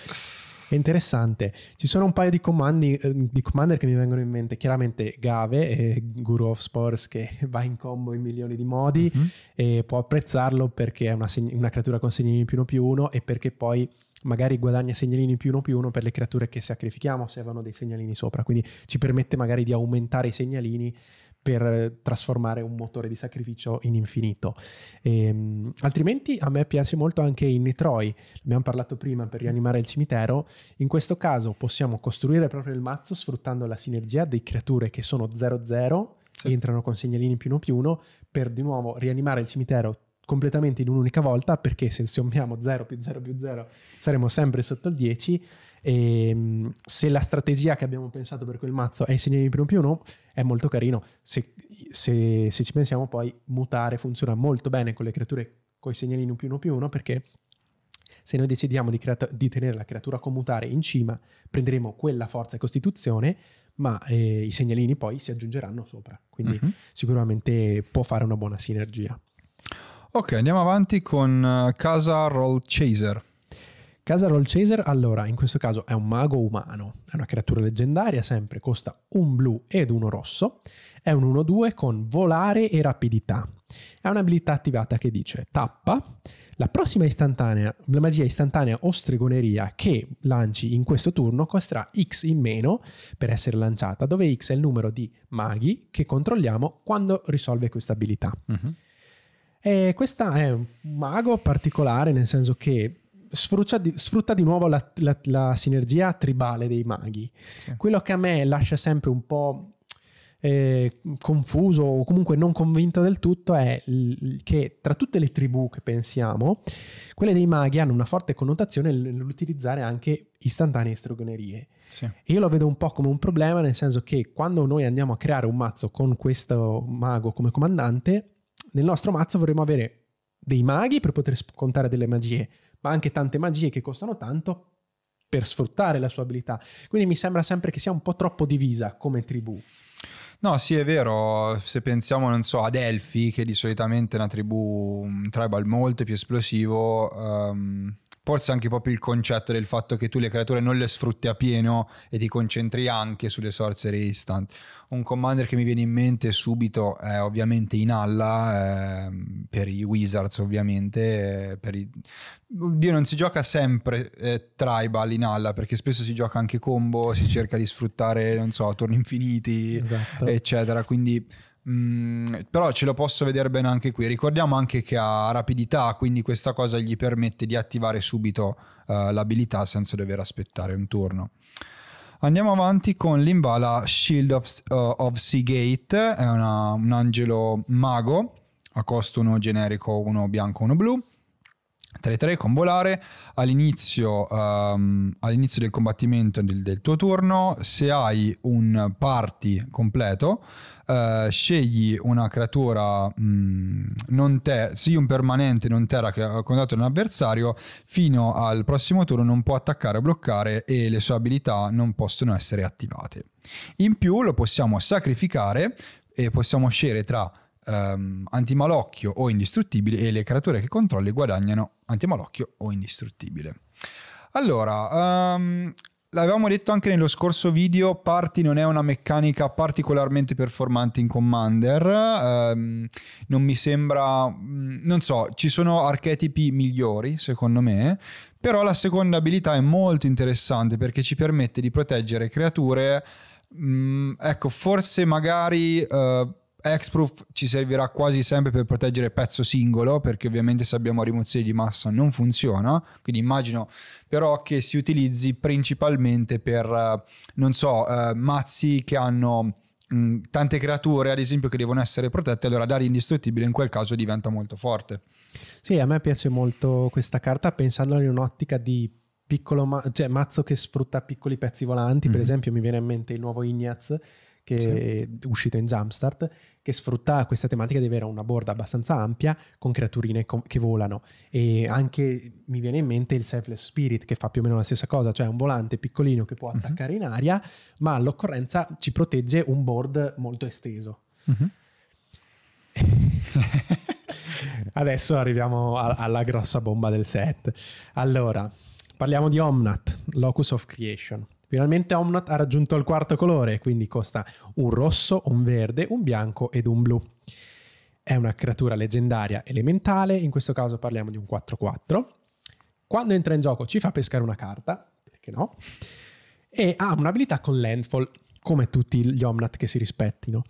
È interessante. Ci sono un paio di comandi eh, di commander che mi vengono in mente. Chiaramente Gave, eh, Guru of sports che va in combo in milioni di modi mm-hmm. e può apprezzarlo perché è una, seg- una creatura con segnini più 1 più uno e perché poi magari guadagna segnalini più uno più uno per le creature che sacrifichiamo se avevano dei segnalini sopra, quindi ci permette magari di aumentare i segnalini per trasformare un motore di sacrificio in infinito. E, ehm, altrimenti a me piace molto anche in Netroi, abbiamo parlato prima per rianimare il cimitero, in questo caso possiamo costruire proprio il mazzo sfruttando la sinergia dei creature che sono 0-0 sì. entrano con segnalini più uno più uno per di nuovo rianimare il cimitero completamente in un'unica volta perché se sommiamo 0 più 0 più 0 saremo sempre sotto il 10 e ehm, se la strategia che abbiamo pensato per quel mazzo è insegnare di primo più 1 è molto carino se, se, se, ci pensiamo poi mutare funziona molto bene con le creature con i segnalini più 1 più 1 perché se noi decidiamo di, creat- di tenere la creatura commutare in cima prenderemo quella forza e costituzione ma eh, i segnalini poi si aggiungeranno sopra quindi uh-huh. sicuramente può fare una buona sinergia Ok, andiamo avanti con eh, Casa Roll Chaser. Casa Roll Chaser, allora, in questo caso è un mago umano, è una creatura leggendaria, sempre costa un blu ed uno rosso, è un 1-2 con volare e rapidità. È un'abilità attivata che dice tappa, la prossima istantanea, la magia istantanea o stregoneria che lanci in questo turno costerà X in meno per essere lanciata, dove X è il numero di maghi che controlliamo quando risolve questa abilità. Uh-huh. E questa è un mago particolare, nel senso che sfrutta di, sfrutta di nuovo la, la, la, sinergia tribale dei maghi. Sì. Quello che a me lascia sempre un po'. Eh, confuso o comunque non convinto del tutto è l- che tra tutte le tribù che pensiamo, quelle dei maghi hanno una forte connotazione nell'utilizzare anche istantanee stregonerie. Sì. Io lo vedo un po' come un problema, nel senso che quando noi andiamo a creare un mazzo con questo mago come comandante, nel nostro mazzo vorremmo avere dei maghi per poter scontare delle magie, ma anche tante magie che costano tanto per sfruttare la sua abilità. Quindi mi sembra sempre che sia un po' troppo divisa come tribù. No, sì, è vero. Se pensiamo, non so, ad Elfi, che di solitamente è una tribù, un tribal molto più esplosivo, um, forse anche proprio il concetto del fatto che tu le creature non le sfrutti a pieno e ti concentri anche sulle sorcery instant. Un commander che mi viene in mente subito è ovviamente Inalla, eh, per i Wizards ovviamente, eh, per i... Oddio, non si gioca sempre eh, tribal in alla perché spesso si gioca anche combo, si cerca di sfruttare, non so, turni infiniti, esatto. eccetera. Quindi Mm, però ce lo posso vedere bene anche qui. Ricordiamo anche che ha rapidità, quindi questa cosa gli permette di attivare subito uh, l'abilità senza dover aspettare un turno. Andiamo avanti con l'Imbala Shield of, uh, of Seagate, è una, un angelo mago a costo uno generico, uno bianco, uno blu. 3-3 con volare, all'inizio, um, all'inizio del combattimento del, del, tuo turno, se hai un party completo, uh, scegli una creatura um, non te, sì un permanente non terra che ha condotto un avversario, fino al prossimo turno non può attaccare o bloccare e le sue abilità non possono essere attivate. In più lo possiamo sacrificare e possiamo scegliere tra um, ehm, antimalocchio o indistruttibile e le creature che controlli guadagnano antimalocchio o indistruttibile. Allora, um, l'avevamo detto anche nello scorso video, parti non è una meccanica particolarmente performante in Commander, um, non mi sembra, mm, non so, ci sono archetipi migliori secondo me, però la seconda abilità è molto interessante perché ci permette di proteggere creature, um, ecco, forse magari... Uh, Hexproof ci servirà quasi sempre per proteggere pezzo singolo perché ovviamente se abbiamo rimozione di massa non funziona, quindi immagino però che si utilizzi principalmente per, eh, non so, eh, mazzi che hanno mh, mm, tante creature ad esempio che devono essere protette, allora dare indistruttibile in quel caso diventa molto forte. Sì, a me piace molto questa carta pensandola in un'ottica di piccolo ma- cioè, mazzo che sfrutta piccoli pezzi volanti, mm-hmm. per esempio mi viene in mente il nuovo Ignaz che sì. è uscito in Jumpstart, che sfrutta questa tematica di avere una borda abbastanza ampia con creaturine com- che volano. E anche mi viene in mente il Selfless Spirit, che fa più o meno la stessa cosa, cioè un volante piccolino che può mhm. attaccare mm-hmm. in aria, ma all'occorrenza ci protegge un board molto esteso. Mm-hmm. Adesso arriviamo a- alla grossa bomba del set. Allora, parliamo di Omnat, Locus of Creation. Finalmente Omnot ha raggiunto il quarto colore, quindi costa un rosso, un verde, un bianco ed un blu. È una creatura leggendaria elementale, in questo caso parliamo di un 4-4. Quando entra in gioco ci fa pescare una carta, perché no? E ha un'abilità con landfall, come tutti gli Omnat che si rispettino.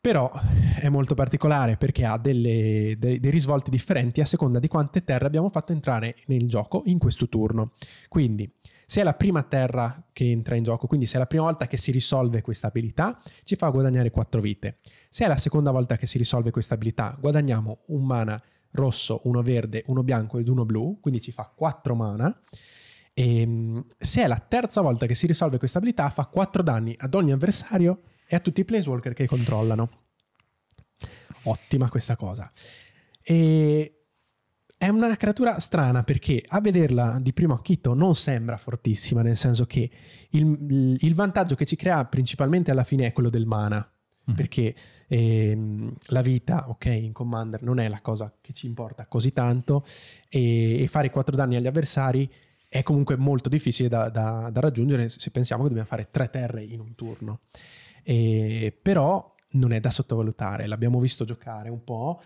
Però è molto particolare perché ha delle, dei, dei risvolti differenti a seconda di quante terre abbiamo fatto entrare nel gioco in questo turno. Quindi se è la prima terra che entra in gioco, quindi se è la prima volta che si risolve questa abilità, ci fa guadagnare 4 vite. Se è la seconda volta che si risolve questa abilità, guadagniamo un mana rosso, uno verde, uno bianco ed uno blu, quindi ci fa 4 mana. E ehm, se è la terza volta che si risolve questa abilità, fa 4 danni ad ogni avversario e a tutti i planeswalker che controllano. Ottima questa cosa. E è una creatura strana perché a vederla di primo acchito non sembra fortissima, nel senso che il, il vantaggio che ci crea principalmente alla fine è quello del mana, mm. perché ehm, la vita, ok, in Commander non è la cosa che ci importa così tanto e, e fare 4 danni agli avversari è comunque molto difficile da, da, da, raggiungere se pensiamo che dobbiamo fare 3 terre in un turno. E, però non è da sottovalutare, l'abbiamo visto giocare un po',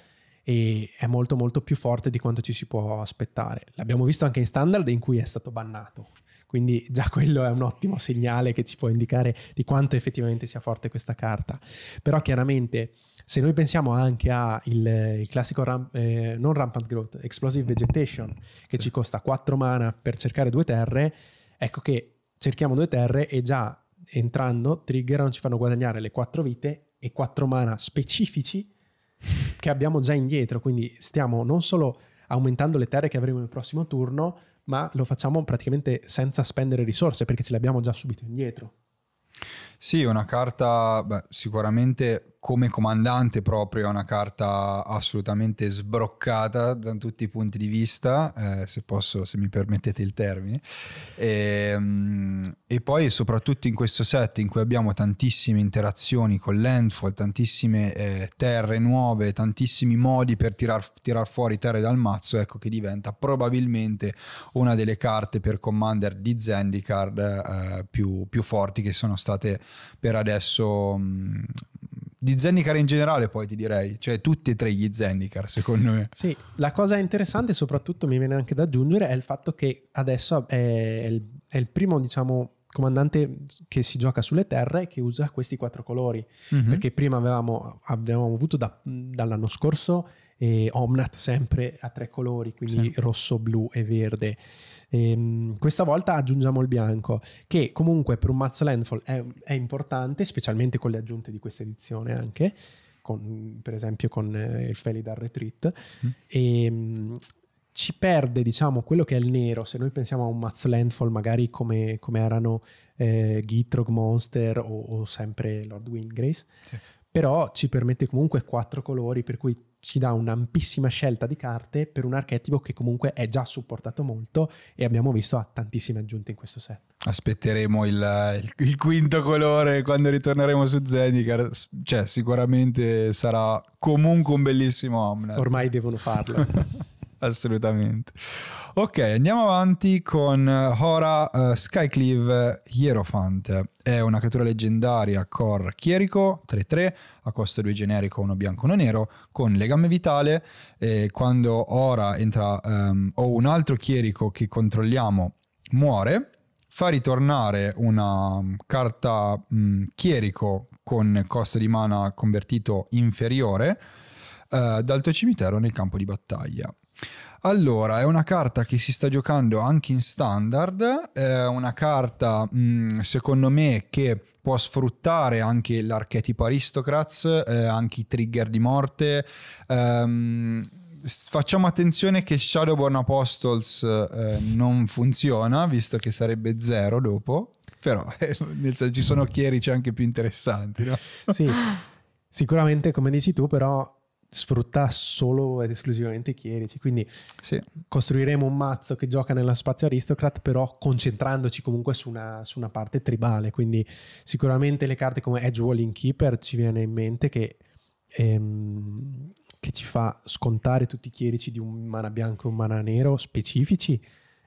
e è molto molto più forte di quanto ci si può aspettare. L'abbiamo visto anche in standard in cui è stato bannato, quindi già quello è un ottimo segnale che ci può indicare di quanto effettivamente sia forte questa carta. Però chiaramente se noi pensiamo anche al classico ram, eh, non rampant growth, explosive vegetation, che sì. ci costa 4 mana per cercare due terre, ecco che cerchiamo due terre e già entrando triggerano, ci fanno guadagnare le 4 vite e 4 mana specifici che abbiamo già indietro, quindi stiamo non solo aumentando le terre che avremo nel prossimo turno, ma lo facciamo praticamente senza spendere risorse perché ce le abbiamo già subito indietro. Sì, una carta beh, sicuramente come comandante proprio è una carta assolutamente sbroccata da tutti i punti di vista, eh, se posso, se mi permettete il termine. E, ehm, e, poi soprattutto in questo set in cui abbiamo tantissime interazioni con landfall, tantissime eh, terre nuove, tantissimi modi per tirar, tirar fuori terre dal mazzo, ecco che diventa probabilmente una delle carte per commander di Zendikar eh, più, più forti che sono state per adesso... Mh, mm, di Zendikar in generale poi ti direi, cioè tutti e tre gli Zendikar secondo me. Sì, la cosa interessante soprattutto mi viene anche da aggiungere è il fatto che adesso è il, è il primo diciamo comandante che si gioca sulle terre che usa questi quattro colori mm-hmm. perché prima avevamo, avevamo avuto da, dall'anno scorso eh, Omnat sempre a tre colori quindi sì. rosso, blu e verde Ehm, questa volta aggiungiamo il bianco, che comunque per un mazzo landfall è, è importante, specialmente con le aggiunte di questa edizione anche. Con, per esempio con eh, il Felidar Retreat, mm. e ehm, ci perde diciamo quello che è il nero, se noi pensiamo a un mazzo landfall magari come, come erano eh, Gitrog Monster o, o, sempre Lord Windgrace, sì. però ci permette comunque quattro colori per cui ci dà un'ampissima scelta di carte per un archetipo che comunque è già supportato molto e abbiamo visto ha tantissime aggiunte in questo set. Aspetteremo il, il, il quinto colore quando ritorneremo su Zendikar, cioè sicuramente sarà comunque un bellissimo Omnat. Ormai devono farlo. assolutamente. Ok, andiamo avanti con eh, Hora uh, eh, Skycleave eh, Hierophant. È una creatura leggendaria core chierico 3-3, a costo 2 generico, uno bianco, uno nero, con legame vitale. E quando Hora entra um, o un altro chierico che controlliamo muore, fa ritornare una mm, carta mh, mm, chierico con costo di mana convertito inferiore uh, dal tuo cimitero nel campo di battaglia. Allora, è una carta che si sta giocando anche in standard, è una carta mh, mm, secondo me che può sfruttare anche l'archetipo Aristocrats, eh, anche i trigger di morte. Ehm, facciamo attenzione che Shadowborn Apostles eh, non funziona, visto che sarebbe zero dopo, però eh, ci sono chierici anche più interessanti. No? Sì, sicuramente come dici tu, però sfrutta solo ed esclusivamente i chierici. Quindi sì. costruiremo un mazzo che gioca nella spazio aristocrat, però concentrandoci comunque su una, su una parte tribale. Quindi sicuramente le carte come Edge Walling Keeper ci viene in mente che, ehm, che ci fa scontare tutti i chierici di un mana bianco e un mana nero specifici.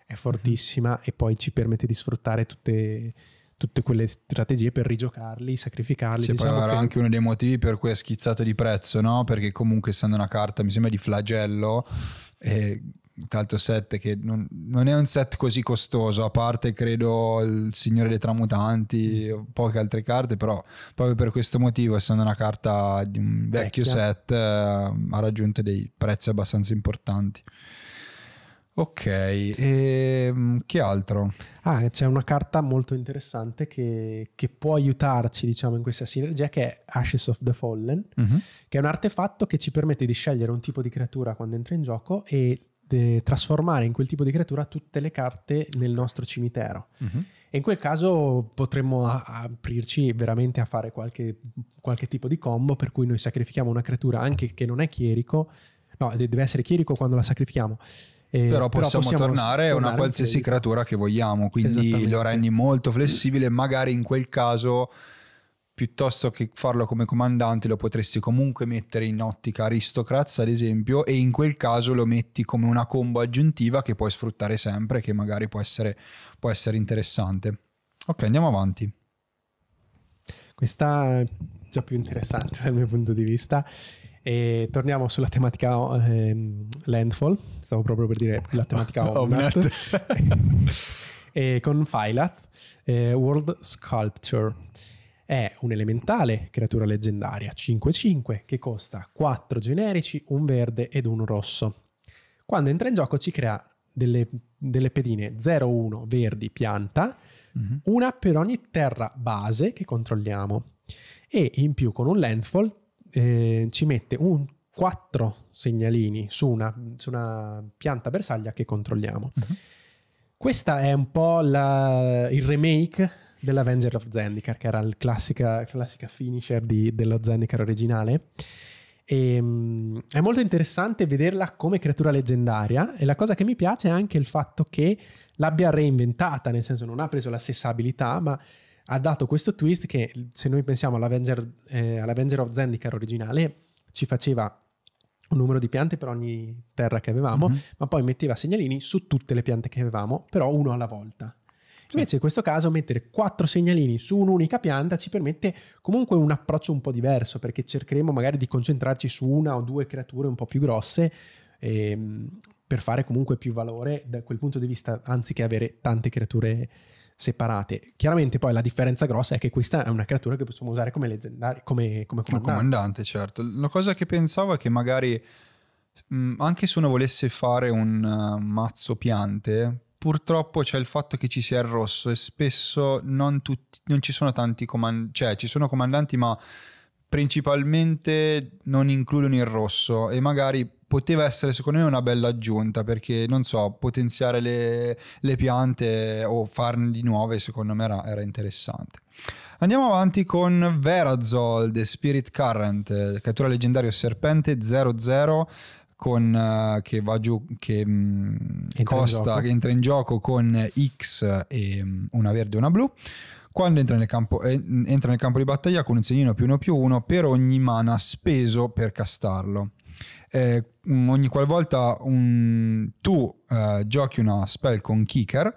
È fortissima mm-hmm. e poi ci permette di sfruttare tutte tutte quelle strategie per rigiocarli, sacrificarli. Sì, diciamo poi era che... anche uno dei motivi per cui è schizzato di prezzo, no? Perché comunque essendo una carta, mi sembra di flagello, e tra l'altro set che non, non, è un set così costoso, a parte credo il Signore dei Tramutanti mm. poche altre carte, però proprio per questo motivo, essendo una carta di un vecchio Vecchia. set, eh, ha raggiunto dei prezzi abbastanza importanti. Ok, e ehm, che altro? Ah, c'è una carta molto interessante che, che, può aiutarci, diciamo, in questa sinergia che è Ashes of the Fallen, uh-huh. che è un artefatto che ci permette di scegliere un tipo di creatura quando entra in gioco e trasformare in quel tipo di creatura tutte le carte nel nostro cimitero. Uh-huh. E in quel caso potremmo aprirci veramente a fare qualche, qualche tipo di combo per cui noi sacrifichiamo una creatura anche che non è chierico, no, deve essere chierico quando la sacrifichiamo eh, però, possiamo però, possiamo tornare a una qualsiasi creatura che vogliamo, quindi lo rendi molto flessibile, magari in quel caso piuttosto che farlo come comandante lo potresti comunque mettere in ottica aristocrazia ad esempio e in quel caso lo metti come una combo aggiuntiva che puoi sfruttare sempre che magari può essere, può essere interessante ok andiamo avanti questa è già più interessante dal mio punto di vista e torniamo sulla tematica eh, Landfall, stavo proprio per dire la tematica oh, Omnat, e con Phylath, eh, World Sculpture. È un elementale, creatura leggendaria, 5-5, che costa 4 generici, un verde ed un rosso. Quando entra in gioco ci crea delle, delle pedine 0-1 verdi pianta, mm-hmm. una per ogni terra base che controlliamo. E in più con un landfall eh, ci mette un quattro segnalini su una, su una, pianta bersaglia che controlliamo. Uh-huh. Questa è un po' la, il remake dell'Avenger of Zendikar, che era il classica, classica finisher di, dello Zendikar originale. E, um, è molto interessante vederla come creatura leggendaria e la cosa che mi piace è anche il fatto che l'abbia reinventata, nel senso non ha preso la stessa abilità, ma ha dato questo twist che se noi pensiamo all'Avenger, eh, all'Avenger of Zendikar originale ci faceva un numero di piante per ogni terra che avevamo, mm-hmm. ma poi metteva segnalini su tutte le piante che avevamo, però uno alla volta. Invece in questo caso mettere quattro segnalini su un'unica pianta ci permette comunque un approccio un po' diverso perché cercheremo magari di concentrarci su una o due creature un po' più grosse ehm, per fare comunque più valore da quel punto di vista anziché avere tante creature separate. Chiaramente poi la differenza grossa è che questa è una creatura che possiamo usare come leggendario, come, come comandante. comandante. certo. La cosa che pensavo è che magari mh, mm, anche se uno volesse fare un uh, mazzo piante, purtroppo c'è il fatto che ci sia il rosso e spesso non, tutti, non ci sono tanti comandanti, cioè ci sono comandanti ma principalmente non includono il rosso e magari poteva essere secondo me una bella aggiunta perché non so potenziare le, le piante o farne di nuove secondo me era, era interessante andiamo avanti con Verazol The Spirit Current cattura leggendario serpente 00 con, uh, che va giù, che mh, mm, entra costa, che entra in gioco con X e mh, mm, una verde e una blu. Quando entra nel, campo, eh, entra nel campo di battaglia con un segnino più uno più uno per ogni mana speso per castarlo. Eh, mm, ogni qualvolta un, tu eh, giochi una spell con Kicker,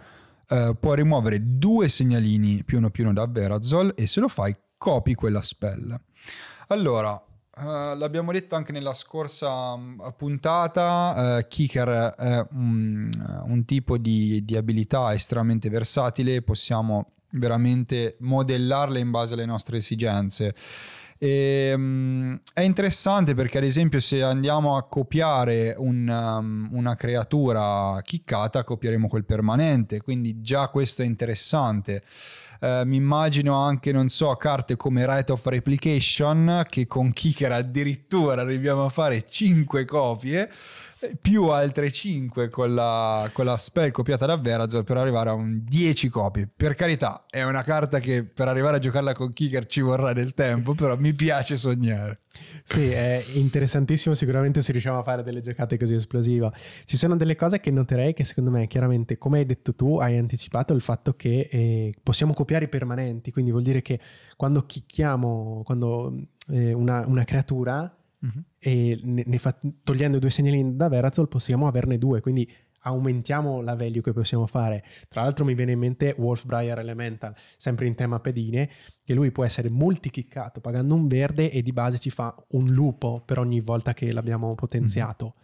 eh, puoi rimuovere due segnalini più uno più uno da Verazol e se lo fai copi quella spell. Allora, eh, l'abbiamo detto anche nella scorsa mh, mm, puntata, eh, Kicker è un, un tipo di, di abilità estremamente versatile, possiamo veramente modellarle in base alle nostre esigenze. E, um, è interessante perché, ad esempio, se andiamo a copiare un, um, una creatura chiccata, copieremo quel permanente. Quindi, già questo è interessante. Uh, mi immagino anche, non so, carte come Right of Replication, che con Kicker addirittura arriviamo a fare 5 copie più altre 5 con la, con la spell copiata da Verazor per arrivare a un 10 copie. Per carità, è una carta che per arrivare a giocarla con Kicker ci vorrà del tempo, però mi piace sognare. Sì, è interessantissimo sicuramente se riusciamo a fare delle giocate così esplosive. Ci sono delle cose che noterei che secondo me, chiaramente, come hai detto tu, hai anticipato il fatto che eh, possiamo copiare i permanenti, quindi vuol dire che quando chicchiamo, quando eh, una, una creatura uh-huh. e ne, ne fa, togliendo due segnalini da Verazol possiamo averne due, quindi aumentiamo la value che possiamo fare. Tra l'altro mi viene in mente Wolf Briar Elemental, sempre in tema pedine, che lui può essere multichiccato pagando un verde e di base ci fa un lupo per ogni volta che l'abbiamo mhm. potenziato. Mm.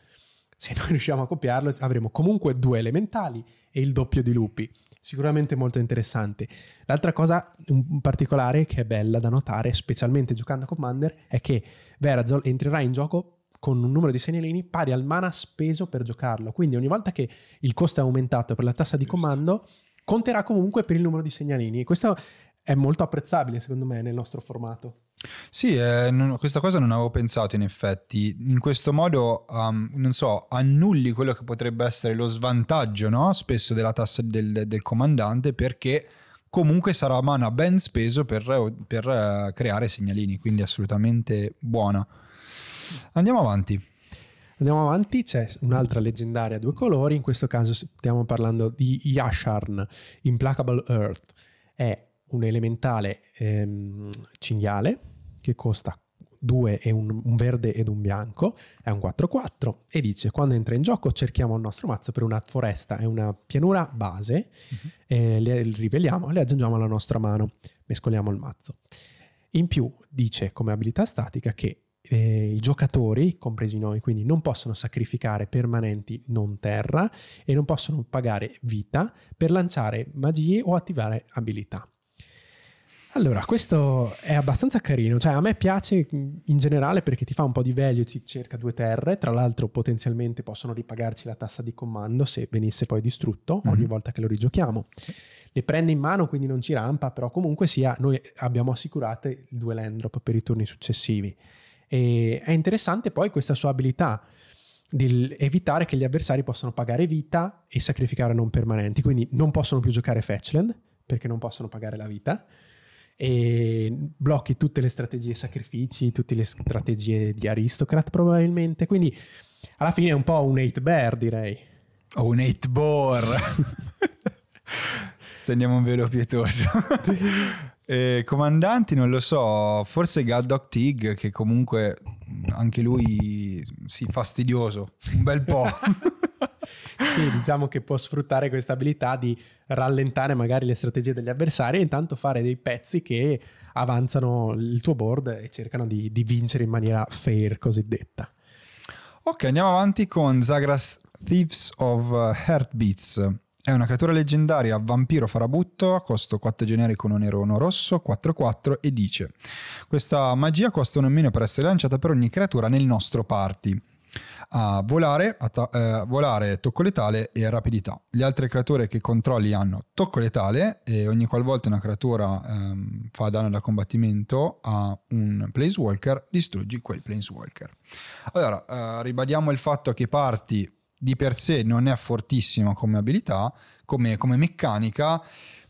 Se noi riusciamo a copiarlo avremo comunque due elementali e il doppio di lupi sicuramente molto interessante. L'altra cosa in particolare che è bella da notare, specialmente giocando a Commander, è che Verazol entrerà in gioco con un numero di segnalini pari al mana speso per giocarlo. Quindi ogni volta che il costo è aumentato per la tassa di comando, conterà comunque per il numero di segnalini. E questo è molto apprezzabile, secondo me, nel nostro formato. Sì, eh, non, questa cosa non avevo pensato in effetti. In questo modo, um, non so, annulli quello che potrebbe essere lo svantaggio, no? Spesso della tassa del, del comandante perché comunque sarà a mana ben speso per, eh, per uh, creare segnalini, quindi assolutamente buona. Andiamo avanti. Andiamo avanti, c'è un'altra leggendaria a due colori, in questo caso stiamo parlando di Yasharn, Implacable Earth. È un elementale ehm, cinghiale che costa 2 e un, un, verde ed un bianco, è un 4-4 e dice quando entra in gioco cerchiamo il nostro mazzo per una foresta e una pianura base, uh-huh. le riveliamo e le aggiungiamo alla nostra mano, mescoliamo il mazzo. In più dice come abilità statica che eh, i giocatori, compresi noi, quindi non possono sacrificare permanenti non terra e non possono pagare vita per lanciare magie o attivare abilità. Allora, questo è abbastanza carino, cioè a me piace in generale perché ti fa un po' di value, ti cerca due terre, tra l'altro potenzialmente possono ripagarci la tassa di comando se venisse poi distrutto mm-hmm. ogni volta che lo rigiochiamo. Le prende in mano, quindi non ci rampa, però comunque sia, noi abbiamo assicurate il due land drop per i turni successivi. E è interessante poi questa sua abilità di evitare che gli avversari possano pagare vita e sacrificare non permanenti, quindi non possono più giocare Fetchland perché non possono pagare la vita e blocchi tutte le strategie sacrifici, tutte le strategie di aristocrat probabilmente, quindi alla fine è un po' un 8 bear direi. O un 8 bore. Se andiamo un velo pietoso. Eh, comandanti non lo so, forse Gaddock Tig che comunque anche lui sì, fastidioso, un bel po'. sì, diciamo che può sfruttare questa abilità di rallentare magari le strategie degli avversari e intanto fare dei pezzi che avanzano il tuo board e cercano di, di vincere in maniera fair cosiddetta. Ok, andiamo avanti con Zagras Thieves of eh, Heartbeats. È una creatura leggendaria, vampiro farabutto, costo 4 generico, 1 nero, 1 rosso, 4-4 e dice Questa magia costa un meno per essere lanciata per ogni creatura nel nostro party a volare, a ta- eh, volare, tocco letale e rapidità. Le altre creature che controlli hanno tocco letale e ogni qualvolta una creatura ehm, fa danno da combattimento a un planeswalker, distruggi quel planeswalker. Allora, eh, ribadiamo il fatto che parti di per sé non è fortissima come abilità, come, come meccanica,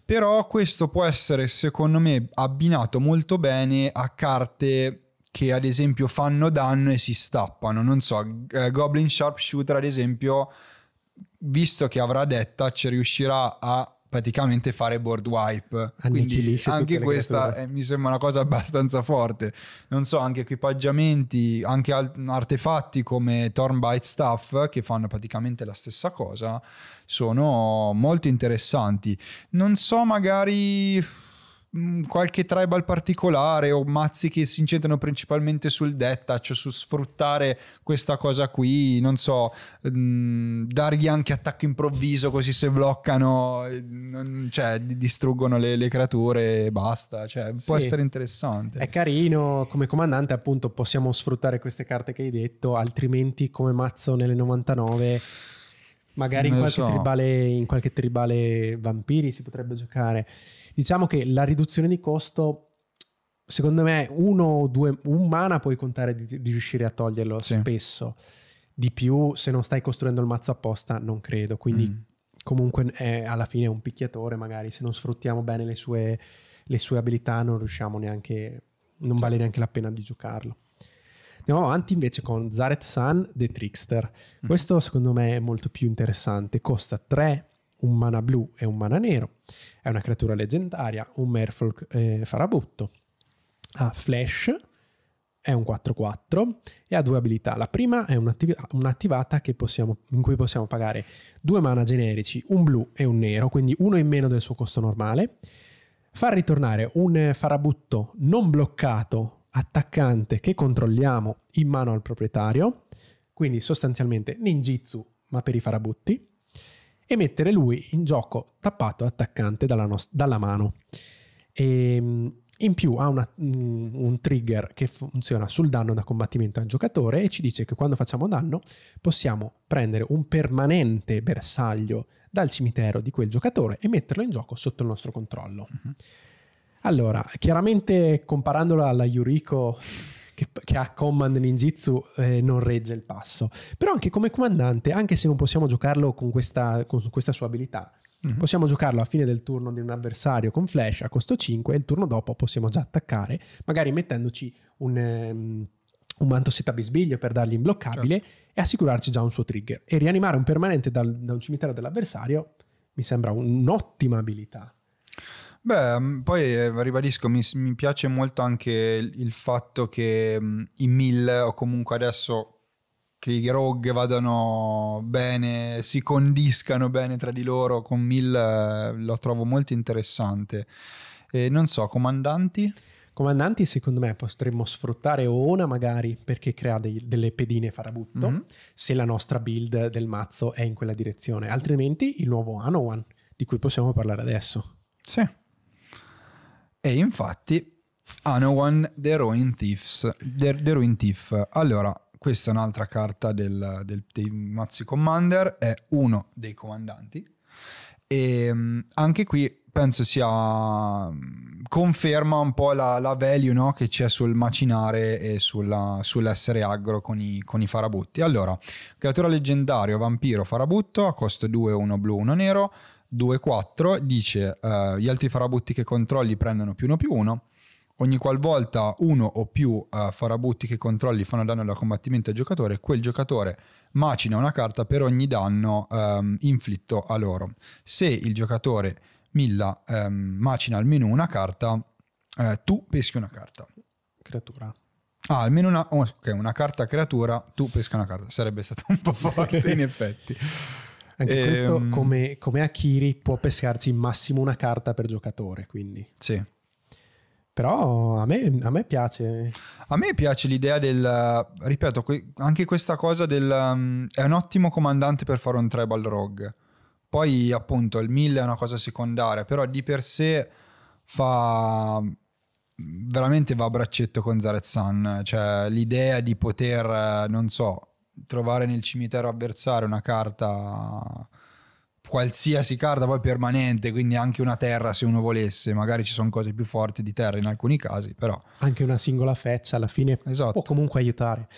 però questo può essere secondo me abbinato molto bene a carte che ad esempio fanno danno e si stappano. Non so, eh, Goblin Sharpshooter ad esempio, visto che avrà detta, ci riuscirà a praticamente fare board wipe. Quindi anche questa è, eh, mi sembra una cosa abbastanza forte. Non so, anche equipaggiamenti, anche artefatti come Thornbite Stuff che fanno praticamente la stessa cosa, sono molto interessanti. Non so magari Mm, qualche tribal particolare o mazzi che si incentrano principalmente sul death touch, su sfruttare questa cosa qui, non so, mh, mm, dargli anche attacco improvviso così se bloccano, eh, non, cioè distruggono le, le, creature e basta, cioè, sì. può essere interessante. È carino, come comandante appunto possiamo sfruttare queste carte che hai detto, altrimenti come mazzo nelle 99... Magari in qualche, so. tribale, in qualche, tribale, vampiri si potrebbe giocare. Diciamo che la riduzione di costo secondo me uno o due un mana puoi contare di, di riuscire a toglierlo sì. spesso di più se non stai costruendo il mazzo apposta non credo quindi mm. comunque è, alla fine è un picchiatore magari se non sfruttiamo bene le sue, le sue abilità non riusciamo neanche non sì. vale neanche la pena di giocarlo andiamo avanti invece con Zaret Sun The Trickster mm. questo secondo me è molto più interessante costa 3 un mana blu e un mana nero, è una creatura leggendaria, un Merfolk eh, farabutto, ha flash, è un 4-4 e ha due abilità. La prima è un'attivata possiamo, in cui possiamo pagare due mana generici, un blu e un nero, quindi uno in meno del suo costo normale, far ritornare un farabutto non bloccato, attaccante, che controlliamo in mano al proprietario, quindi sostanzialmente ninjitsu ma per i farabutti, e mettere lui in gioco tappato attaccante dalla, nos- dalla mano. E, ehm, in più ha una, mm, un trigger che funziona sul danno da combattimento al giocatore e ci dice che quando facciamo danno possiamo prendere un permanente bersaglio dal cimitero di quel giocatore e metterlo in gioco sotto il nostro controllo. Uh-huh. Allora, chiaramente comparandola alla Yuriko che, che ha Command Ninjitsu eh, non regge il passo. Però anche come comandante, anche se non possiamo giocarlo con questa, con questa sua abilità, Mm-hmm. Possiamo giocarlo a fine del turno di un avversario con flash a costo 5 e il turno dopo possiamo già attaccare, magari mettendoci un, um, un manto seta bisbiglio per dargli imbloccabile certo. e assicurarci già un suo trigger. E rianimare un permanente dal, da un cimitero dell'avversario mi sembra un'ottima abilità. Beh, mm, poi eh, ribadisco, mi, mi piace molto anche il, il fatto che mm, i Mill o comunque adesso che i rogue vadano bene, si condiscano bene tra di loro con Mill eh, lo trovo molto interessante. E non so, comandanti? Comandanti secondo me potremmo sfruttare Ona magari perché crea dei, delle pedine farabutto mm-hmm. se la nostra build del mazzo è in quella direzione, altrimenti il nuovo Anowan di cui possiamo parlare adesso. Sì. E infatti Anowan ah, The Ruin Thieves. The, The Ruin Thief. Allora, questa è un'altra carta del, del, dei mazzi Commander, è uno dei comandanti. E ehm, anche qui penso sia mm, conferma un po' la, la value no? che c'è sul macinare e sulla, sull'essere aggro con i, con i, farabutti. Allora, creatura leggendario, vampiro, farabutto, a costo 2, 1 blu, 1 nero. 2-4 dice uh, gli altri farabutti che controlli prendono più 1 più 1 ogni qualvolta uno o più uh, farabutti che controlli fanno danno da combattimento al giocatore, quel giocatore macina una carta per ogni danno um, inflitto a loro. Se il giocatore Milla um, macina almeno una carta, uh, tu peschi una carta. Creatura. Ah, almeno una, oh, okay, una carta creatura, tu pesca una carta. Sarebbe stato un po' forte in effetti. Anche ehm... questo, come, come Akiri, può pescarci massimo una carta per giocatore, quindi. Sì. Però a me, a me piace. A me piace l'idea del... Ripeto, anche questa cosa del... Um, è un ottimo comandante per fare un tribal rogue. Poi appunto il 1000 è una cosa secondaria, però di per sé fa veramente va a braccetto con Zarezan, cioè l'idea di poter, non so, trovare nel cimitero avversario una carta qualsiasi carta poi permanente, quindi anche una terra se uno volesse, magari ci sono cose più forti di terra in alcuni casi, però anche una singola feccia alla fine esatto. può comunque aiutare.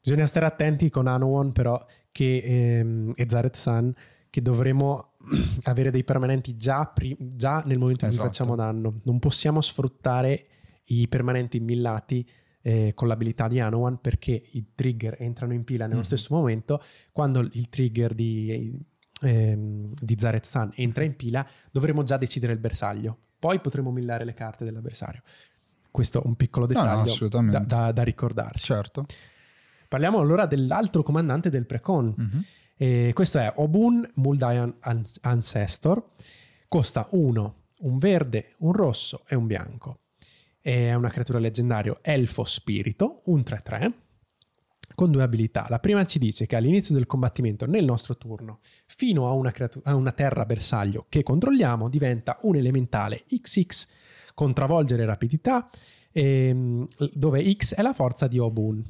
Bisogna stare attenti con Anowon però che, ehm, e Zaret Sun che dovremo avere dei permanenti già, pri- già nel momento in esatto. cui facciamo danno. Non possiamo sfruttare i permanenti millati eh, con l'abilità di Anowan perché i trigger entrano in pila nello mm. stesso momento, quando il trigger di, ehm, di Zarezan entra in pila dovremo già decidere il bersaglio, poi potremo millare le carte dell'avversario. Questo è un piccolo dettaglio no, no, da, da, da, ricordarsi. Certo. Parliamo allora dell'altro comandante del Precon. Mm-hmm. Eh, questo è Obun Muldayan Ancestor. Costa 1, un verde, un rosso e un bianco è una creatura leggendaria elfo spirito, un 3-3, con due abilità. La prima ci dice che all'inizio del combattimento, nel nostro turno, fino a una, creatura, a una terra bersaglio che controlliamo, diventa un elementale XX con travolgere rapidità, ehm, dove X è la forza di Obun.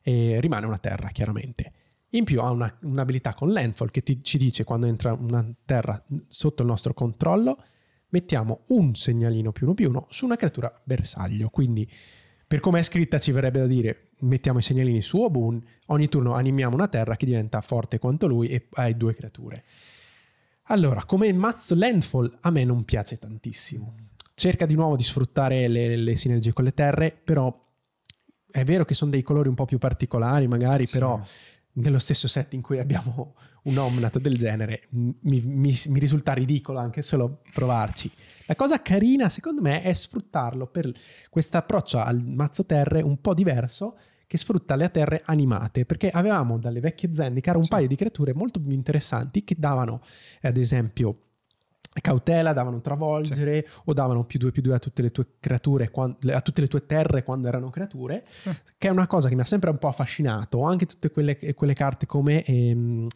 E rimane una terra, chiaramente. In più ha una, un'abilità con Landfall che ti, ci dice quando entra una terra sotto il nostro controllo, mettiamo un segnalino più uno più uno su una creatura bersaglio. Quindi, per come è scritta, ci verrebbe da dire mettiamo i segnalini su Obun, ogni turno animiamo una terra che diventa forte quanto lui e hai due creature. Allora, come mazzo Landfall a me non piace tantissimo. Cerca di nuovo di sfruttare le, le sinergie con le terre, però è vero che sono dei colori un po' più particolari magari, sì. però nello stesso set in cui abbiamo un Omnat del genere, mi, mi, mi, risulta ridicolo anche solo provarci. La cosa carina, secondo me, è sfruttarlo per questo approccio al mazzo terre un po' diverso che sfrutta le terre animate, perché avevamo dalle vecchie Zendikar un sì. paio di creature molto più interessanti che davano, ad esempio, cautela, davano travolgere sì. o davano più 2 più 2 a tutte le tue creature, a tutte le tue terre quando erano creature, eh. che è una cosa che mi ha sempre un po' affascinato, anche tutte quelle, quelle carte come ehm,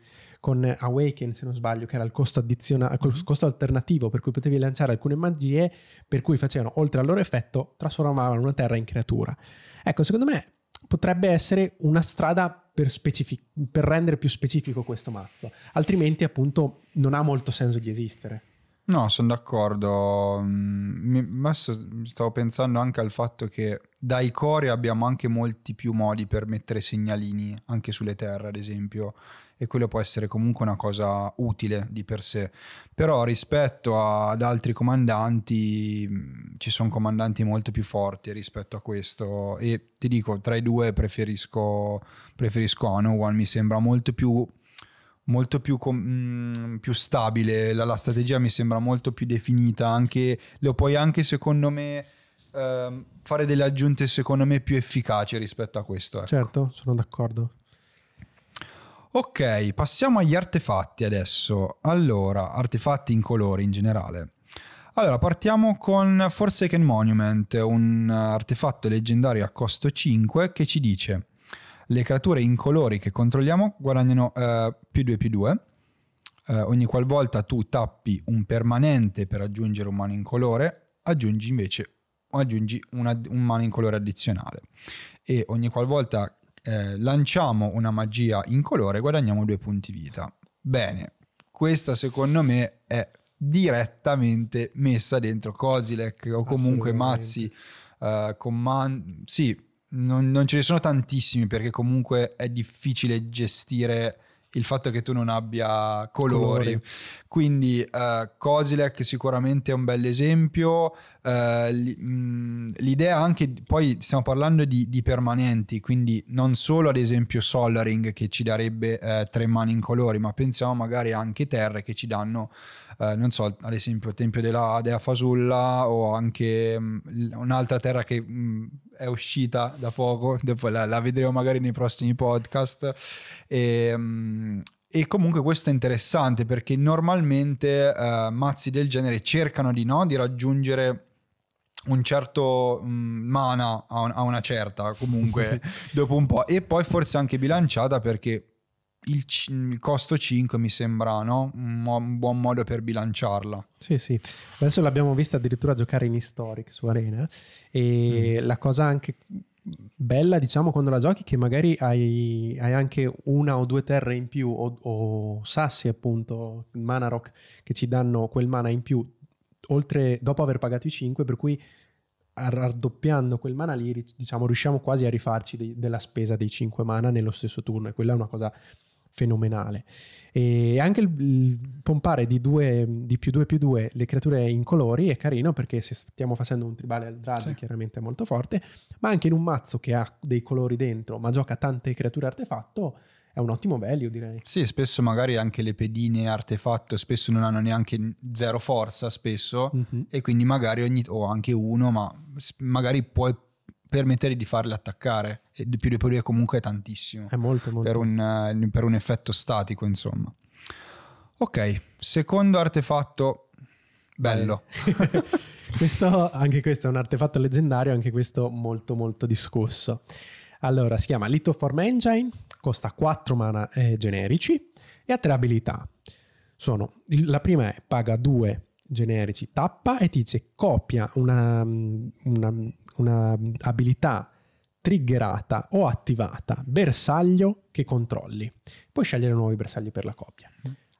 con Awaken, se non sbaglio, che era il costo, addiziona- il mm-hmm. costo alternativo per cui potevi lanciare alcune magie, per cui facevano, oltre al loro effetto, trasformavano una terra in creatura. Ecco, secondo me potrebbe essere una strada per, specific- per rendere più specifico questo mazzo, altrimenti appunto non ha molto senso di esistere. No, sono d'accordo, mm, ma stavo pensando anche al fatto che dai core abbiamo anche molti più modi per mettere segnalini anche sulle terre, ad esempio, e quello può essere comunque una cosa utile di per sé. Però rispetto ad altri comandanti, mm, ci sono comandanti molto più forti rispetto a questo e ti dico, tra i due preferisco, preferisco Anowan, mi sembra molto più molto più, com- mm, più stabile, la, la, strategia mi sembra molto più definita, anche, lo puoi anche secondo me eh, fare delle aggiunte secondo me più efficaci rispetto a questo. Ecco. Certo, sono d'accordo. Ok, passiamo agli artefatti adesso. Allora, artefatti in colori in generale. Allora, partiamo con Forsaken Monument, un artefatto leggendario a costo 5 che ci dice le creature in colori che controlliamo guadagnano eh, più 2 più 2. Eh, ogni qualvolta tu tappi un permanente per aggiungere un mano colore, aggiungi invece aggiungi una, un mano incolore addizionale. E ogni qualvolta eh, lanciamo una magia in colore, guadagniamo due punti vita. Bene, questa secondo me è direttamente messa dentro Kozilek o comunque mazzi uh, eh, command- sì, non, non ce ne sono tantissimi perché comunque è difficile gestire il fatto che tu non abbia colori. colori. Quindi uh, eh, Kosilek sicuramente è un bel esempio, uh, l'idea anche, poi stiamo parlando di, di, permanenti, quindi non solo ad esempio Solaring che ci darebbe uh, tre mani in colori, ma pensiamo magari anche Terre che ci danno eh, non so, ad esempio il Tempio della Dea Fasulla o anche mh, mm, un'altra terra che mh, mm, è uscita da poco, dopo la, la, vedremo magari nei prossimi podcast. E, mh, mm, e comunque questo è interessante perché normalmente eh, mazzi del genere cercano di, no, di raggiungere un certo mana a, una certa comunque dopo un po' e poi forse anche bilanciata perché il, il, costo 5 mi sembra no? un, mo- un, buon modo per bilanciarla. Sì, sì. Adesso l'abbiamo vista addirittura giocare in Historic su Arena e mm. la cosa anche bella, diciamo, quando la giochi che magari hai, hai anche una o due terre in più o, o, sassi appunto, mana rock, che ci danno quel mana in più oltre, dopo aver pagato i 5, per cui raddoppiando quel mana lì, diciamo, riusciamo quasi a rifarci de- della spesa dei 5 mana nello stesso turno e quella è una cosa fenomenale. E anche il, il pompare di, due, di, più 2 più 2 le creature in colori è carino perché se stiamo facendo un tribale al drag sì. chiaramente è molto forte, ma anche in un mazzo che ha dei colori dentro ma gioca tante creature artefatto è un ottimo value direi. Sì, spesso magari anche le pedine artefatto spesso non hanno neanche zero forza spesso mm-hmm. e quindi magari ogni o anche uno, ma magari puoi permettere di farle attaccare e di più di più comunque è tantissimo è molto molto per un, eh, per un effetto statico insomma ok secondo artefatto bello questo, anche questo è un artefatto leggendario anche questo molto molto discusso allora si chiama Lithoform Engine costa 4 mana eh, generici e ha 3 abilità sono la prima è paga 2 generici tappa e ti dice copia una, mm, una un'abilità triggerata o attivata, bersaglio che controlli. Puoi scegliere nuovi bersagli per la copia.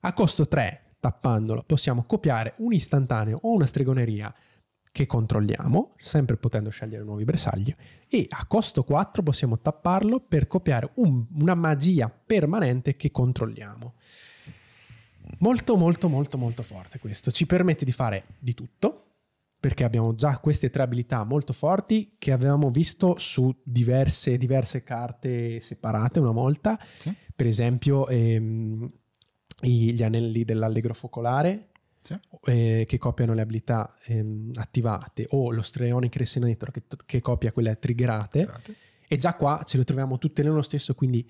A costo 3, tappandolo, possiamo copiare un istantaneo o una stregoneria che controlliamo, sempre potendo scegliere nuovi bersagli, e a costo 4 possiamo tapparlo per copiare un, una magia permanente che controlliamo. Molto molto molto molto forte questo, ci permette di fare di tutto, perché abbiamo già queste tre abilità molto forti che avevamo visto su diverse, diverse carte separate una volta, sì. per esempio ehm, gli anelli dell'allegro focolare sì. eh, che copiano le abilità ehm, attivate o lo streone crescenetro che, che, copia quelle triggerate. triggerate e già qua ce le troviamo tutte nello stesso quindi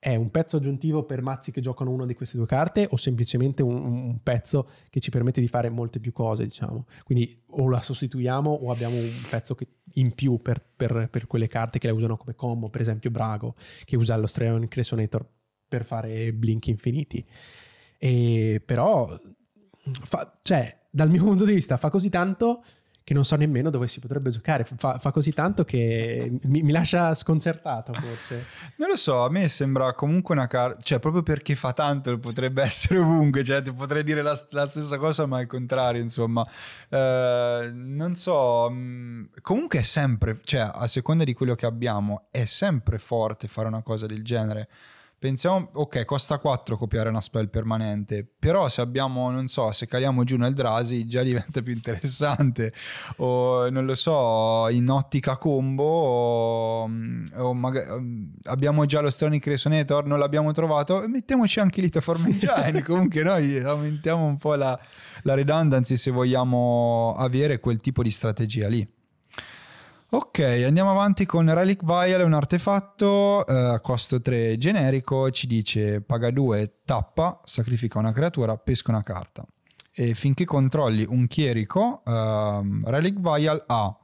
è un pezzo aggiuntivo per mazzi che giocano una di queste due carte o semplicemente un, un, pezzo che ci permette di fare molte più cose, diciamo. Quindi o la sostituiamo o abbiamo un pezzo che, in più per, per, per, quelle carte che la usano come combo, per esempio Brago, che usa lo Streon Cresonator per fare blink infiniti. E però, fa, cioè, dal mio punto di vista fa così tanto che non so nemmeno dove si potrebbe giocare. Fa, fa così tanto che mi, mi, lascia sconcertato forse. Non lo so, a me sembra comunque una carta, cioè proprio perché fa tanto potrebbe essere ovunque, cioè ti potrei dire la, la stessa cosa ma al contrario, insomma. Eh, non so, comunque è sempre, cioè a seconda di quello che abbiamo, è sempre forte fare una cosa del genere pensiamo, ok, costa 4 copiare una spell permanente, però se abbiamo, non so, se caliamo giù nel Drasi già diventa più interessante, o non lo so, in ottica combo, o, o magari, abbiamo già lo Stronic Resonator, non l'abbiamo trovato, mettiamoci anche Lito Formagine, comunque noi aumentiamo un po' la, la redundancy se vogliamo avere quel tipo di strategia lì. Ok, andiamo avanti con Relic Vial, un artefatto eh, costo 3 generico, ci dice paga 2, tappa, sacrifica una creatura, pesca una carta. E finché controlli un chierico, ehm, Relic Vial ha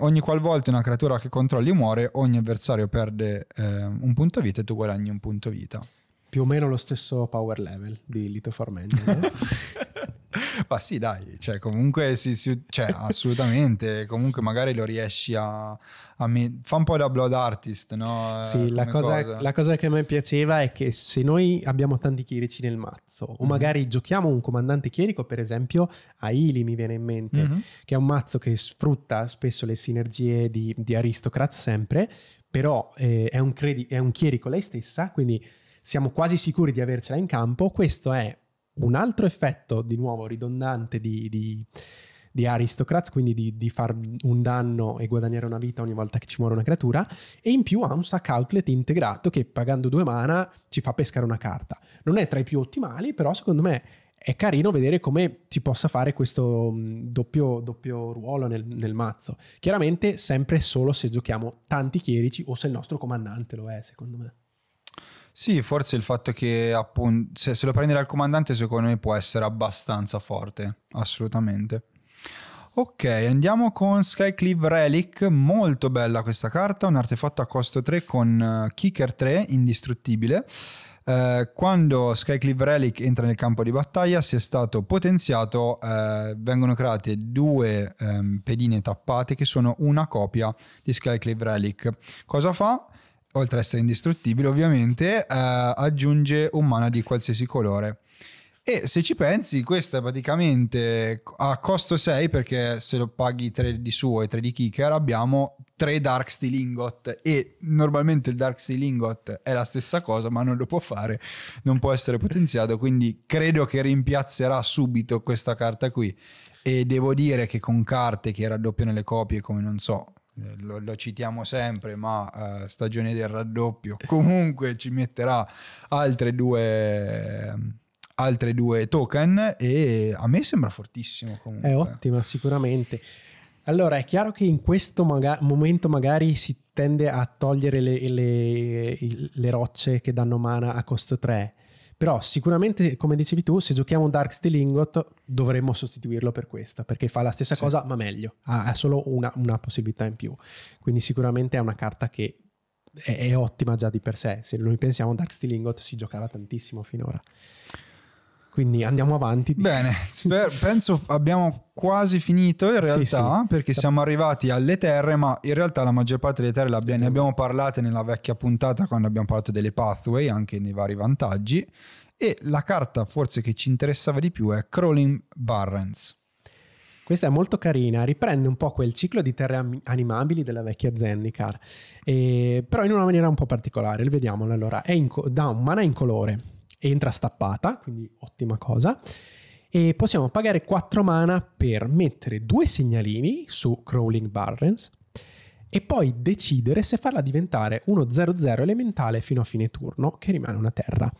ogni qualvolta una creatura che controlli muore, ogni avversario perde eh, un punto vita e tu guadagni un punto vita più o meno lo stesso power level di Lito Formeggio. No? Ma sì, dai, cioè, comunque sì, sì, cioè, assolutamente, comunque magari lo riesci a... a me... Fa un po' da blood artist, no? Eh, sì, la cosa, cosa. la cosa, che a me piaceva è che se noi abbiamo tanti chierici nel mazzo, o mm-hmm. magari giochiamo un comandante chierico, per esempio, a Ili mi viene in mente, mm-hmm. che è un mazzo che sfrutta spesso le sinergie di, di Aristocrat sempre, però eh, è, un credi- è un chierico lei stessa, quindi siamo quasi sicuri di avercela in campo. Questo è un altro effetto, di nuovo ridondante, di, di, di Aristocrats, quindi di, di fare un danno e guadagnare una vita ogni volta che ci muore una creatura, e in più ha un sac outlet integrato che pagando due mana ci fa pescare una carta. Non è tra i più ottimali, però secondo me è carino vedere come si possa fare questo doppio, doppio ruolo nel, nel, mazzo. Chiaramente sempre solo se giochiamo tanti chierici o se il nostro comandante lo è, secondo me. Sì, forse il fatto che appunto, se, se lo prendi dal comandante secondo me può essere abbastanza forte, assolutamente. Ok, andiamo con Skycleave Relic, molto bella questa carta, un artefatto a costo 3 con eh, Kicker 3, indistruttibile. Eh, quando Skycleave Relic entra nel campo di battaglia, se è stato potenziato, eh, vengono create due eh, pedine tappate che sono una copia di Skycleave Relic. Cosa fa? oltre ad essere indistruttibile ovviamente, eh, aggiunge un mana di qualsiasi colore. E se ci pensi, questa praticamente a costo 6, perché se lo paghi 3 di suo e 3 di kicker, abbiamo 3 Dark Steel Ingot. E normalmente il Dark Steel Ingot è la stessa cosa, ma non lo può fare, non può essere potenziato. Quindi credo che rimpiazzerà subito questa carta qui. E devo dire che con carte che raddoppiano le copie, come non so, eh, lo, lo, citiamo sempre, ma eh, stagione del raddoppio, comunque ci metterà altre due, ehm, altre due token e a me sembra fortissimo comunque. È ottima sicuramente. Allora è chiaro che in questo maga- momento magari si tende a togliere le, le, le, rocce che danno mana a costo 3 però sicuramente, come dicevi tu, se giochiamo un Dark Steel dovremmo sostituirlo per questa, perché fa la stessa sì. cosa ma meglio, ha, ha solo una, una, possibilità in più. Quindi sicuramente è una carta che è, è ottima già di per sé. Se noi pensiamo Dark Steel Ingot si giocava tantissimo finora. Quindi andiamo avanti. Bene, per, penso abbiamo quasi finito in realtà, sì, sì. perché siamo arrivati alle terre, ma in realtà la maggior parte delle terre ne abbiamo parlate nella vecchia puntata quando abbiamo parlato delle pathway, anche nei vari vantaggi. E la carta forse che ci interessava di più è Crawling Barrens. Questa è molto carina, riprende un po' quel ciclo di terre animabili della vecchia Zendikar, e, però in una maniera un po' particolare. Vediamola allora, è in, da un mana incolore entra stappata, quindi ottima cosa. E possiamo pagare 4 mana per mettere due segnalini su Crawling Barrens e poi decidere se farla diventare uno 0-0 elementale fino a fine turno, che rimane una terra.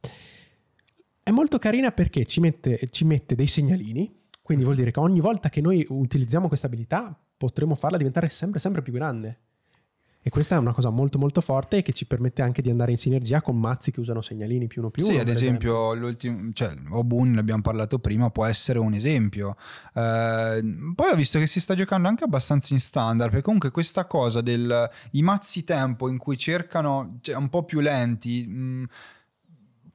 È molto carina perché ci mette, ci mette dei segnalini, quindi vuol dire che ogni volta che noi utilizziamo questa abilità potremo farla diventare sempre, sempre più grande. E questa è una cosa molto molto forte che ci permette anche di andare in sinergia con mazzi che usano segnalini più uno più sì, uno. Sì, ad esempio, l'ultimo, cioè, Obun, ne abbiamo parlato prima, può essere un esempio. Eh, poi ho visto che si sta giocando anche abbastanza in standard, perché comunque questa cosa dei mazzi tempo in cui cercano cioè, un po' più lenti... Mh, mm,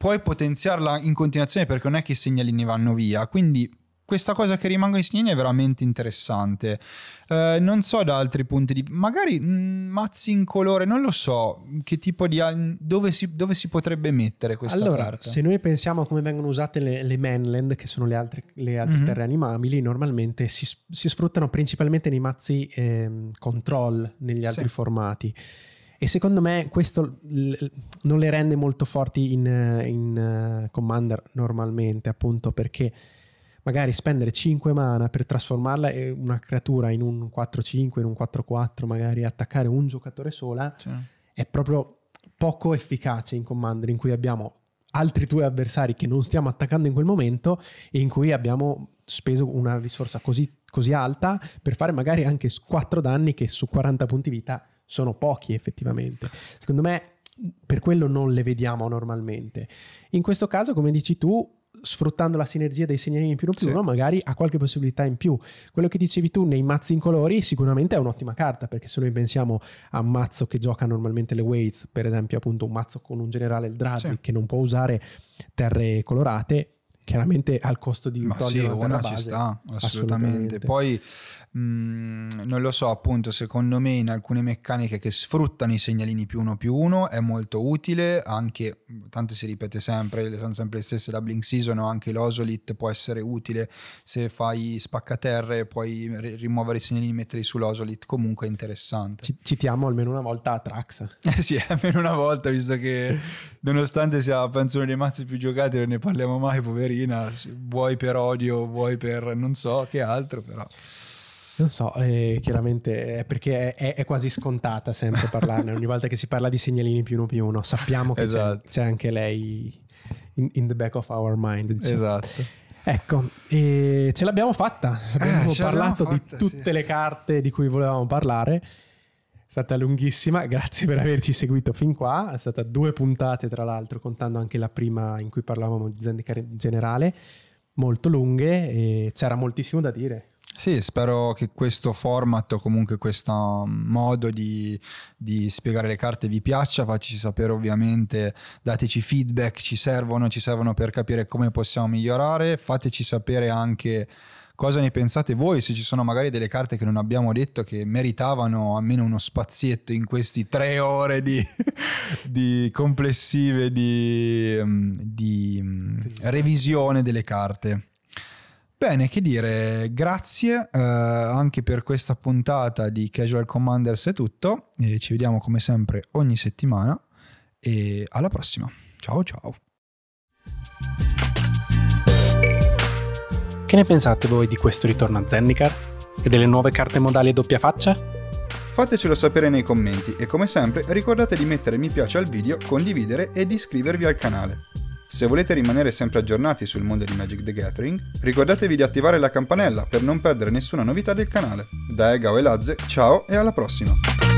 puoi potenziarla in continuazione perché non è che i segnalini vanno via, quindi questa cosa che rimango in segni è veramente interessante. Eh, non so da altri punti di magari mm, mazzi in colore, non lo so che tipo di dove si, dove si potrebbe mettere questa allora, carta. se noi pensiamo a come vengono usate le, le mainland, che sono le altre, le altre mm-hmm. terre animabili, normalmente si, si, sfruttano principalmente nei mazzi eh, control negli altri sì. formati. E secondo me questo non le rende molto forti in, in eh, Commander normalmente, appunto perché magari spendere 5 mana per trasformarla in una creatura in un 4-5, in un 4-4, magari attaccare un giocatore sola, cioè. è proprio poco efficace in Commander in cui abbiamo altri due avversari che non stiamo attaccando in quel momento e in cui abbiamo speso una risorsa così, così alta per fare magari anche 4 danni che su 40 punti vita sono pochi effettivamente. Secondo me per quello non le vediamo normalmente. In questo caso, come dici tu, sfruttando la sinergia dei segnalini più uno più sì. uno, magari ha qualche possibilità in più. Quello che dicevi tu nei mazzi in colori sicuramente è un'ottima carta, perché se noi pensiamo a un mazzo che gioca normalmente le weights, per esempio appunto un mazzo con un generale il Drazi sì. che non può usare terre colorate, chiaramente al costo di un sì, una base, ci sta assolutamente, assolutamente. poi mh, mm, non lo so appunto secondo me in alcune meccaniche che sfruttano i segnalini più uno più uno è molto utile anche tanto si ripete sempre le sono sempre le stesse da Blink Season o anche l'Osolit può essere utile se fai spaccaterre puoi rimuovere i segnalini e metterli sull'Osolit comunque è interessante C- citiamo almeno una volta Trax eh sì almeno una volta visto che nonostante sia penso uno dei mazzi più giocati non ne parliamo mai poveri carina, vuoi per odio, vuoi per non so che altro, però... Non so, eh, chiaramente è perché è, è, quasi scontata sempre parlarne. Ogni volta che si parla di segnalini più uno più uno, sappiamo che esatto. c'è, c'è, anche lei in, in, the back of our mind. Diciamo. Esatto. Ecco, e ce l'abbiamo fatta. Abbiamo eh, parlato fatta, di tutte sì. le carte di cui volevamo parlare. È stata lunghissima, grazie per averci seguito fin qua, è stata due puntate tra l'altro, contando anche la prima in cui parlavamo di Zendikar in generale, molto lunghe e c'era moltissimo da dire. Sì, spero che questo format o comunque questo modo di, di, spiegare le carte vi piaccia, fateci sapere ovviamente, dateci feedback, ci servono, ci servono per capire come possiamo migliorare, fateci sapere anche Cosa ne pensate voi? Se ci sono magari delle carte che non abbiamo detto che meritavano almeno uno spazietto in questi tre ore di, di complessive di, mm, di mm, revisione delle carte. Bene, che dire, grazie eh, anche per questa puntata di Casual Commanders è tutto e ci vediamo come sempre ogni settimana e alla prossima. Ciao ciao. Che ne pensate voi di questo ritorno a Zendikar? E delle nuove carte modali a doppia faccia? Fatecelo sapere nei commenti e come sempre ricordate di mettere mi piace al video, condividere ed iscrivervi al canale. Se volete rimanere sempre aggiornati sul mondo di Magic the Gathering, ricordatevi di attivare la campanella per non perdere nessuna novità del canale. Da Egao e Lazze, ciao e alla prossima!